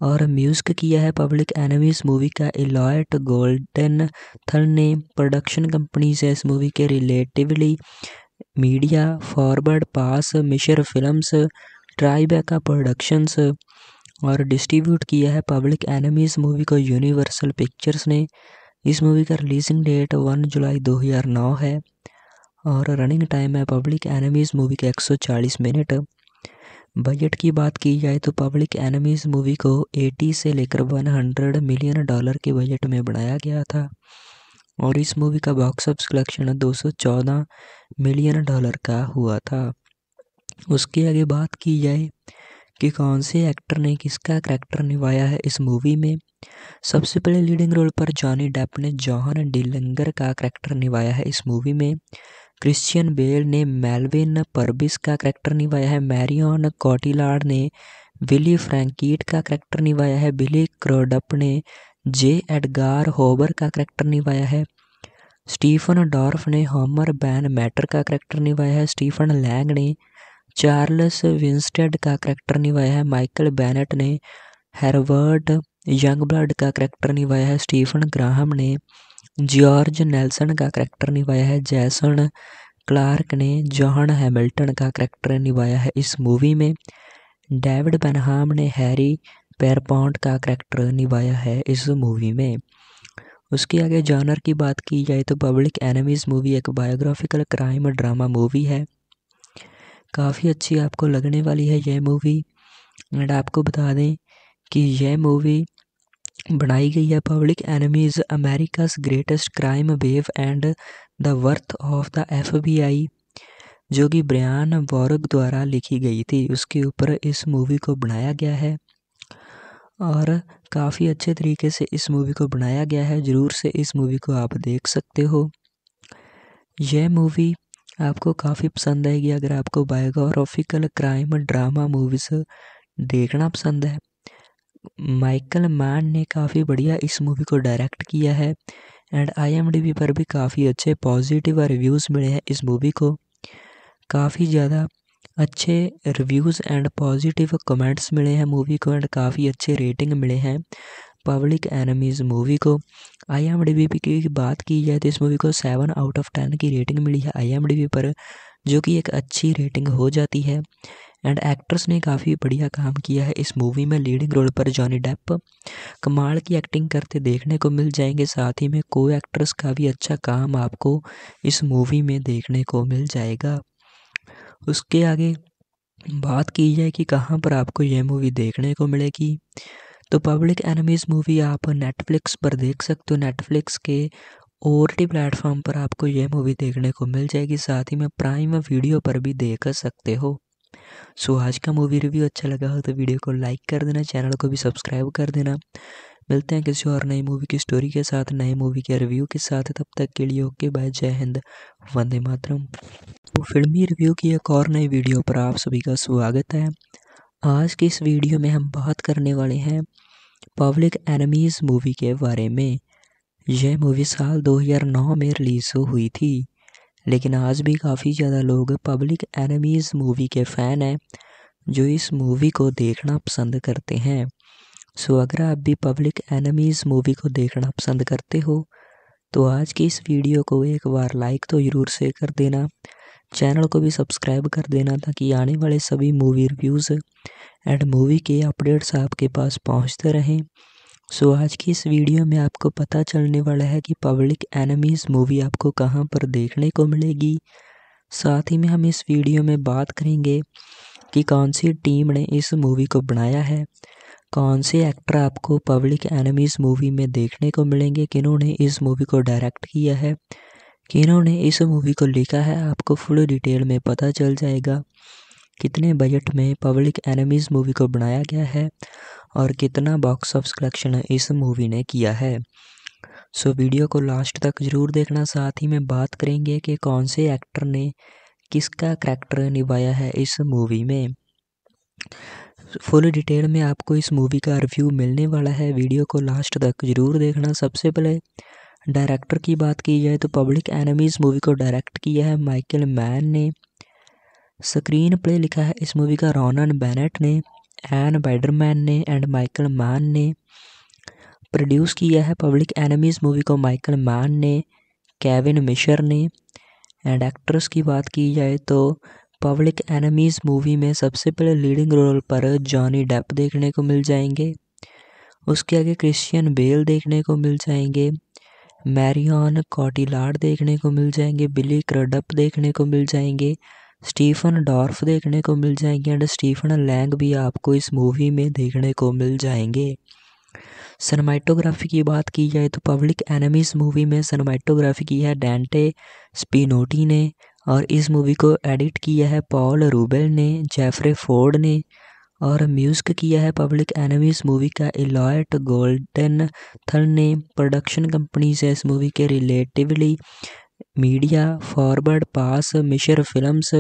और म्यूजिक किया है पब्लिक एनमी इस मूवी का एलॉयट गोल्डन थन ने प्रोडक्शन कंपनी से इस मूवी के रिलेटिवली मीडिया फॉरवर्ड पास मिशर फिल्म्स ट्राइबेका प्रोडक्शंस और डिस्ट्रीब्यूट किया है पब्लिक एनिमीज़ इस मूवी को यूनिवर्सल पिक्चर्स ने इस मूवी का रिलीजिंग डेट वन जुलाई दो है और रनिंग टाइम है पब्लिक एनिमीज़ मूवी के 140 मिनट बजट की बात की जाए तो पब्लिक एनिमीज़ मूवी को 80 से लेकर 100 मिलियन डॉलर के बजट में बनाया गया था और इस मूवी का box office collection 214 million dollar का हुआ था उसके आगे बात की जाए कि कौन से एक्टर ने किसका करैक्टर निभाया है इस मूवी में सबसे पहले लीडिंग रोल पर जॉनी डेप ने जॉहन डिलंगर का करैक्टर निभाया है इस मूवी में क्रिश्चियन बेल ने मेलविन परबिस का करैक्टर निभाया है मैरियन कॉटिलार्ड ने विली फ्रैंकीट का करैक्टर निभाया है बिली क्रोडप ने जे एडगार होबर का करैक्टर निभाया है स्टीफन डॉर्फ ने हॉमर बैन मैटर का करैक्टर निभाया है स्टीफन लैंग ने चार्ल्स विंस्टेड का करैक्टर निभाया है माइकल बैनेट ने हेरवर्ड यंग ब्लड का करैक्टर निभाया है स्टीफन ग्राहम ने जॉर्ज नेल्सन का करैक्टर निभाया है जैसन क्लार्क ने जॉन हैमिल्टन का करैक्टर निभाया है इस मूवी में डेविड बनहाम ने हैरी पेरपॉन्ट का करैक्टर निभाया है इस मूवी में उसके आगे जॉनर की बात की जाए तो पब्लिक एनिमीज़ मूवी एक बायोग्राफिकल क्राइम ड्रामा मूवी है काफ़ी अच्छी आपको लगने वाली है यह मूवी एंड आपको बता दें कि यह मूवी बनाई गई है public enemies America's greatest crime wave and the worth of the FBI जो कि ब्रयान वॉरग द्वारा लिखी गई थी उसके ऊपर इस मूवी को बनाया गया है और काफ़ी अच्छे तरीके से इस मूवी को बनाया गया है ज़रूर से इस मूवी को आप देख सकते हो यह मूवी आपको काफ़ी पसंद आएगी अगर आपको बायोग्राफिकल क्राइम ड्रामा मूवीज़ देखना पसंद है माइकल मैन ने काफ़ी बढ़िया इस मूवी को डायरेक्ट किया है एंड आई पर भी काफ़ी अच्छे पॉजिटिव रिव्यूज़ मिले हैं इस मूवी को काफ़ी ज़्यादा अच्छे रिव्यूज़ एंड पॉजिटिव कमेंट्स मिले हैं मूवी को एंड काफ़ी अच्छे रेटिंग मिले हैं पब्लिक एनमीज़ मूवी को आई एम डी बी की बात की जाए तो इस मूवी को सेवन आउट ऑफ टेन की रेटिंग मिली है आई एम डी बी पर जो कि एक अच्छी रेटिंग हो जाती है एंड एक्ट्रेस ने काफ़ी बढ़िया काम किया है इस मूवी में लीडिंग रोल पर जॉनी डेप कमाल की एक्टिंग करते देखने को मिल जाएंगे साथ ही में को एक्ट्रेस का भी अच्छा काम आपको इस मूवी में देखने को मिल जाएगा उसके आगे बात की जाए कि कहाँ पर आपको यह मूवी देखने को मिलेगी तो पब्लिक एनमीज मूवी आप नेटफ्लिक्स पर देख सकते हो नेटफ्लिक्स के टी प्लेटफॉर्म पर आपको यह मूवी देखने को मिल जाएगी साथ ही में प्राइम वीडियो पर भी देख सकते हो सो आज का मूवी रिव्यू अच्छा लगा हो तो वीडियो को लाइक कर देना चैनल को भी सब्सक्राइब कर देना मिलते हैं किसी और नई मूवी की स्टोरी के साथ नए मूवी के रिव्यू के साथ तब तक के लिए ओके बाय जय हिंद वंदे मातरम तो फिल्मी रिव्यू की एक और नई वीडियो पर आप सभी का स्वागत है आज की इस वीडियो में हम बात करने वाले हैं पब्लिक एनिमीज़ मूवी के बारे में यह मूवी साल दो में रिलीज़ हुई थी लेकिन आज भी काफ़ी ज़्यादा लोग पब्लिक एनिमीज़ मूवी के फ़ैन हैं जो इस मूवी को देखना पसंद करते हैं सो अगर आप भी पब्लिक एनिमीज़ मूवी को देखना पसंद करते हो तो आज की इस वीडियो को एक बार लाइक तो ज़रूर से कर देना चैनल को भी सब्सक्राइब कर देना ताकि आने वाले सभी मूवी रिव्यूज़ एंड मूवी के अपडेट्स आपके पास पहुंचते रहें सो आज की इस वीडियो में आपको पता चलने वाला है कि पब्लिक एनिमीज़ मूवी आपको कहाँ पर देखने को मिलेगी साथ ही में हम इस वीडियो में बात करेंगे कि कौन सी टीम ने इस मूवी को बनाया है कौन से एक्टर आपको पब्लिक एनिमीज़ मूवी में देखने को मिलेंगे किन्होंने इस मूवी को डायरेक्ट किया है किन्होंने इस मूवी को लिखा है आपको फुल डिटेल में पता चल जाएगा कितने बजट में पब्लिक एनिमीज़ मूवी को बनाया गया है और कितना बॉक्स ऑफ कलेक्शन इस मूवी ने किया है सो वीडियो को लास्ट तक ज़रूर देखना साथ ही में बात करेंगे कि कौन से एक्टर ने किसका करैक्टर निभाया है इस मूवी में फुल डिटेल में आपको इस मूवी का रिव्यू मिलने वाला है वीडियो को लास्ट तक ज़रूर देखना सबसे पहले डायरेक्टर की बात की जाए तो पब्लिक एनिमीज़ मूवी को डायरेक्ट किया है माइकल मैन ने स्क्रीन प्ले लिखा है इस मूवी का रोनन बैनेट ने एन बैडरमैन ने एंड माइकल मान ने प्रोड्यूस किया है पब्लिक एनिमीज़ मूवी को माइकल मान ने केविन मिशर ने एंड एक्ट्रेस की बात की जाए तो पब्लिक एनिमीज़ मूवी में सबसे पहले लीडिंग रोल पर जॉनी डेप देखने को मिल जाएंगे उसके आगे क्रिश्चियन बेल देखने को मिल जाएंगे मैरियन कॉटिलार्ड देखने को मिल जाएंगे बिली क्रडप देखने को मिल जाएंगे स्टीफन डॉर्फ देखने को मिल जाएंगे एंड स्टीफन लैंग भी आपको इस मूवी में देखने को मिल जाएंगे सनमाइटोग्राफी की बात की जाए तो पब्लिक एनिमीज मूवी में सनमाइटोग्राफी की है डेंटे स्पिनोटी ने और इस मूवी को एडिट किया है पॉल रूबेल ने जेफरे फोर्ड ने और म्यूजिक किया है पब्लिक एनिमीज मूवी का इलॉयट गोल्डन थल ने प्रोडक्शन कंपनी से इस मूवी के रिलेटिवली मीडिया फॉरवर्ड पास मिशर फिल्म्स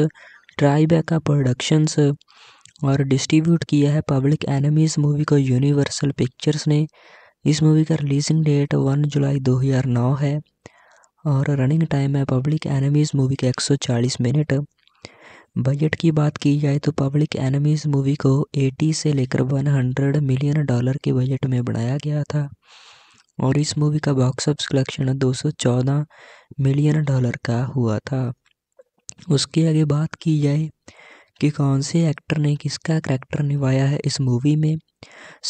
ट्राईबेका प्रोडक्शंस और डिस्ट्रीब्यूट किया है पब्लिक एनिमीज मूवी को यूनिवर्सल पिक्चर्स ने इस मूवी का रिलीजिंग डेट वन जुलाई 2009 है और रनिंग टाइम है पब्लिक एनिमीज मूवी का 140 मिनट बजट की बात की जाए तो पब्लिक एनिमीज़ मूवी को 80 से लेकर 100 मिलियन डॉलर के बजट में बनाया गया था और इस मूवी का बॉक्स ऑफिस कलेक्शन दो सौ चौदह मिलियन डॉलर का हुआ था उसके आगे बात की जाए कि कौन से एक्टर ने किसका कैरेक्टर निभाया है इस मूवी में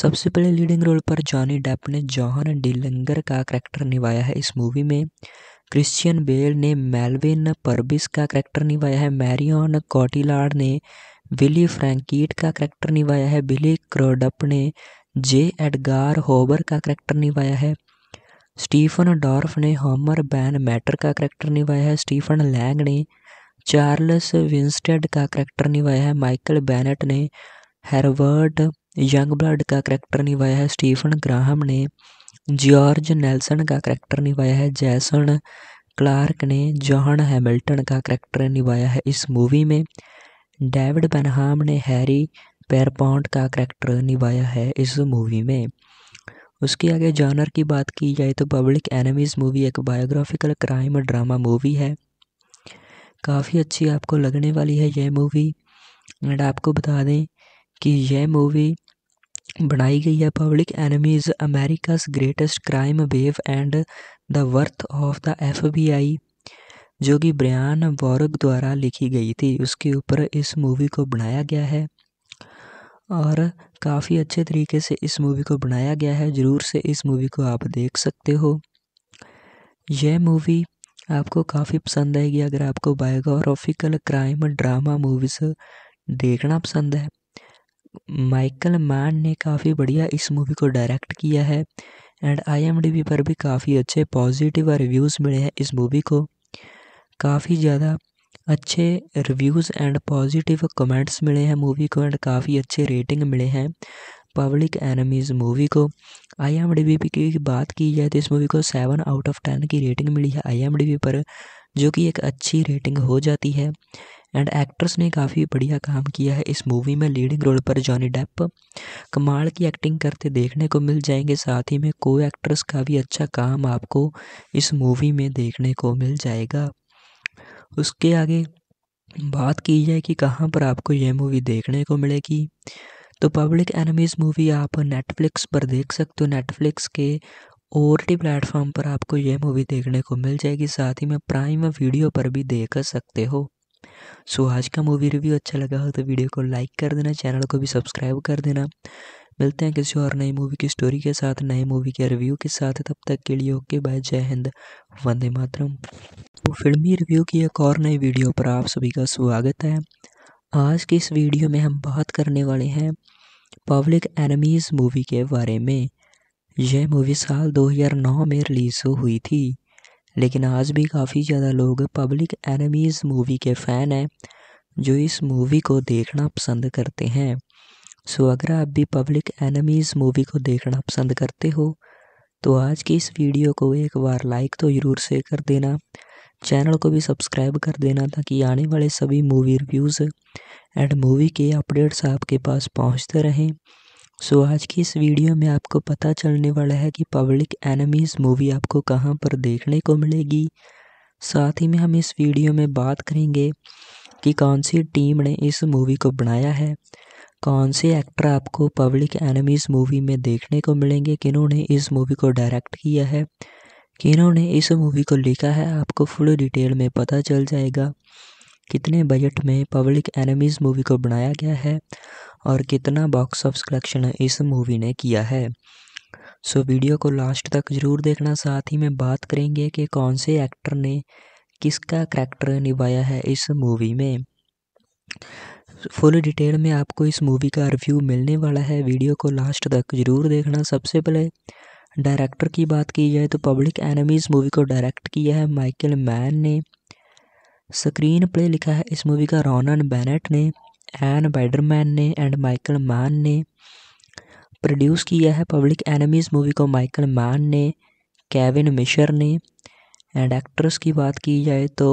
सबसे पहले लीडिंग रोल पर जॉनी डेप ने जॉहन डिलंगर का कैरेक्टर निभाया है इस मूवी में क्रिश्चियन बेल ने मेलविन परबिस का कैरेक्टर निभाया है मैरियन कॉटिलार्ड ने विली फ्रैंकीट का कैरेक्टर निभाया है बिली क्रोडप ने जे एडगार होबर का करैक्टर निभाया है स्टीफन डॉर्फ ने होमर बैन मैटर का करैक्टर निभाया है स्टीफन लैंग ने चार्ल्स विंस्टेड का करैक्टर निभाया है माइकल बैनेट ने हेरवर्ड यंग ब्लड का करैक्टर निभाया है स्टीफन ग्राहम ने जॉर्ज नेल्सन का करैक्टर निभाया है जैसन क्लार्क ने जॉन हैमिल्टन का करैक्टर निभाया है इस मूवी में डेविड बनहाम ने हैरी पैरपॉन्ट का करेक्टर निभाया है इस मूवी में उसके आगे जानर की बात की जाए तो पब्लिक एनिमीज़ मूवी एक बायोग्राफिकल क्राइम ड्रामा मूवी है काफ़ी अच्छी आपको लगने वाली है यह मूवी एंड आपको बता दें कि यह मूवी बनाई गई है public enemies America's greatest crime wave and the worth of the FBI जो कि ब्रियान वॉरक द्वारा लिखी गई थी उसके ऊपर इस मूवी को बनाया गया है और काफ़ी अच्छे तरीके से इस मूवी को बनाया गया है ज़रूर से इस मूवी को आप देख सकते हो यह मूवी आपको काफ़ी पसंद आएगी अगर आपको बायोग्राफिकल क्राइम ड्रामा मूवीज़ देखना पसंद है माइकल मैन ने काफ़ी बढ़िया इस मूवी को डायरेक्ट किया है एंड आई पर भी काफ़ी अच्छे पॉजिटिव रिव्यूज़ मिले हैं इस मूवी को काफ़ी ज़्यादा अच्छे रिव्यूज़ एंड पॉजिटिव कमेंट्स मिले हैं मूवी को एंड काफ़ी अच्छे रेटिंग मिले हैं पब्लिक एनमीज़ मूवी को आई एम डी पी की बात की जाए तो इस मूवी को सेवन आउट ऑफ टेन की रेटिंग मिली है आई एम डी पर जो कि एक अच्छी रेटिंग हो जाती है एंड एक्ट्रेस ने काफ़ी बढ़िया काम किया है इस मूवी में लीडिंग रोल पर जॉनी डेप कमाल की एक्टिंग करते देखने को मिल जाएंगे साथ ही में को एक्ट्रेस का भी अच्छा काम आपको इस मूवी में देखने को मिल जाएगा उसके आगे बात की जाए कि कहाँ पर आपको यह मूवी देखने को मिलेगी तो पब्लिक एनिमीज़ मूवी आप नेटफ्लिक्स पर देख सकते हो नेटफ्लिक्स के ओर टी प्लेटफॉर्म पर आपको यह मूवी देखने को मिल जाएगी साथ ही में प्राइम वीडियो पर भी देख सकते हो सो आज का मूवी रिव्यू अच्छा लगा हो तो वीडियो को लाइक कर देना चैनल को भी सब्सक्राइब कर देना मिलते हैं किसी और नई मूवी की स्टोरी के साथ नए मूवी के रिव्यू के साथ तब तक के लिए ओके बाय जय हिंद वंदे मातरम तो फिल्मी रिव्यू की एक और नई वीडियो पर आप सभी का स्वागत है आज की इस वीडियो में हम बात करने वाले हैं पब्लिक एनमीज मूवी के बारे में यह मूवी साल 2009 में रिलीज़ हुई थी लेकिन आज भी काफ़ी ज़्यादा लोग पब्लिक एनिमीज़ मूवी के फ़ैन हैं जो इस मूवी को देखना पसंद करते हैं सो अगर आप भी पब्लिक एनमीज़ मूवी को देखना पसंद करते हो तो आज की इस वीडियो को एक बार लाइक तो ज़रूर से कर देना चैनल को भी सब्सक्राइब कर देना ताकि आने वाले सभी मूवी रिव्यूज़ एंड मूवी के अपडेट्स आपके पास पहुंचते रहें सो so, आज की इस वीडियो में आपको पता चलने वाला है कि पब्लिक एनमीज़ मूवी आपको कहां पर देखने को मिलेगी साथ ही में हम इस वीडियो में बात करेंगे कि कौन सी टीम ने इस मूवी को बनाया है कौन से एक्टर आपको पब्लिक एनिमीज़ मूवी में देखने को मिलेंगे किन्होंने इस मूवी को डायरेक्ट किया है किन्होंने इस मूवी को लिखा है आपको फुल डिटेल में पता चल जाएगा कितने बजट में पब्लिक एनिमीज़ मूवी को बनाया गया है और कितना बॉक्स ऑफ कलेक्शन इस मूवी ने किया है सो वीडियो को लास्ट तक ज़रूर देखना साथ ही में बात करेंगे कि कौन से एक्टर ने किसका करैक्टर निभाया है इस मूवी में फुल डिटेल में आपको इस मूवी का रिव्यू मिलने वाला है वीडियो को लास्ट तक जरूर देखना सबसे पहले डायरेक्टर की बात की जाए तो पब्लिक एनिमीज मूवी को डायरेक्ट किया है माइकल मैन ने स्क्रीन प्ले लिखा है इस मूवी का रॉनन बैनेट ने एन बैडरमैन ने एंड माइकल मैन ने प्रोड्यूस किया है पब्लिक एनिमीज मूवी को माइकल मैन ने केविन मिशर ने एंड एक्ट्रेस की बात की जाए तो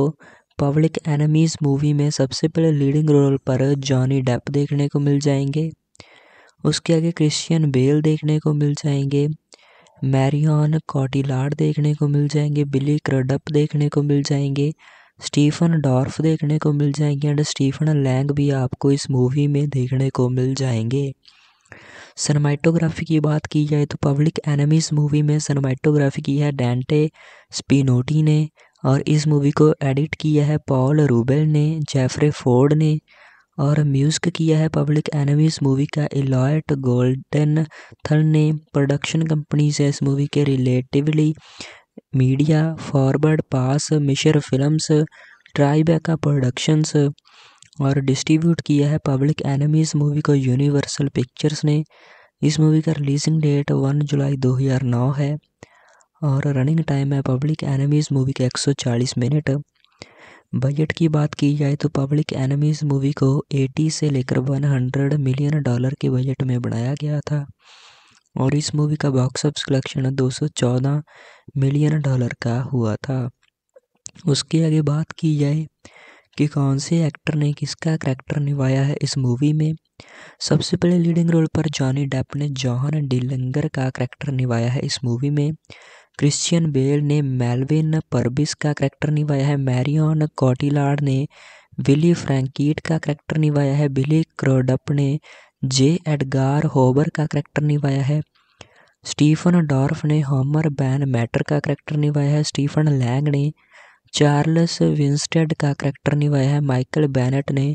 पब्लिक एनिमीज मूवी में सबसे पहले लीडिंग रोल पर जॉनी डेप देखने को मिल जाएंगे उसके आगे क्रिश्चियन बेल देखने को मिल जाएंगे मैरियन कॉटिलार्ड देखने को मिल जाएंगे बिली क्रडप देखने को मिल जाएंगे स्टीफन डॉर्फ देखने को मिल जाएंगे एंड स्टीफन लैंग भी आपको इस मूवी में देखने को मिल जाएंगे सनमाइटोग्राफी की बात की जाए तो पब्लिक एनिमीज मूवी में सनमाइटोग्राफी की है डेंटे स्पिनोटी ने और इस मूवी को एडिट किया है पॉल रूबेल ने जेफरे फोर्ड ने और म्यूजिक किया है पब्लिक एनिमीज मूवी का एलॉयट गोल्डन थन ने प्रोडक्शन कंपनी से इस मूवी के रिलेटिवली मीडिया फॉरवर्ड पास मिशर फिल्म्स ट्राइबेका प्रोडक्शंस और डिस्ट्रीब्यूट किया है पब्लिक एनिमीज़ मूवी को यूनिवर्सल पिक्चर्स ने इस मूवी का रिलीजिंग डेट वन जुलाई दो है और रनिंग टाइम है पब्लिक एनिमीज़ मूवी के 140 मिनट बजट की बात की जाए तो पब्लिक एनिमीज़ मूवी को 80 से लेकर 100 मिलियन डॉलर के बजट में बनाया गया था और इस मूवी का box office collection 214 million dollar का हुआ था उसके आगे बात की जाए कि कौन से एक्टर ने किसका करैक्टर निभाया है इस मूवी में सबसे पहले लीडिंग रोल पर जॉनी डेप ने जॉहन डिलंगर का करैक्टर निभाया है इस मूवी में क्रिश्चियन बेल ने मेलविन परबिस का करैक्टर निभाया है मैरियन कॉटिलार्ड ने विली फ्रैंकीट का करैक्टर निभाया है बिली क्रोडप ने जे एडगार होबर का करैक्टर निभाया है स्टीफन डॉर्फ ने होमर बैन मैटर का करैक्टर निभाया है स्टीफन लैंग ने चार्ल्स विंस्टेड का करैक्टर निभाया है माइकल बैनेट ने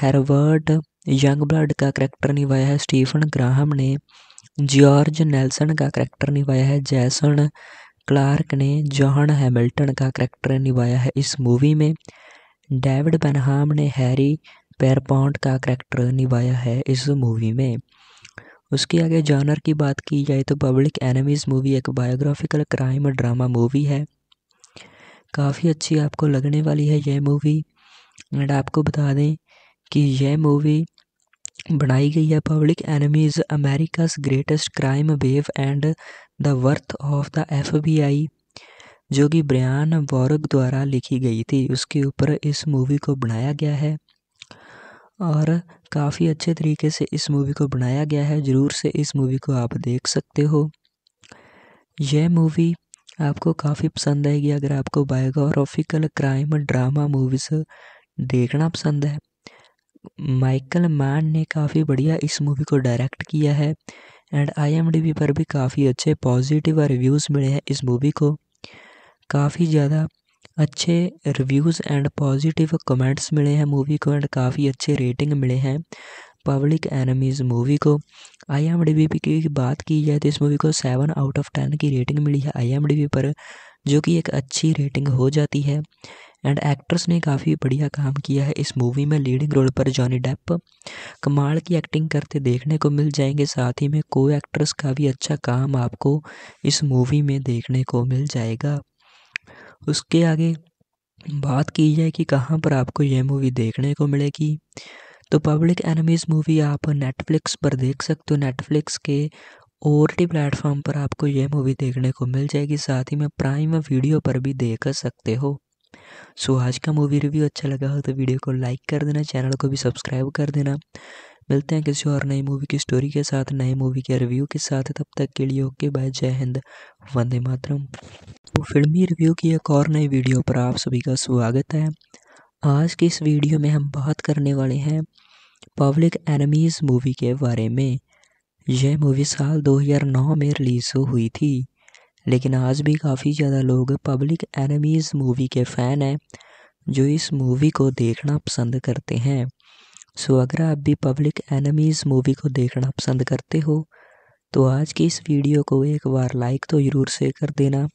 हेरवर्ड यंग ब्लड का करैक्टर निभाया है स्टीफन ग्राहम ने जॉर्ज नेल्सन का करैक्टर निभाया है जैसन क्लार्क ने जॉन हैमिल्टन का करैक्टर निभाया है इस मूवी में डेविड बनहाम ने हैरी पेरपॉन्ट का करैक्टर निभाया है इस मूवी में उसके आगे जॉनर की बात की जाए तो पब्लिक एनिमीज़ मूवी एक बायोग्राफिकल क्राइम ड्रामा मूवी है काफ़ी अच्छी आपको लगने वाली है यह मूवी एंड आपको बता दें कि यह मूवी बनाई गई है public enemies America's greatest crime wave and the worth of the FBI जो कि ब्रयान वॉरग द्वारा लिखी गई थी उसके ऊपर इस मूवी को बनाया गया है और काफ़ी अच्छे तरीके से इस मूवी को बनाया गया है ज़रूर से इस मूवी को आप देख सकते हो यह मूवी आपको काफ़ी पसंद आएगी अगर आपको बायोग्राफिकल क्राइम ड्रामा मूवीज़ देखना पसंद है माइकल मैन ने काफ़ी बढ़िया इस मूवी को डायरेक्ट किया है एंड आई पर भी काफ़ी अच्छे पॉजिटिव रिव्यूज़ मिले हैं इस मूवी को काफ़ी ज़्यादा अच्छे रिव्यूज़ एंड पॉजिटिव कमेंट्स मिले हैं मूवी को एंड काफ़ी अच्छे रेटिंग मिले हैं पब्लिक एनमीज़ मूवी को आई एम डी पी की बात की जाए तो इस मूवी को सेवन आउट ऑफ टेन की रेटिंग मिली है आई एम डी पर जो कि एक अच्छी रेटिंग हो जाती है एंड एक्ट्रेस ने काफ़ी बढ़िया काम किया है इस मूवी में लीडिंग रोल पर जॉनी डेप कमाल की एक्टिंग करते देखने को मिल जाएंगे साथ ही में को एक्ट्रेस का भी अच्छा काम आपको इस मूवी में देखने को मिल जाएगा उसके आगे बात की जाए कि कहाँ पर आपको यह मूवी देखने को मिलेगी तो पब्लिक एनमीज मूवी आप नेटफ्लिक्स पर देख सकते हो नेटफ्लिक्स के टी प्लेटफॉर्म पर आपको यह मूवी देखने को मिल जाएगी साथ ही में प्राइम वीडियो पर भी देख सकते हो सो आज का मूवी रिव्यू अच्छा लगा हो तो वीडियो को लाइक कर देना चैनल को भी सब्सक्राइब कर देना मिलते हैं किसी और नई मूवी की स्टोरी के साथ नए मूवी के रिव्यू के साथ तब तक के लिए ओके बाय जय हिंद वंदे मातरम तो फिल्मी रिव्यू की एक और नई वीडियो पर आप सभी का स्वागत है आज की इस वीडियो में हम बात करने वाले हैं पब्लिक एनिमीज़ मूवी के बारे में यह मूवी साल दो में रिलीज़ हुई थी लेकिन आज भी काफ़ी ज़्यादा लोग पब्लिक एनिमीज़ मूवी के फ़ैन हैं जो इस मूवी को देखना पसंद करते हैं सो अगर आप भी पब्लिक एनिमीज़ मूवी को देखना पसंद करते हो तो आज की इस वीडियो को एक बार लाइक तो ज़रूर से कर देना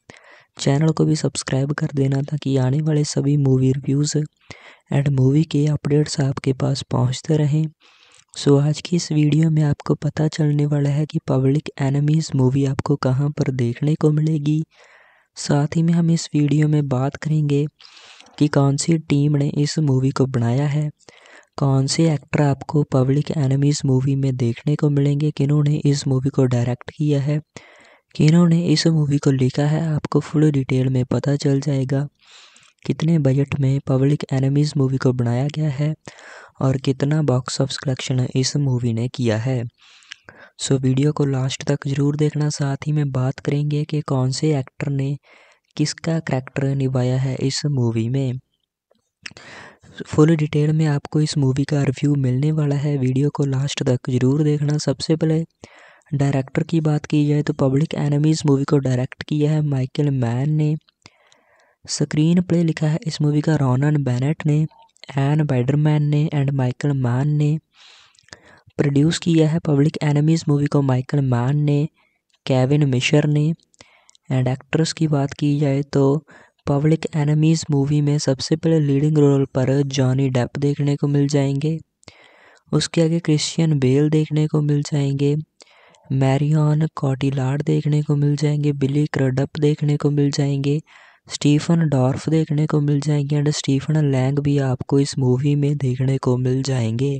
चैनल को भी सब्सक्राइब कर देना ताकि आने वाले सभी मूवी रिव्यूज़ एंड मूवी के अपडेट्स आपके पास पहुंचते रहें सो आज की इस वीडियो में आपको पता चलने वाला है कि पब्लिक एनिमीज़ मूवी आपको कहाँ पर देखने को मिलेगी साथ ही में हम इस वीडियो में बात करेंगे कि कौन सी टीम ने इस मूवी को बनाया है कौन से एक्टर आपको पब्लिक एनिमीज़ मूवी में देखने को मिलेंगे किन्होंने इस मूवी को डायरेक्ट किया है किन्होंने इस मूवी को लिखा है आपको फुल डिटेल में पता चल जाएगा कितने बजट में पब्लिक एनिमीज़ मूवी को बनाया गया है और कितना बॉक्स ऑफ कलेक्शन इस मूवी ने किया है सो वीडियो को लास्ट तक ज़रूर देखना साथ ही में बात करेंगे कि कौन से एक्टर ने किसका करैक्टर निभाया है इस मूवी में फुल डिटेल में आपको इस मूवी का रिव्यू मिलने वाला है वीडियो को लास्ट तक ज़रूर देखना सबसे पहले डायरेक्टर की बात की जाए तो पब्लिक एनिमीज़ मूवी को डायरेक्ट किया है माइकल मैन ने स्क्रीन प्ले लिखा है इस मूवी का रोनन बैनेट ने एन बैडरमैन ने एंड माइकल मान ने प्रोड्यूस किया है पब्लिक एनिमीज़ मूवी को माइकल मान ने केविन मिशर ने एंड एक्ट्रेस की बात की जाए तो पब्लिक एनिमीज़ मूवी में सबसे पहले लीडिंग रोल पर जॉनी डेप देखने को मिल जाएंगे उसके आगे क्रिश्चियन बेल देखने को मिल जाएंगे मैरियन कॉटिलार्ड देखने को मिल जाएंगे बिली क्रडप देखने को मिल जाएंगे स्टीफन डॉर्फ देखने को मिल जाएंगे एंड स्टीफन लैंग भी आपको इस मूवी में देखने को मिल जाएंगे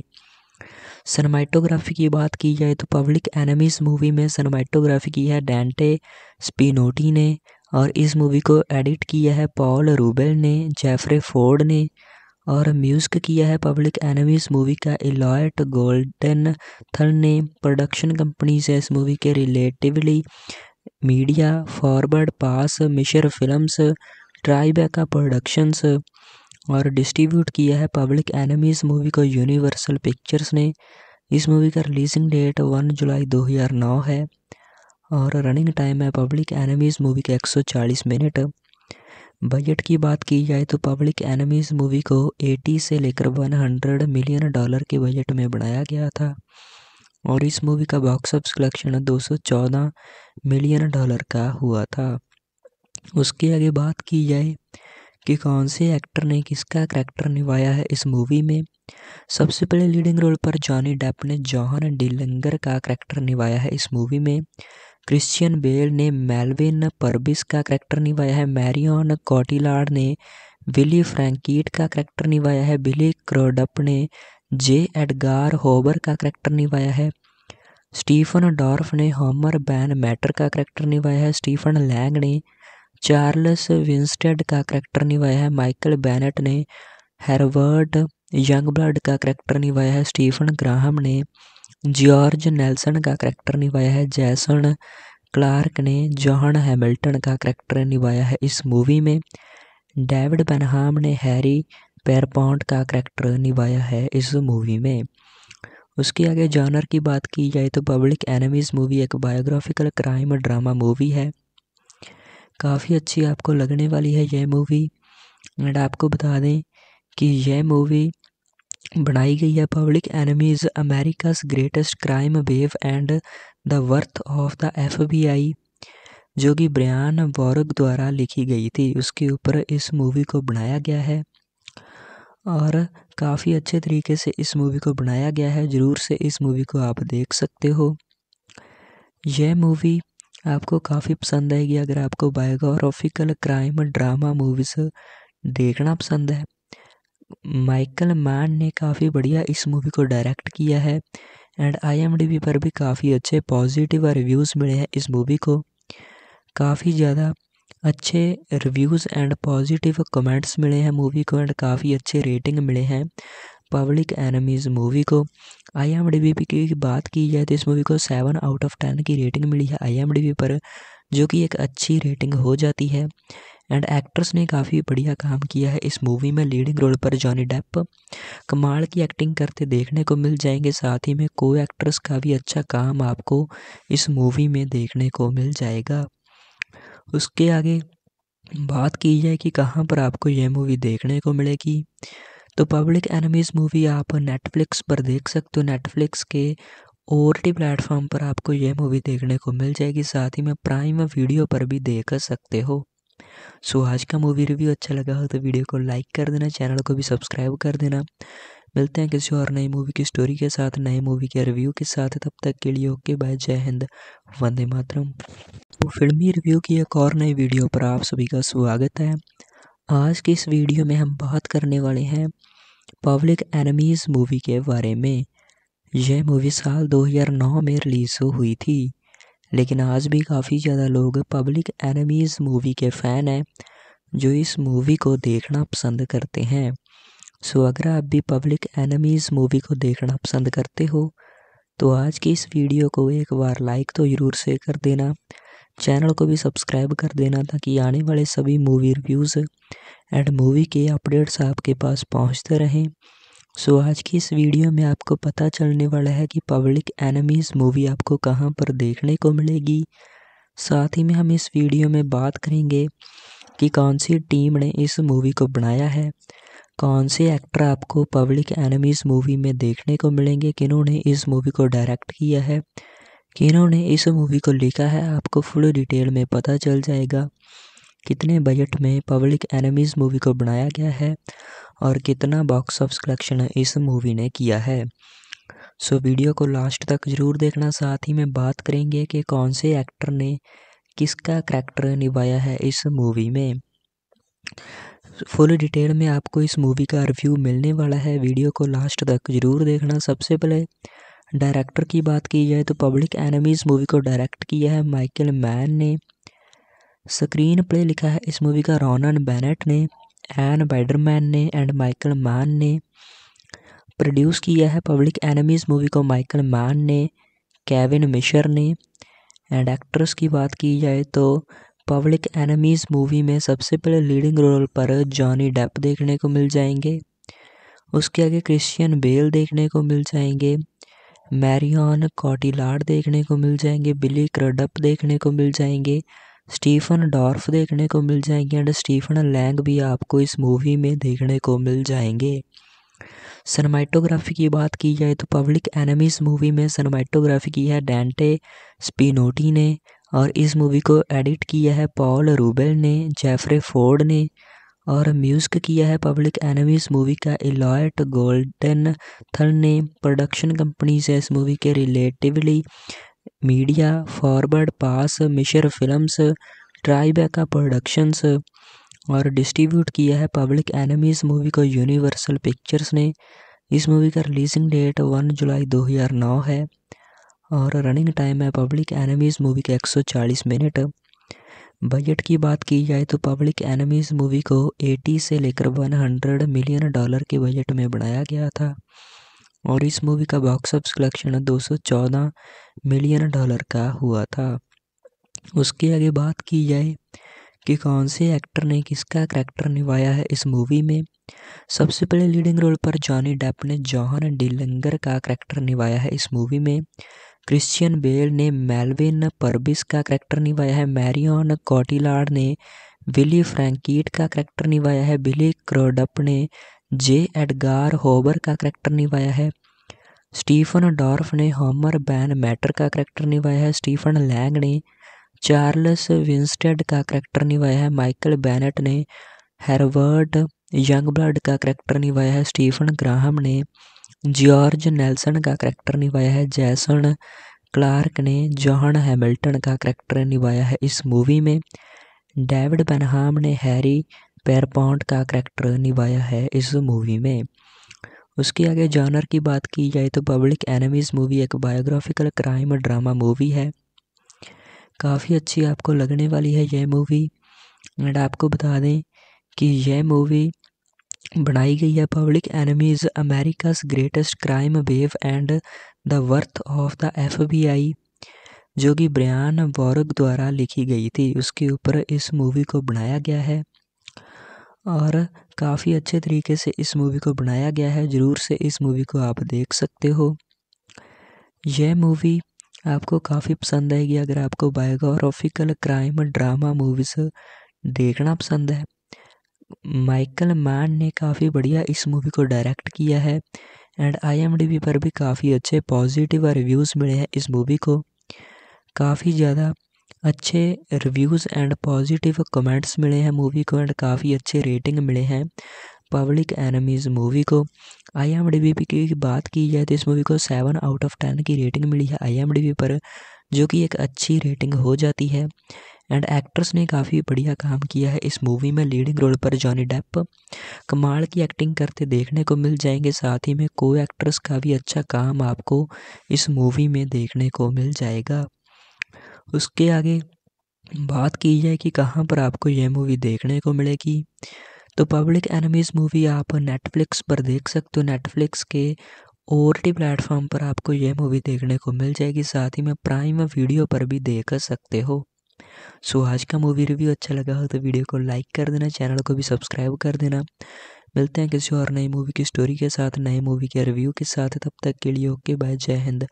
सनमाइटोग्राफी की बात की जाए तो पब्लिक एनिमीज मूवी में सनमाइटोग्राफी की है डेंटे स्पिनोटी ने और इस मूवी को एडिट किया है पॉल रूबेल ने जेफरे फोर्ड ने और म्यूजिक किया है पब्लिक एनिमीज मूवी का इलॉयट गोल्डन थल ने प्रोडक्शन कंपनी से इस मूवी के रिलेटिवली मीडिया फॉरवर्ड पास मिशर फिल्म्स ट्राईबैका प्रोडक्शंस और डिस्ट्रीब्यूट किया है पब्लिक एनिमीज मूवी को यूनिवर्सल पिक्चर्स ने इस मूवी का रिलीजिंग डेट वन जुलाई 2009 है और रनिंग टाइम है पब्लिक एनिमीज मूवी का 140 मिनट बजट की बात की जाए तो पब्लिक एनिमीज़ मूवी को 80 से लेकर 100 मिलियन डॉलर के बजट में बनाया गया था और इस मूवी का बॉक्स ऑफिस कलेक्शन दो सौ चौदह मिलियन डॉलर का हुआ था उसके आगे बात की जाए कि कौन से एक्टर ने किसका कैरेक्टर निभाया है इस मूवी में सबसे पहले लीडिंग रोल पर जॉनी डेप ने जॉहन डिलंगर का कैरेक्टर निभाया है इस मूवी में क्रिश्चियन बेल ने मेलविन परबिस का कैरेक्टर निभाया है मैरियन कॉटिलार्ड ने विली फ्रैंकीट का कैरेक्टर निभाया है बिली क्रोडप ने जे एडगार होबर का करैक्टर निभाया है स्टीफन डॉर्फ ने होमर बैन मैटर का करैक्टर निभाया है स्टीफन लैंग ने चार्ल्स विंस्टेड का करैक्टर निभाया है माइकल बैनेट ने हेरवर्ड यंग ब्लड का करैक्टर निभाया है स्टीफन ग्राहम ने जॉर्ज नेल्सन का करैक्टर निभाया है जैसन क्लार्क ने जॉन हैमिल्टन का करैक्टर निभाया है इस मूवी में डेविड बनहाम ने हैरी पैरपॉन्ट का करेक्टर निभाया है इस मूवी में उसके आगे जॉनर की बात की जाए तो पब्लिक एनिमीज़ मूवी एक बायोग्राफिकल क्राइम ड्रामा मूवी है काफ़ी अच्छी आपको लगने वाली है यह मूवी एंड आपको बता दें कि यह मूवी बनाई गई है public enemies America's greatest crime wave and the worth of the FBI जो कि ब्रियान वॉरक द्वारा लिखी गई थी उसके ऊपर इस मूवी को बनाया गया है और काफ़ी अच्छे तरीके से इस मूवी को बनाया गया है ज़रूर से इस मूवी को आप देख सकते हो यह मूवी आपको काफ़ी पसंद आएगी अगर आपको बायोग्राफिकल क्राइम ड्रामा मूवीज़ देखना पसंद है माइकल मैन ने काफ़ी बढ़िया इस मूवी को डायरेक्ट किया है एंड आई पर भी काफ़ी अच्छे पॉजिटिव रिव्यूज़ मिले हैं इस मूवी को काफ़ी ज़्यादा अच्छे रिव्यूज़ एंड पॉजिटिव कमेंट्स मिले हैं मूवी को एंड काफ़ी अच्छे रेटिंग मिले हैं पब्लिक एनमीज़ मूवी को आई एम डी पी की बात की जाए तो इस मूवी को सेवन आउट ऑफ टेन की रेटिंग मिली है आई एम डी पर जो कि एक अच्छी रेटिंग हो जाती है एंड एक्ट्रेस ने काफ़ी बढ़िया काम किया है इस मूवी में लीडिंग रोल पर जॉनी डेप कमाल की एक्टिंग करते देखने को मिल जाएंगे साथ ही में को एक्ट्रेस का भी अच्छा काम आपको इस मूवी में देखने को मिल जाएगा उसके आगे बात की जाए कि कहाँ पर आपको यह मूवी देखने को मिलेगी तो पब्लिक एनिमीज़ मूवी आप नेटफ्लिक्स पर देख सकते हो नेटफ्लिक्स के टी प्लेटफॉर्म पर आपको यह मूवी देखने को मिल जाएगी साथ ही में प्राइम वीडियो पर भी देख सकते हो सो आज का मूवी रिव्यू अच्छा लगा हो तो वीडियो को लाइक कर देना चैनल को भी सब्सक्राइब कर देना मिलते हैं किसी और नई मूवी की स्टोरी के साथ नए मूवी के रिव्यू के साथ तब तक के लिए ओके बाय जय हिंद वंदे मातरम तो फिल्मी रिव्यू की एक और नई वीडियो पर आप सभी का स्वागत है आज की इस वीडियो में हम बात करने वाले हैं पब्लिक एनमीज मूवी के बारे में यह मूवी साल 2009 में रिलीज़ हुई थी लेकिन आज भी काफ़ी ज़्यादा लोग पब्लिक एनिमीज़ मूवी के फ़ैन हैं जो इस मूवी को देखना पसंद करते हैं सो अगर आप भी पब्लिक एनमीज़ मूवी को देखना पसंद करते हो तो आज की इस वीडियो को एक बार लाइक तो ज़रूर से कर देना चैनल को भी सब्सक्राइब कर देना ताकि आने वाले सभी मूवी रिव्यूज़ एंड मूवी के अपडेट्स आपके पास पहुंचते रहें सो so, आज की इस वीडियो में आपको पता चलने वाला है कि पब्लिक एनमीज़ मूवी आपको कहां पर देखने को मिलेगी साथ ही में हम इस वीडियो में बात करेंगे कि कौन सी टीम ने इस मूवी को बनाया है कौन से एक्टर आपको पब्लिक एनिमीज़ मूवी में देखने को मिलेंगे किन्होंने इस मूवी को डायरेक्ट किया है किन्होंने इस मूवी को लिखा है आपको फुल डिटेल में पता चल जाएगा कितने बजट में पब्लिक एनिमीज़ मूवी को बनाया गया है और कितना बॉक्स ऑफ कलेक्शन इस मूवी ने किया है सो वीडियो को लास्ट तक ज़रूर देखना साथ ही में बात करेंगे कि कौन से एक्टर ने किसका करैक्टर निभाया है इस मूवी में फुल डिटेल में आपको इस मूवी का रिव्यू मिलने वाला है वीडियो को लास्ट तक जरूर देखना सबसे पहले डायरेक्टर की बात की जाए तो पब्लिक एनिमीज मूवी को डायरेक्ट किया है माइकल मैन ने स्क्रीन प्ले लिखा है इस मूवी का रॉनन बैनेट ने एन बैडरमैन ने एंड माइकल मैन ने प्रोड्यूस किया है पब्लिक एनिमीज मूवी को माइकल मैन ने केविन मिशर ने एंड एक्ट्रेस की बात की जाए तो पब्लिक एनिमीज मूवी में सबसे पहले लीडिंग रोल पर जॉनी डेप देखने को मिल जाएंगे उसके आगे क्रिश्चियन बेल देखने को मिल जाएंगे मैरियन कॉटिलार्ड देखने को मिल जाएंगे बिली क्रडप देखने को मिल जाएंगे स्टीफन डॉर्फ देखने को मिल जाएंगे एंड स्टीफन लैंग भी आपको इस मूवी में देखने को मिल जाएंगे सनमाइटोग्राफी की बात की जाए तो पब्लिक एनिमीज मूवी में सनमाइटोग्राफी की है डेंटे स्पिनोटी ने और इस मूवी को एडिट किया है पॉल रूबेल ने जेफरे फोर्ड ने और म्यूजिक किया है पब्लिक एनिमीज मूवी का एलॉयट गोल्डन थन ने प्रोडक्शन कंपनी से इस मूवी के रिलेटिवली मीडिया फॉरवर्ड पास मिशर फिल्म्स ट्राइबेका प्रोडक्शंस और डिस्ट्रीब्यूट किया है पब्लिक एनिमीज़ मूवी को यूनिवर्सल पिक्चर्स ने इस मूवी का रिलीजिंग डेट वन जुलाई दो है और रनिंग टाइम है पब्लिक एनिमीज़ मूवी के 140 मिनट बजट की बात की जाए तो पब्लिक एनिमीज़ मूवी को 80 से लेकर 100 मिलियन डॉलर के बजट में बनाया गया था और इस मूवी का box office collection 214 million dollar का हुआ था उसके आगे बात की जाए कि कौन से एक्टर ने किसका करैक्टर निभाया है इस मूवी में सबसे पहले लीडिंग रोल पर जॉनी डेप ने जॉहन डिलंगर का करैक्टर निभाया है इस मूवी में क्रिश्चियन बेल ने मेलविन परबिस का करैक्टर निभाया है मैरियन कॉटिलार्ड ने विली फ्रैंकीट का करैक्टर निभाया है बिली क्रोडप ने जे एडगार होबर का करैक्टर निभाया है स्टीफन डॉर्फ ने होमर बैन मैटर का करैक्टर निभाया है स्टीफन लैंग ने चार्ल्स विंस्टेड का करैक्टर निभाया है माइकल बैनेट ने हेरवर्ड यंग ब्लड का करैक्टर निभाया है स्टीफन ग्राहम ने जॉर्ज नेल्सन का करैक्टर निभाया है जैसन क्लार्क ने जॉन हैमिल्टन का करैक्टर निभाया है इस मूवी में डेविड बनहाम ने हैरी पेरपॉन्ट का करैक्टर निभाया है इस मूवी में उसके आगे जॉनर की बात की जाए तो पब्लिक एनिमीज़ मूवी एक बायोग्राफिकल क्राइम ड्रामा मूवी है काफ़ी अच्छी आपको लगने वाली है यह मूवी एंड आपको बता दें कि यह मूवी बनाई गई है public enemies America's greatest crime wave and the worth of the FBI जो कि ब्रयान वॉरग द्वारा लिखी गई थी उसके ऊपर इस मूवी को बनाया गया है और काफ़ी अच्छे तरीके से इस मूवी को बनाया गया है ज़रूर से इस मूवी को आप देख सकते हो यह मूवी आपको काफ़ी पसंद आएगी अगर आपको बायोग्राफिकल क्राइम ड्रामा मूवीज़ देखना पसंद है माइकल मान ने काफ़ी बढ़िया इस मूवी को डायरेक्ट किया है एंड आई पर भी काफ़ी अच्छे पॉजिटिव रिव्यूज़ मिले हैं इस मूवी को काफ़ी ज़्यादा अच्छे रिव्यूज़ एंड पॉजिटिव कमेंट्स मिले हैं मूवी को एंड काफ़ी अच्छे रेटिंग मिले हैं पब्लिक एनमीज़ मूवी को आई एम डी बी की बात की जाए तो इस मूवी को सेवन आउट ऑफ टेन की रेटिंग मिली है आई एम डी बी पर जो कि एक अच्छी रेटिंग हो जाती है एंड एक्ट्रेस ने काफ़ी बढ़िया काम किया है इस मूवी में लीडिंग रोल पर जॉनी डेप कमाल की एक्टिंग करते देखने को मिल जाएंगे साथ ही में को एक्ट्रेस का भी अच्छा काम आपको इस मूवी में देखने को मिल जाएगा उसके आगे बात की जाए कि कहाँ पर आपको यह मूवी देखने को मिलेगी तो पब्लिक एनमीज मूवी आप नेटफ्लिक्स पर देख सकते हो नेटफ्लिक्स के टी प्लेटफॉर्म पर आपको यह मूवी देखने को मिल जाएगी साथ ही में प्राइम वीडियो पर भी देख सकते हो सो आज का मूवी रिव्यू अच्छा लगा हो तो वीडियो को लाइक कर देना चैनल को भी सब्सक्राइब कर देना मिलते हैं किसी और नई मूवी की स्टोरी के साथ नए मूवी के रिव्यू के साथ तब तक के लिए ओके बाय जय हिंद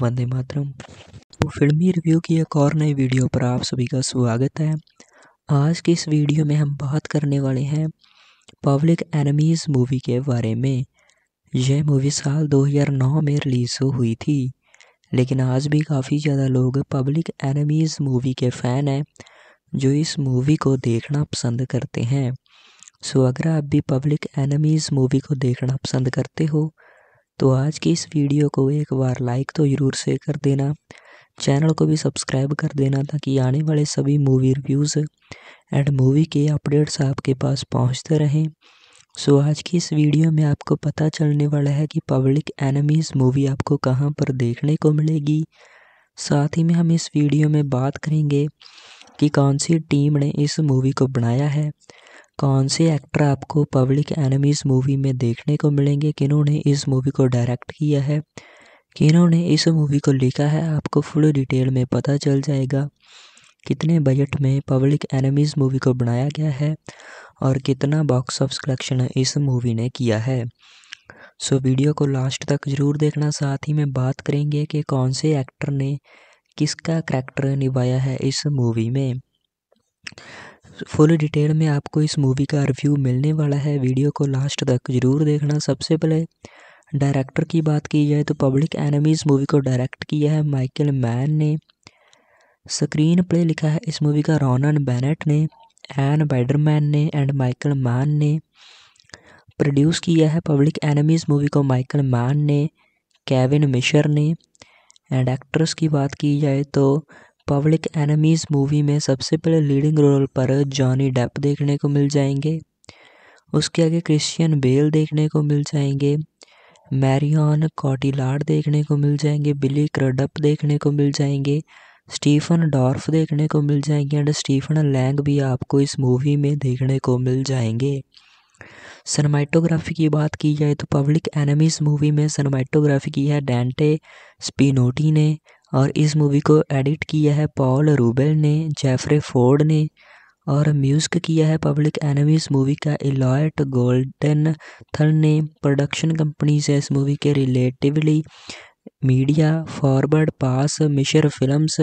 वंदे मातरम तो फिल्मी रिव्यू की एक और नई वीडियो पर आप सभी का स्वागत है आज की इस वीडियो में हम बात करने वाले हैं पब्लिक एनिमीज़ मूवी के बारे में यह मूवी साल 2009 में रिलीज़ हुई थी लेकिन आज भी काफ़ी ज़्यादा लोग पब्लिक एनिमीज़ मूवी के फ़ैन हैं जो इस मूवी को देखना पसंद करते हैं सो अगर आप भी पब्लिक एनिमीज़ मूवी को देखना पसंद करते हो तो आज की इस वीडियो को एक बार लाइक तो ज़रूर से कर देना चैनल को भी सब्सक्राइब कर देना ताकि आने वाले सभी मूवी रिव्यूज़ एंड मूवी के अपडेट्स आपके पास पहुंचते रहें सो आज की इस वीडियो में आपको पता चलने वाला है कि पब्लिक एनिमीज़ मूवी आपको कहाँ पर देखने को मिलेगी साथ ही में हम इस वीडियो में बात करेंगे कि कौन सी टीम ने इस मूवी को बनाया है कौन से एक्टर आपको पब्लिक एनिमीज़ मूवी में देखने को मिलेंगे किन्होंने इस मूवी को डायरेक्ट किया है किन्होंने इस मूवी को लिखा है आपको फुल डिटेल में पता चल जाएगा कितने बजट में पब्लिक एनिमीज़ मूवी को बनाया गया है और कितना बॉक्स ऑफ कलेक्शन इस मूवी ने किया है सो वीडियो को लास्ट तक ज़रूर देखना साथ ही में बात करेंगे कि कौन से एक्टर ने किसका करैक्टर निभाया है इस मूवी में फुल डिटेल में आपको इस मूवी का रिव्यू मिलने वाला है वीडियो को लास्ट तक ज़रूर देखना सबसे पहले डायरेक्टर की बात की जाए तो पब्लिक एनिमीज़ मूवी को डायरेक्ट किया है माइकल मैन ने स्क्रीन प्ले लिखा है इस मूवी का रोनन बैनेट ने एन बैडरमैन ने एंड माइकल मान ने प्रोड्यूस किया है पब्लिक एनिमीज मूवी को माइकल मान ने केविन मिशर ने एंड एक्ट्रेस की बात की जाए तो पब्लिक एनिमीज मूवी में सबसे पहले लीडिंग रोल पर जॉनी डेप देखने को मिल जाएंगे उसके आगे क्रिश्चियन बेल देखने को मिल जाएंगे मैरियन कॉटिलार्ड देखने को मिल जाएंगे बिली क्रडप देखने को मिल जाएंगे स्टीफन डॉर्फ देखने को मिल जाएंगे एंड स्टीफन लैंग भी आपको इस मूवी में देखने को मिल जाएंगे सनमाइटोग्राफी की बात की जाए तो पब्लिक एनिमीज मूवी में सनमाइटोग्राफी की है डेंटे स्पिनोटी ने और इस मूवी को एडिट किया है पॉल रूबेल ने जेफरे फोर्ड ने और म्यूजिक किया है पब्लिक एनिमीज मूवी का इलॉयट गोल्डन थल ने प्रोडक्शन कंपनी से इस मूवी के रिलेटिवली मीडिया फॉरवर्ड पास फिल्म फिल्म्स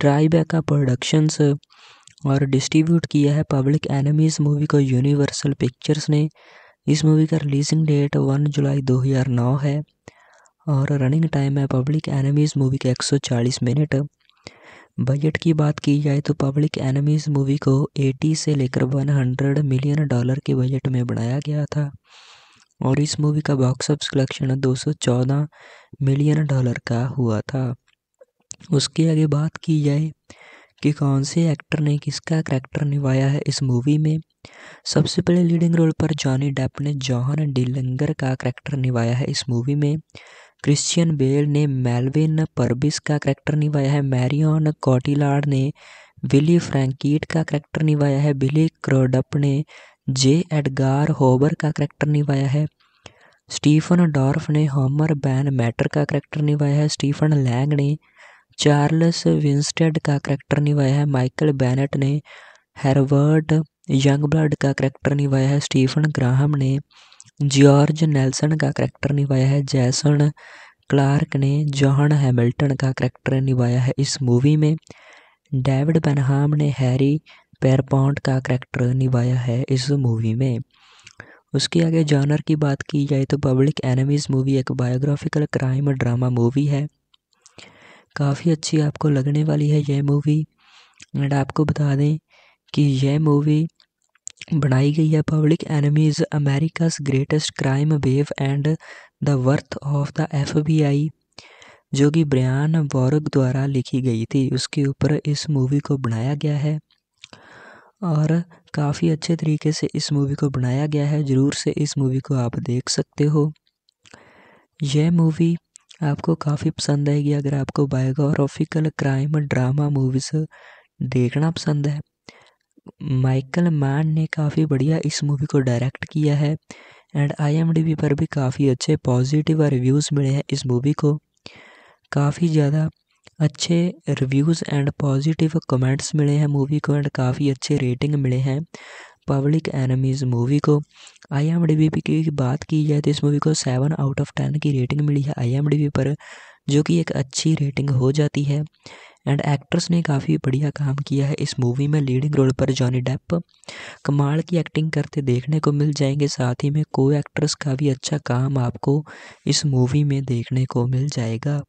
ट्राईबैका प्रोडक्शंस और डिस्ट्रीब्यूट किया है पब्लिक एनिमीज़ मूवी को यूनिवर्सल पिक्चर्स ने इस मूवी का रिलीजिंग डेट वन जुलाई 2009 है और रनिंग टाइम है पब्लिक एनिमीज़ मूवी का 140 मिनट बजट की बात की जाए तो पब्लिक एनिमीज़ मूवी को 80 से लेकर 100 मिलियन डॉलर के बजट में बनाया गया था और इस मूवी का बॉक्स ऑफिस कलेक्शन दो सौ चौदह मिलियन डॉलर का हुआ था उसके आगे बात की जाए कि कौन से एक्टर ने किसका कैरेक्टर निभाया है इस मूवी में सबसे पहले लीडिंग रोल पर जॉनी डेप ने जॉहन डिलंगर का कैरेक्टर निभाया है इस मूवी में क्रिश्चियन बेल ने मेलविन परबिस का कैरेक्टर निभाया है मैरियन कॉटिलार्ड ने विली फ्रैंकीट का कैरेक्टर निभाया है बिली क्रोडप ने जे एडगार होबर का करैक्टर निभाया है स्टीफन डॉर्फ ने होमर बैन मैटर का करैक्टर निभाया है स्टीफन लैंग ने चार्ल्स विंस्टेड का करैक्टर निभाया है माइकल बैनेट ने हेरवर्ड यंग ब्लड का करैक्टर निभाया है स्टीफन ग्राहम ने जॉर्ज नेल्सन का करैक्टर निभाया है जैसन क्लार्क ने जॉन हैमिल्टन का करैक्टर निभाया है इस मूवी में डेविड बनहाम ने हैरी पैरपॉन्ट का करेक्टर निभाया है इस मूवी में उसके आगे जॉनर की बात की जाए तो पब्लिक एनिमीज़ मूवी एक बायोग्राफिकल क्राइम ड्रामा मूवी है काफ़ी अच्छी आपको लगने वाली है यह मूवी एंड आपको बता दें कि यह मूवी बनाई गई है public enemies America's greatest crime wave and the worth of the FBI जो कि ब्रियान वॉरक द्वारा लिखी गई थी उसके ऊपर इस मूवी को बनाया गया है और काफ़ी अच्छे तरीके से इस मूवी को बनाया गया है ज़रूर से इस मूवी को आप देख सकते हो यह मूवी आपको काफ़ी पसंद आएगी अगर आपको बायोग्राफिकल क्राइम ड्रामा मूवीज़ देखना पसंद है माइकल मैन ने काफ़ी बढ़िया इस मूवी को डायरेक्ट किया है एंड आई पर भी काफ़ी अच्छे पॉजिटिव रिव्यूज़ मिले हैं इस मूवी को काफ़ी ज़्यादा अच्छे रिव्यूज़ एंड पॉजिटिव कमेंट्स मिले हैं मूवी को एंड काफ़ी अच्छे रेटिंग मिले हैं पब्लिक एनमीज़ मूवी को आई एम डी पी की बात की जाए तो इस मूवी को सेवन आउट ऑफ टेन की रेटिंग मिली है आई एम डी पर जो कि एक अच्छी रेटिंग हो जाती है एंड एक्ट्रेस ने काफ़ी बढ़िया काम किया है इस मूवी में लीडिंग रोल पर जॉनी डेप कमाल की एक्टिंग करते देखने को मिल जाएंगे साथ ही में को एक्ट्रेस का भी अच्छा काम आपको इस मूवी में देखने को मिल जाएगा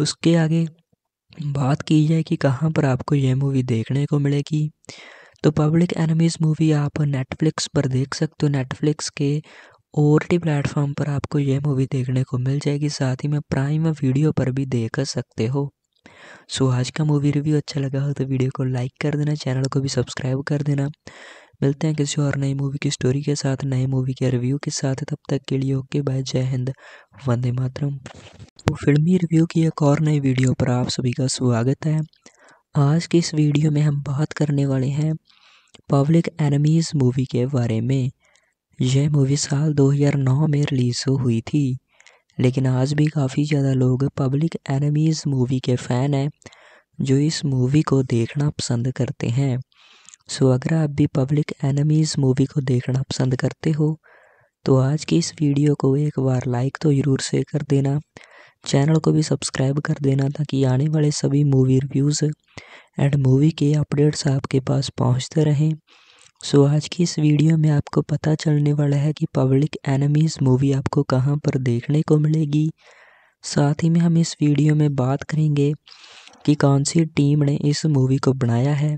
उसके आगे बात की जाए कि कहाँ पर आपको यह मूवी देखने को मिलेगी तो पब्लिक एनिमीज़ मूवी आप नेटफ्लिक्स पर देख सकते हो नेटफ्लिक्स के टी प्लेटफॉर्म पर आपको यह मूवी देखने को मिल जाएगी साथ ही में प्राइम वीडियो पर भी देख सकते हो सो आज का मूवी रिव्यू अच्छा लगा हो तो वीडियो को लाइक कर देना चैनल को भी सब्सक्राइब कर देना मिलते हैं किसी और नई मूवी की स्टोरी के साथ नए मूवी के रिव्यू के साथ तब तक के लिए ओके बाय जय हिंद वंदे मातरम तो फिल्मी रिव्यू की एक और नई वीडियो पर आप सभी का स्वागत है आज की इस वीडियो में हम बात करने वाले हैं पब्लिक एनमीज मूवी के बारे में यह मूवी साल 2009 में रिलीज़ हुई थी लेकिन आज भी काफ़ी ज़्यादा लोग पब्लिक एनिमीज़ मूवी के फ़ैन हैं जो इस मूवी को देखना पसंद करते हैं सो अगर आप भी पब्लिक एनमीज़ मूवी को देखना पसंद करते हो तो आज की इस वीडियो को एक बार लाइक तो ज़रूर से कर देना चैनल को भी सब्सक्राइब कर देना ताकि आने वाले सभी मूवी रिव्यूज़ एंड मूवी के अपडेट्स आपके पास पहुंचते रहें सो so, आज की इस वीडियो में आपको पता चलने वाला है कि पब्लिक एनमीज़ मूवी आपको कहां पर देखने को मिलेगी साथ ही में हम इस वीडियो में बात करेंगे कि कौन सी टीम ने इस मूवी को बनाया है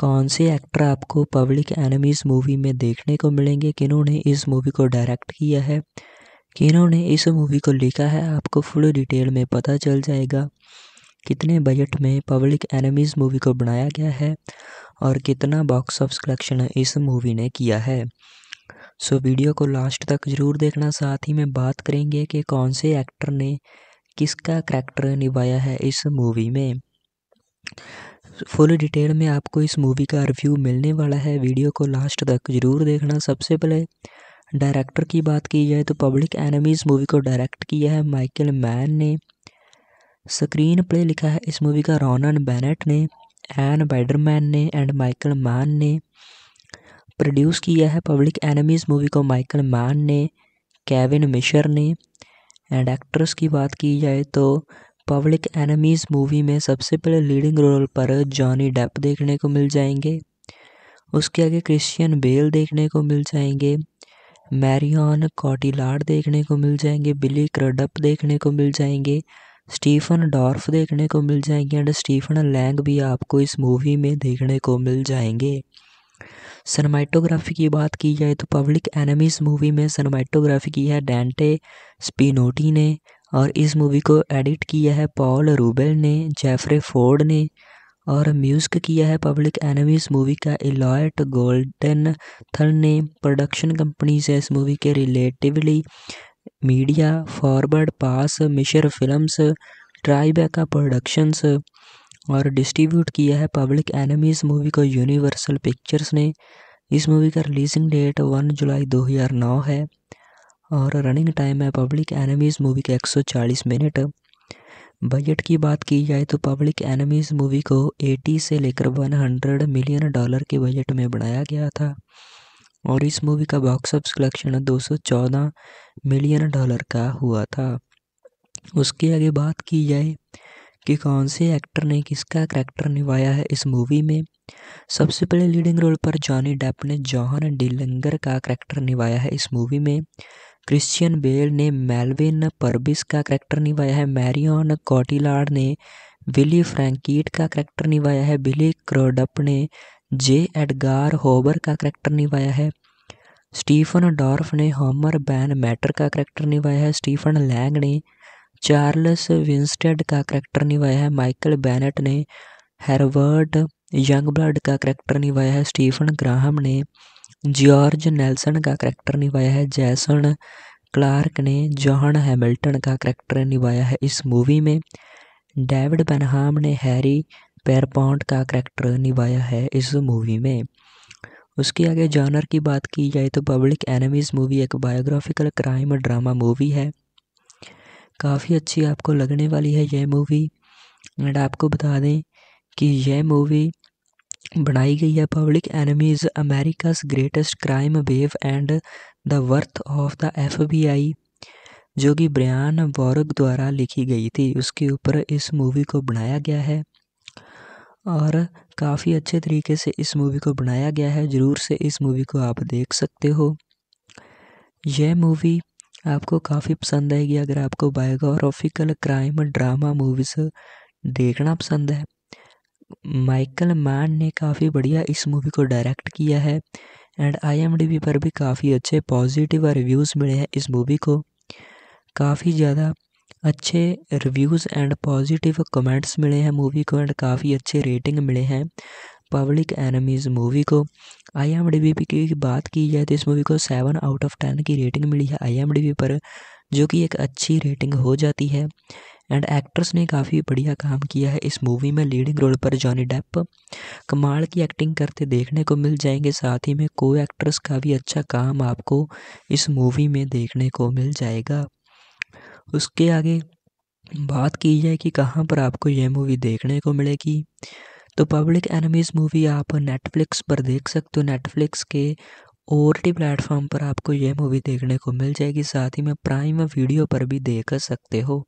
कौन से एक्टर आपको पब्लिक एनिमीज़ मूवी में देखने को मिलेंगे किन्होंने इस मूवी को डायरेक्ट किया है किन्होंने इस मूवी को लिखा है आपको फुल डिटेल में पता चल जाएगा कितने बजट में पब्लिक एनिमीज़ मूवी को बनाया गया है और कितना बॉक्स ऑफ कलेक्शन इस मूवी ने किया है सो वीडियो को लास्ट तक ज़रूर देखना साथ ही में बात करेंगे कि कौन से एक्टर ने किसका करैक्टर निभाया है इस मूवी में फुल डिटेल में आपको इस मूवी का रिव्यू मिलने वाला है वीडियो को लास्ट तक जरूर देखना सबसे पहले डायरेक्टर की बात की जाए तो पब्लिक एनिमीज मूवी को डायरेक्ट किया है माइकल मैन ने स्क्रीन प्ले लिखा है इस मूवी का रॉनन बैनेट ने एन बैडरमैन ने एंड माइकल मैन ने प्रोड्यूस किया है पब्लिक एनिमीज मूवी को माइकल मैन ने केविन मिशर ने एंड एक्ट्रेस की बात की जाए तो पब्लिक एनिमीज मूवी में सबसे पहले लीडिंग रोल पर जॉनी डेप देखने को मिल जाएंगे उसके आगे क्रिश्चियन बेल देखने को मिल जाएंगे मैरियन कॉटिलार्ड देखने को मिल जाएंगे बिली क्रडप देखने को मिल जाएंगे स्टीफन डॉर्फ देखने को मिल जाएंगे एंड स्टीफन लैंग भी आपको इस मूवी में देखने को मिल जाएंगे सनमाइटोग्राफी की बात की जाए तो पब्लिक एनिमीज मूवी में सनमाइटोग्राफी की है डेंटे स्पिनोटी ने और इस मूवी को एडिट किया है पॉल रूबेल ने जेफरे फोर्ड ने और म्यूजिक किया है पब्लिक एनमी इस मूवी का एलॉयट गोल्डन थन ने प्रोडक्शन कंपनी से इस मूवी के रिलेटिवली मीडिया फॉरवर्ड पास मिशर फिल्म्स ट्राइबेका प्रोडक्शंस और डिस्ट्रीब्यूट किया है पब्लिक एनमी इस मूवी को यूनिवर्सल पिक्चर्स ने इस मूवी का रिलीजिंग डेट वन जुलाई दो है और रनिंग टाइम है पब्लिक एनिमीज़ मूवी के 140 मिनट बजट की बात की जाए तो पब्लिक एनिमीज़ मूवी को 80 से लेकर 100 मिलियन डॉलर के बजट में बनाया गया था और इस मूवी का box office collection 214 million dollar का हुआ था उसके आगे बात की जाए कि कौन से एक्टर ने किसका करैक्टर निभाया है इस मूवी में सबसे पहले लीडिंग रोल पर जॉनी डेप ने जॉहन डिलंगर का करैक्टर निभाया है इस मूवी में क्रिश्चियन बेल ने मेलविन परबिस का करैक्टर निभाया है मैरियन कॉटिलार्ड ने विली फ्रैंकीट का करैक्टर निभाया है बिली क्रोडप ने जे एडगार होबर का करैक्टर निभाया है स्टीफन डॉर्फ ने होमर बैन मैटर का करैक्टर निभाया है स्टीफन लैंग ने चार्ल्स विंस्टेड का करैक्टर निभाया है माइकल बैनेट ने हेरवर्ड यंग ब्लड का करैक्टर निभाया है स्टीफन ग्राहम ने जॉर्ज नेल्सन का करैक्टर निभाया है जैसन क्लार्क ने जॉन हैमिल्टन का करैक्टर निभाया है इस मूवी में डेविड बनहाम ने हैरी पेरपॉन्ट का करैक्टर निभाया है इस मूवी में उसके आगे जॉनर की बात की जाए तो पब्लिक एनिमीज़ मूवी एक बायोग्राफिकल क्राइम ड्रामा मूवी है काफ़ी अच्छी आपको लगने वाली है यह मूवी एंड आपको बता दें कि यह मूवी बनाई गई है public enemies America's greatest crime wave and the worth of the FBI जो कि ब्रयान वॉरग द्वारा लिखी गई थी उसके ऊपर इस मूवी को बनाया गया है और काफ़ी अच्छे तरीके से इस मूवी को बनाया गया है ज़रूर से इस मूवी को आप देख सकते हो यह मूवी आपको काफ़ी पसंद आएगी अगर आपको बायोग्राफिकल क्राइम ड्रामा मूवीज़ देखना पसंद है माइकल मैन ने काफ़ी बढ़िया इस मूवी को डायरेक्ट किया है एंड आई पर भी काफ़ी अच्छे पॉजिटिव रिव्यूज़ मिले हैं इस मूवी को काफ़ी ज़्यादा अच्छे रिव्यूज़ एंड पॉजिटिव कमेंट्स मिले हैं मूवी को एंड काफ़ी अच्छे रेटिंग मिले हैं पब्लिक एनमीज़ मूवी को आई एम डी पी की बात की जाए तो इस मूवी को सेवन आउट ऑफ टेन की रेटिंग मिली है आई एम डी पर जो कि एक अच्छी रेटिंग हो जाती है एंड एक्ट्रेस ने काफ़ी बढ़िया काम किया है इस मूवी में लीडिंग रोल पर जॉनी डेप कमाल की एक्टिंग करते देखने को मिल जाएंगे साथ ही में को एक्ट्रेस का भी अच्छा काम आपको इस मूवी में देखने को मिल जाएगा उसके आगे बात की जाए कि कहाँ पर आपको यह मूवी देखने को मिलेगी तो पब्लिक एनमीज मूवी आप नेटफ्लिक्स पर देख सकते हो नेटफ्लिक्स के ओर टी प्लेटफॉर्म पर आपको यह मूवी देखने को मिल जाएगी साथ ही में प्राइम वीडियो पर भी देख सकते हो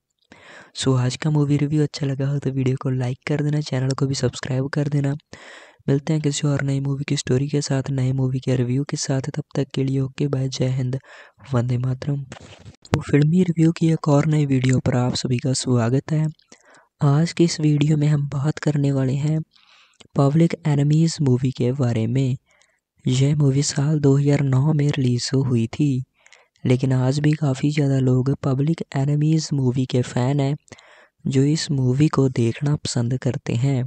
सो आज का मूवी रिव्यू अच्छा लगा हो तो वीडियो को लाइक कर देना चैनल को भी सब्सक्राइब कर देना मिलते हैं किसी और नई मूवी की स्टोरी के साथ नए मूवी के रिव्यू के साथ तब तक के लिए ओके बाय जय हिंद वंदे मातरम तो फिल्मी रिव्यू की एक और नई वीडियो पर आप सभी का स्वागत है आज की इस वीडियो में हम बात करने वाले हैं पब्लिक एनिमीज़ मूवी के बारे में यह मूवी साल दो में रिलीज़ हुई थी लेकिन आज भी काफ़ी ज़्यादा लोग पब्लिक एनिमीज़ मूवी के फ़ैन हैं जो इस मूवी को देखना पसंद करते हैं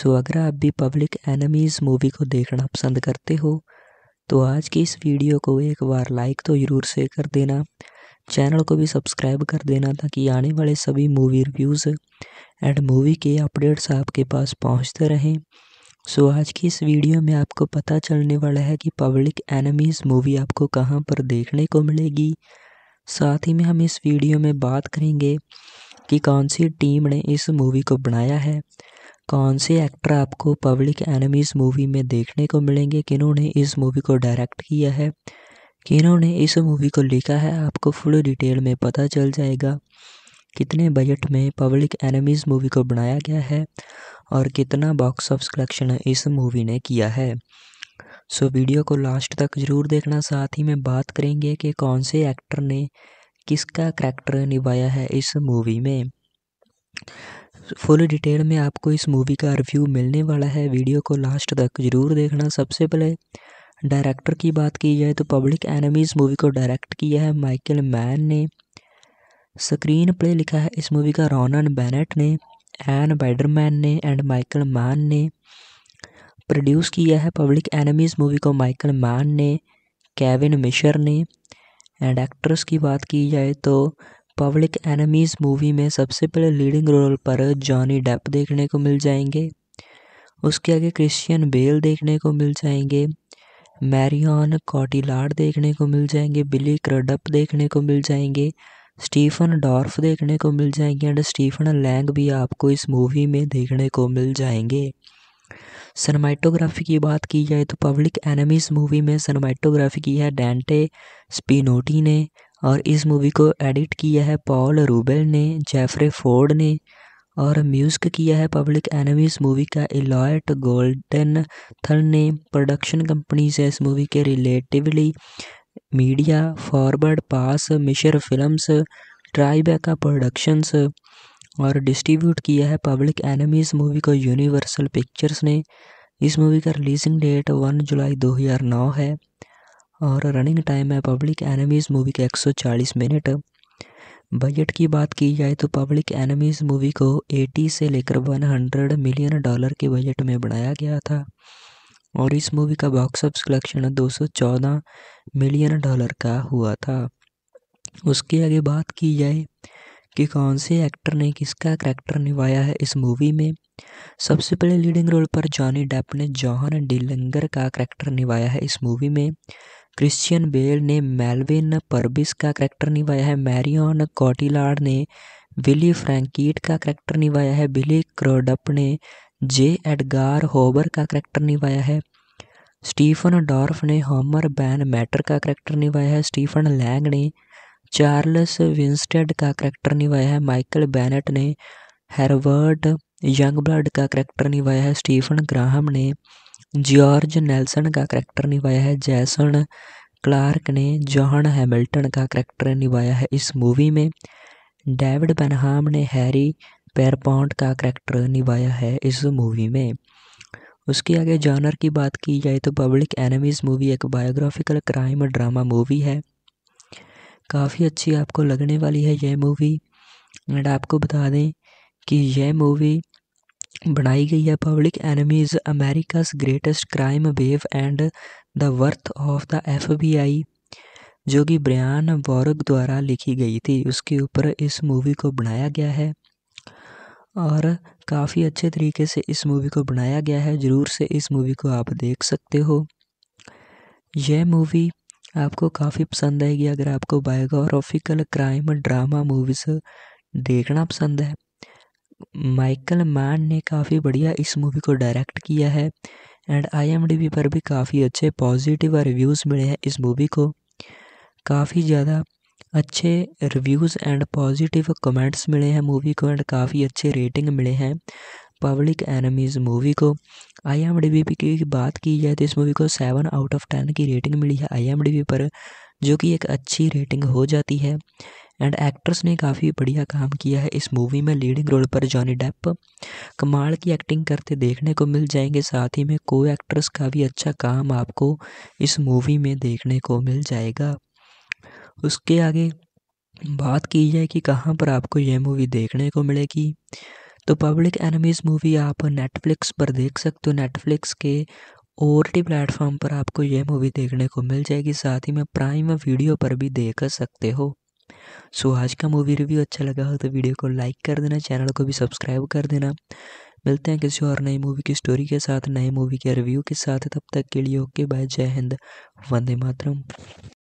सो अगर आप भी पब्लिक एनिमीज़ मूवी को देखना पसंद करते हो तो आज की इस वीडियो को एक बार लाइक तो ज़रूर से कर देना चैनल को भी सब्सक्राइब कर देना ताकि आने वाले सभी मूवी रिव्यूज़ एंड मूवी के अपडेट्स आपके पास पहुंचते रहें सो आज की इस वीडियो में आपको पता चलने वाला है कि पब्लिक एनिमीज़ मूवी आपको कहाँ पर देखने को मिलेगी साथ ही में हम इस वीडियो में बात करेंगे कि कौन सी टीम ने इस मूवी को बनाया है कौन से एक्टर आपको पब्लिक एनिमीज़ मूवी में देखने को मिलेंगे किन्होंने इस मूवी को डायरेक्ट किया है किन्होंने इस मूवी को लिखा है आपको फुल डिटेल में पता चल जाएगा कितने बजट में पब्लिक एनिमीज़ मूवी को बनाया गया है और कितना बॉक्स ऑफ कलेक्शन इस मूवी ने किया है सो वीडियो को लास्ट तक ज़रूर देखना साथ ही में बात करेंगे कि कौन से एक्टर ने किसका करैक्टर निभाया है इस मूवी में फुल डिटेल में आपको इस मूवी का रिव्यू मिलने वाला है वीडियो को लास्ट तक ज़रूर देखना सबसे पहले डायरेक्टर की बात की जाए तो पब्लिक एनिमीज़ मूवी को डायरेक्ट किया है माइकल मैन ने स्क्रीन प्ले लिखा है इस मूवी का रोनन बैनेट ने एन बैडरमैन ने एंड माइकल मान ने प्रोड्यूस किया है पब्लिक एनिमीज मूवी को माइकल मान ने केविन मिशर ने एंड एक्ट्रेस की बात की जाए तो पब्लिक एनिमीज मूवी में सबसे पहले लीडिंग रोल पर जॉनी डेप देखने को मिल जाएंगे उसके आगे क्रिश्चियन बेल देखने को मिल जाएंगे मैरियन कॉटिलार्ड देखने को मिल जाएंगे बिली क्रडप देखने को मिल जाएंगे स्टीफन डॉर्फ देखने को मिल जाएंगे एंड स्टीफन लैंग भी आपको इस मूवी में देखने को मिल जाएंगे सनमाइटोग्राफी की बात की जाए तो पब्लिक एनिमीज मूवी में सनमाइटोग्राफी की है डेंटे स्पिनोटी ने और इस मूवी को एडिट किया है पॉल रूबेल ने जेफरे फोर्ड ने और म्यूजिक किया है पब्लिक एनिमीज मूवी का इलॉयट गोल्डन थल ने प्रोडक्शन कंपनी से इस मूवी के रिलेटिवली मीडिया फॉरवर्ड पास मिशर फिल्म्स ट्राईबेका प्रोडक्शंस और डिस्ट्रीब्यूट किया है पब्लिक एनिमीज मूवी को यूनिवर्सल पिक्चर्स ने इस मूवी का रिलीजिंग डेट वन जुलाई 2009 है और रनिंग टाइम है पब्लिक एनिमीज मूवी का 140 मिनट बजट की बात की जाए तो पब्लिक एनिमीज़ मूवी को 80 से लेकर 100 मिलियन डॉलर के बजट में बनाया गया था और इस मूवी का बॉक्स ऑफिस कलेक्शन दो सौ चौदह मिलियन डॉलर का हुआ था उसके आगे बात की जाए कि कौन से एक्टर ने किसका कैरेक्टर निभाया है इस मूवी में सबसे पहले लीडिंग रोल पर जॉनी डेप ने जॉहन डिलंगर का कैरेक्टर निभाया है इस मूवी में क्रिश्चियन बेल ने मेलविन परबिस का कैरेक्टर निभाया है मैरियन कॉटिलार्ड ने विली फ्रैंकीट का कैरेक्टर निभाया है बिली क्रोडप ने जे एडगार होबर का करैक्टर निभाया है स्टीफन डॉर्फ ने होमर बैन मैटर का करैक्टर निभाया है स्टीफन लैंग ने चार्ल्स विंस्टेड का करैक्टर निभाया है माइकल बैनेट ने हेरवर्ड यंग ब्लड का करैक्टर निभाया है स्टीफन ग्राहम ने जॉर्ज नेल्सन का करैक्टर निभाया है जैसन क्लार्क ने जॉन हैमिल्टन का करैक्टर निभाया है इस मूवी में डेविड बनहाम ने हैरी पैरपॉन्ट का करेक्टर निभाया है इस मूवी में उसके आगे जॉनर की बात की जाए तो पब्लिक एनिमीज़ मूवी एक बायोग्राफिकल क्राइम ड्रामा मूवी है काफ़ी अच्छी आपको लगने वाली है यह मूवी एंड आपको बता दें कि यह मूवी बनाई गई है public enemies America's greatest crime wave and the worth of the FBI जो कि ब्रियान वॉरक द्वारा लिखी गई थी उसके ऊपर इस मूवी को बनाया गया है और काफ़ी अच्छे तरीके से इस मूवी को बनाया गया है ज़रूर से इस मूवी को आप देख सकते हो यह मूवी आपको काफ़ी पसंद आएगी अगर आपको बायोग्राफिकल क्राइम ड्रामा मूवीज़ देखना पसंद है माइकल मैन ने काफ़ी बढ़िया इस मूवी को डायरेक्ट किया है एंड आई पर भी काफ़ी अच्छे पॉजिटिव रिव्यूज़ मिले हैं इस मूवी को काफ़ी ज़्यादा अच्छे रिव्यूज़ एंड पॉजिटिव कमेंट्स मिले हैं मूवी को एंड काफ़ी अच्छे रेटिंग मिले हैं पब्लिक एनमीज़ मूवी को आई एम डी पी की बात की जाए तो इस मूवी को सेवन आउट ऑफ टेन की रेटिंग मिली है आई एम डी पर जो कि एक अच्छी रेटिंग हो जाती है एंड एक्ट्रेस ने काफ़ी बढ़िया काम किया है इस मूवी में लीडिंग रोल पर जॉनी डेप कमाल की एक्टिंग करते देखने को मिल जाएंगे साथ ही में को एक्ट्रेस का भी अच्छा काम आपको इस मूवी में देखने को मिल जाएगा उसके आगे बात की जाए कि कहाँ पर आपको यह मूवी देखने को मिलेगी तो पब्लिक एनिमीज़ मूवी आप नेटफ्लिक्स पर देख सकते हो नेटफ्लिक्स के टी प्लेटफॉर्म पर आपको यह मूवी देखने को मिल जाएगी साथ ही में प्राइम वीडियो पर भी देख सकते हो सो आज का मूवी रिव्यू अच्छा लगा हो तो वीडियो को लाइक कर देना चैनल को भी सब्सक्राइब कर देना मिलते हैं किसी और नई मूवी की स्टोरी के साथ नए मूवी के रिव्यू के साथ तब तक के लिए ओके बाय जय हिंद वंदे मातरम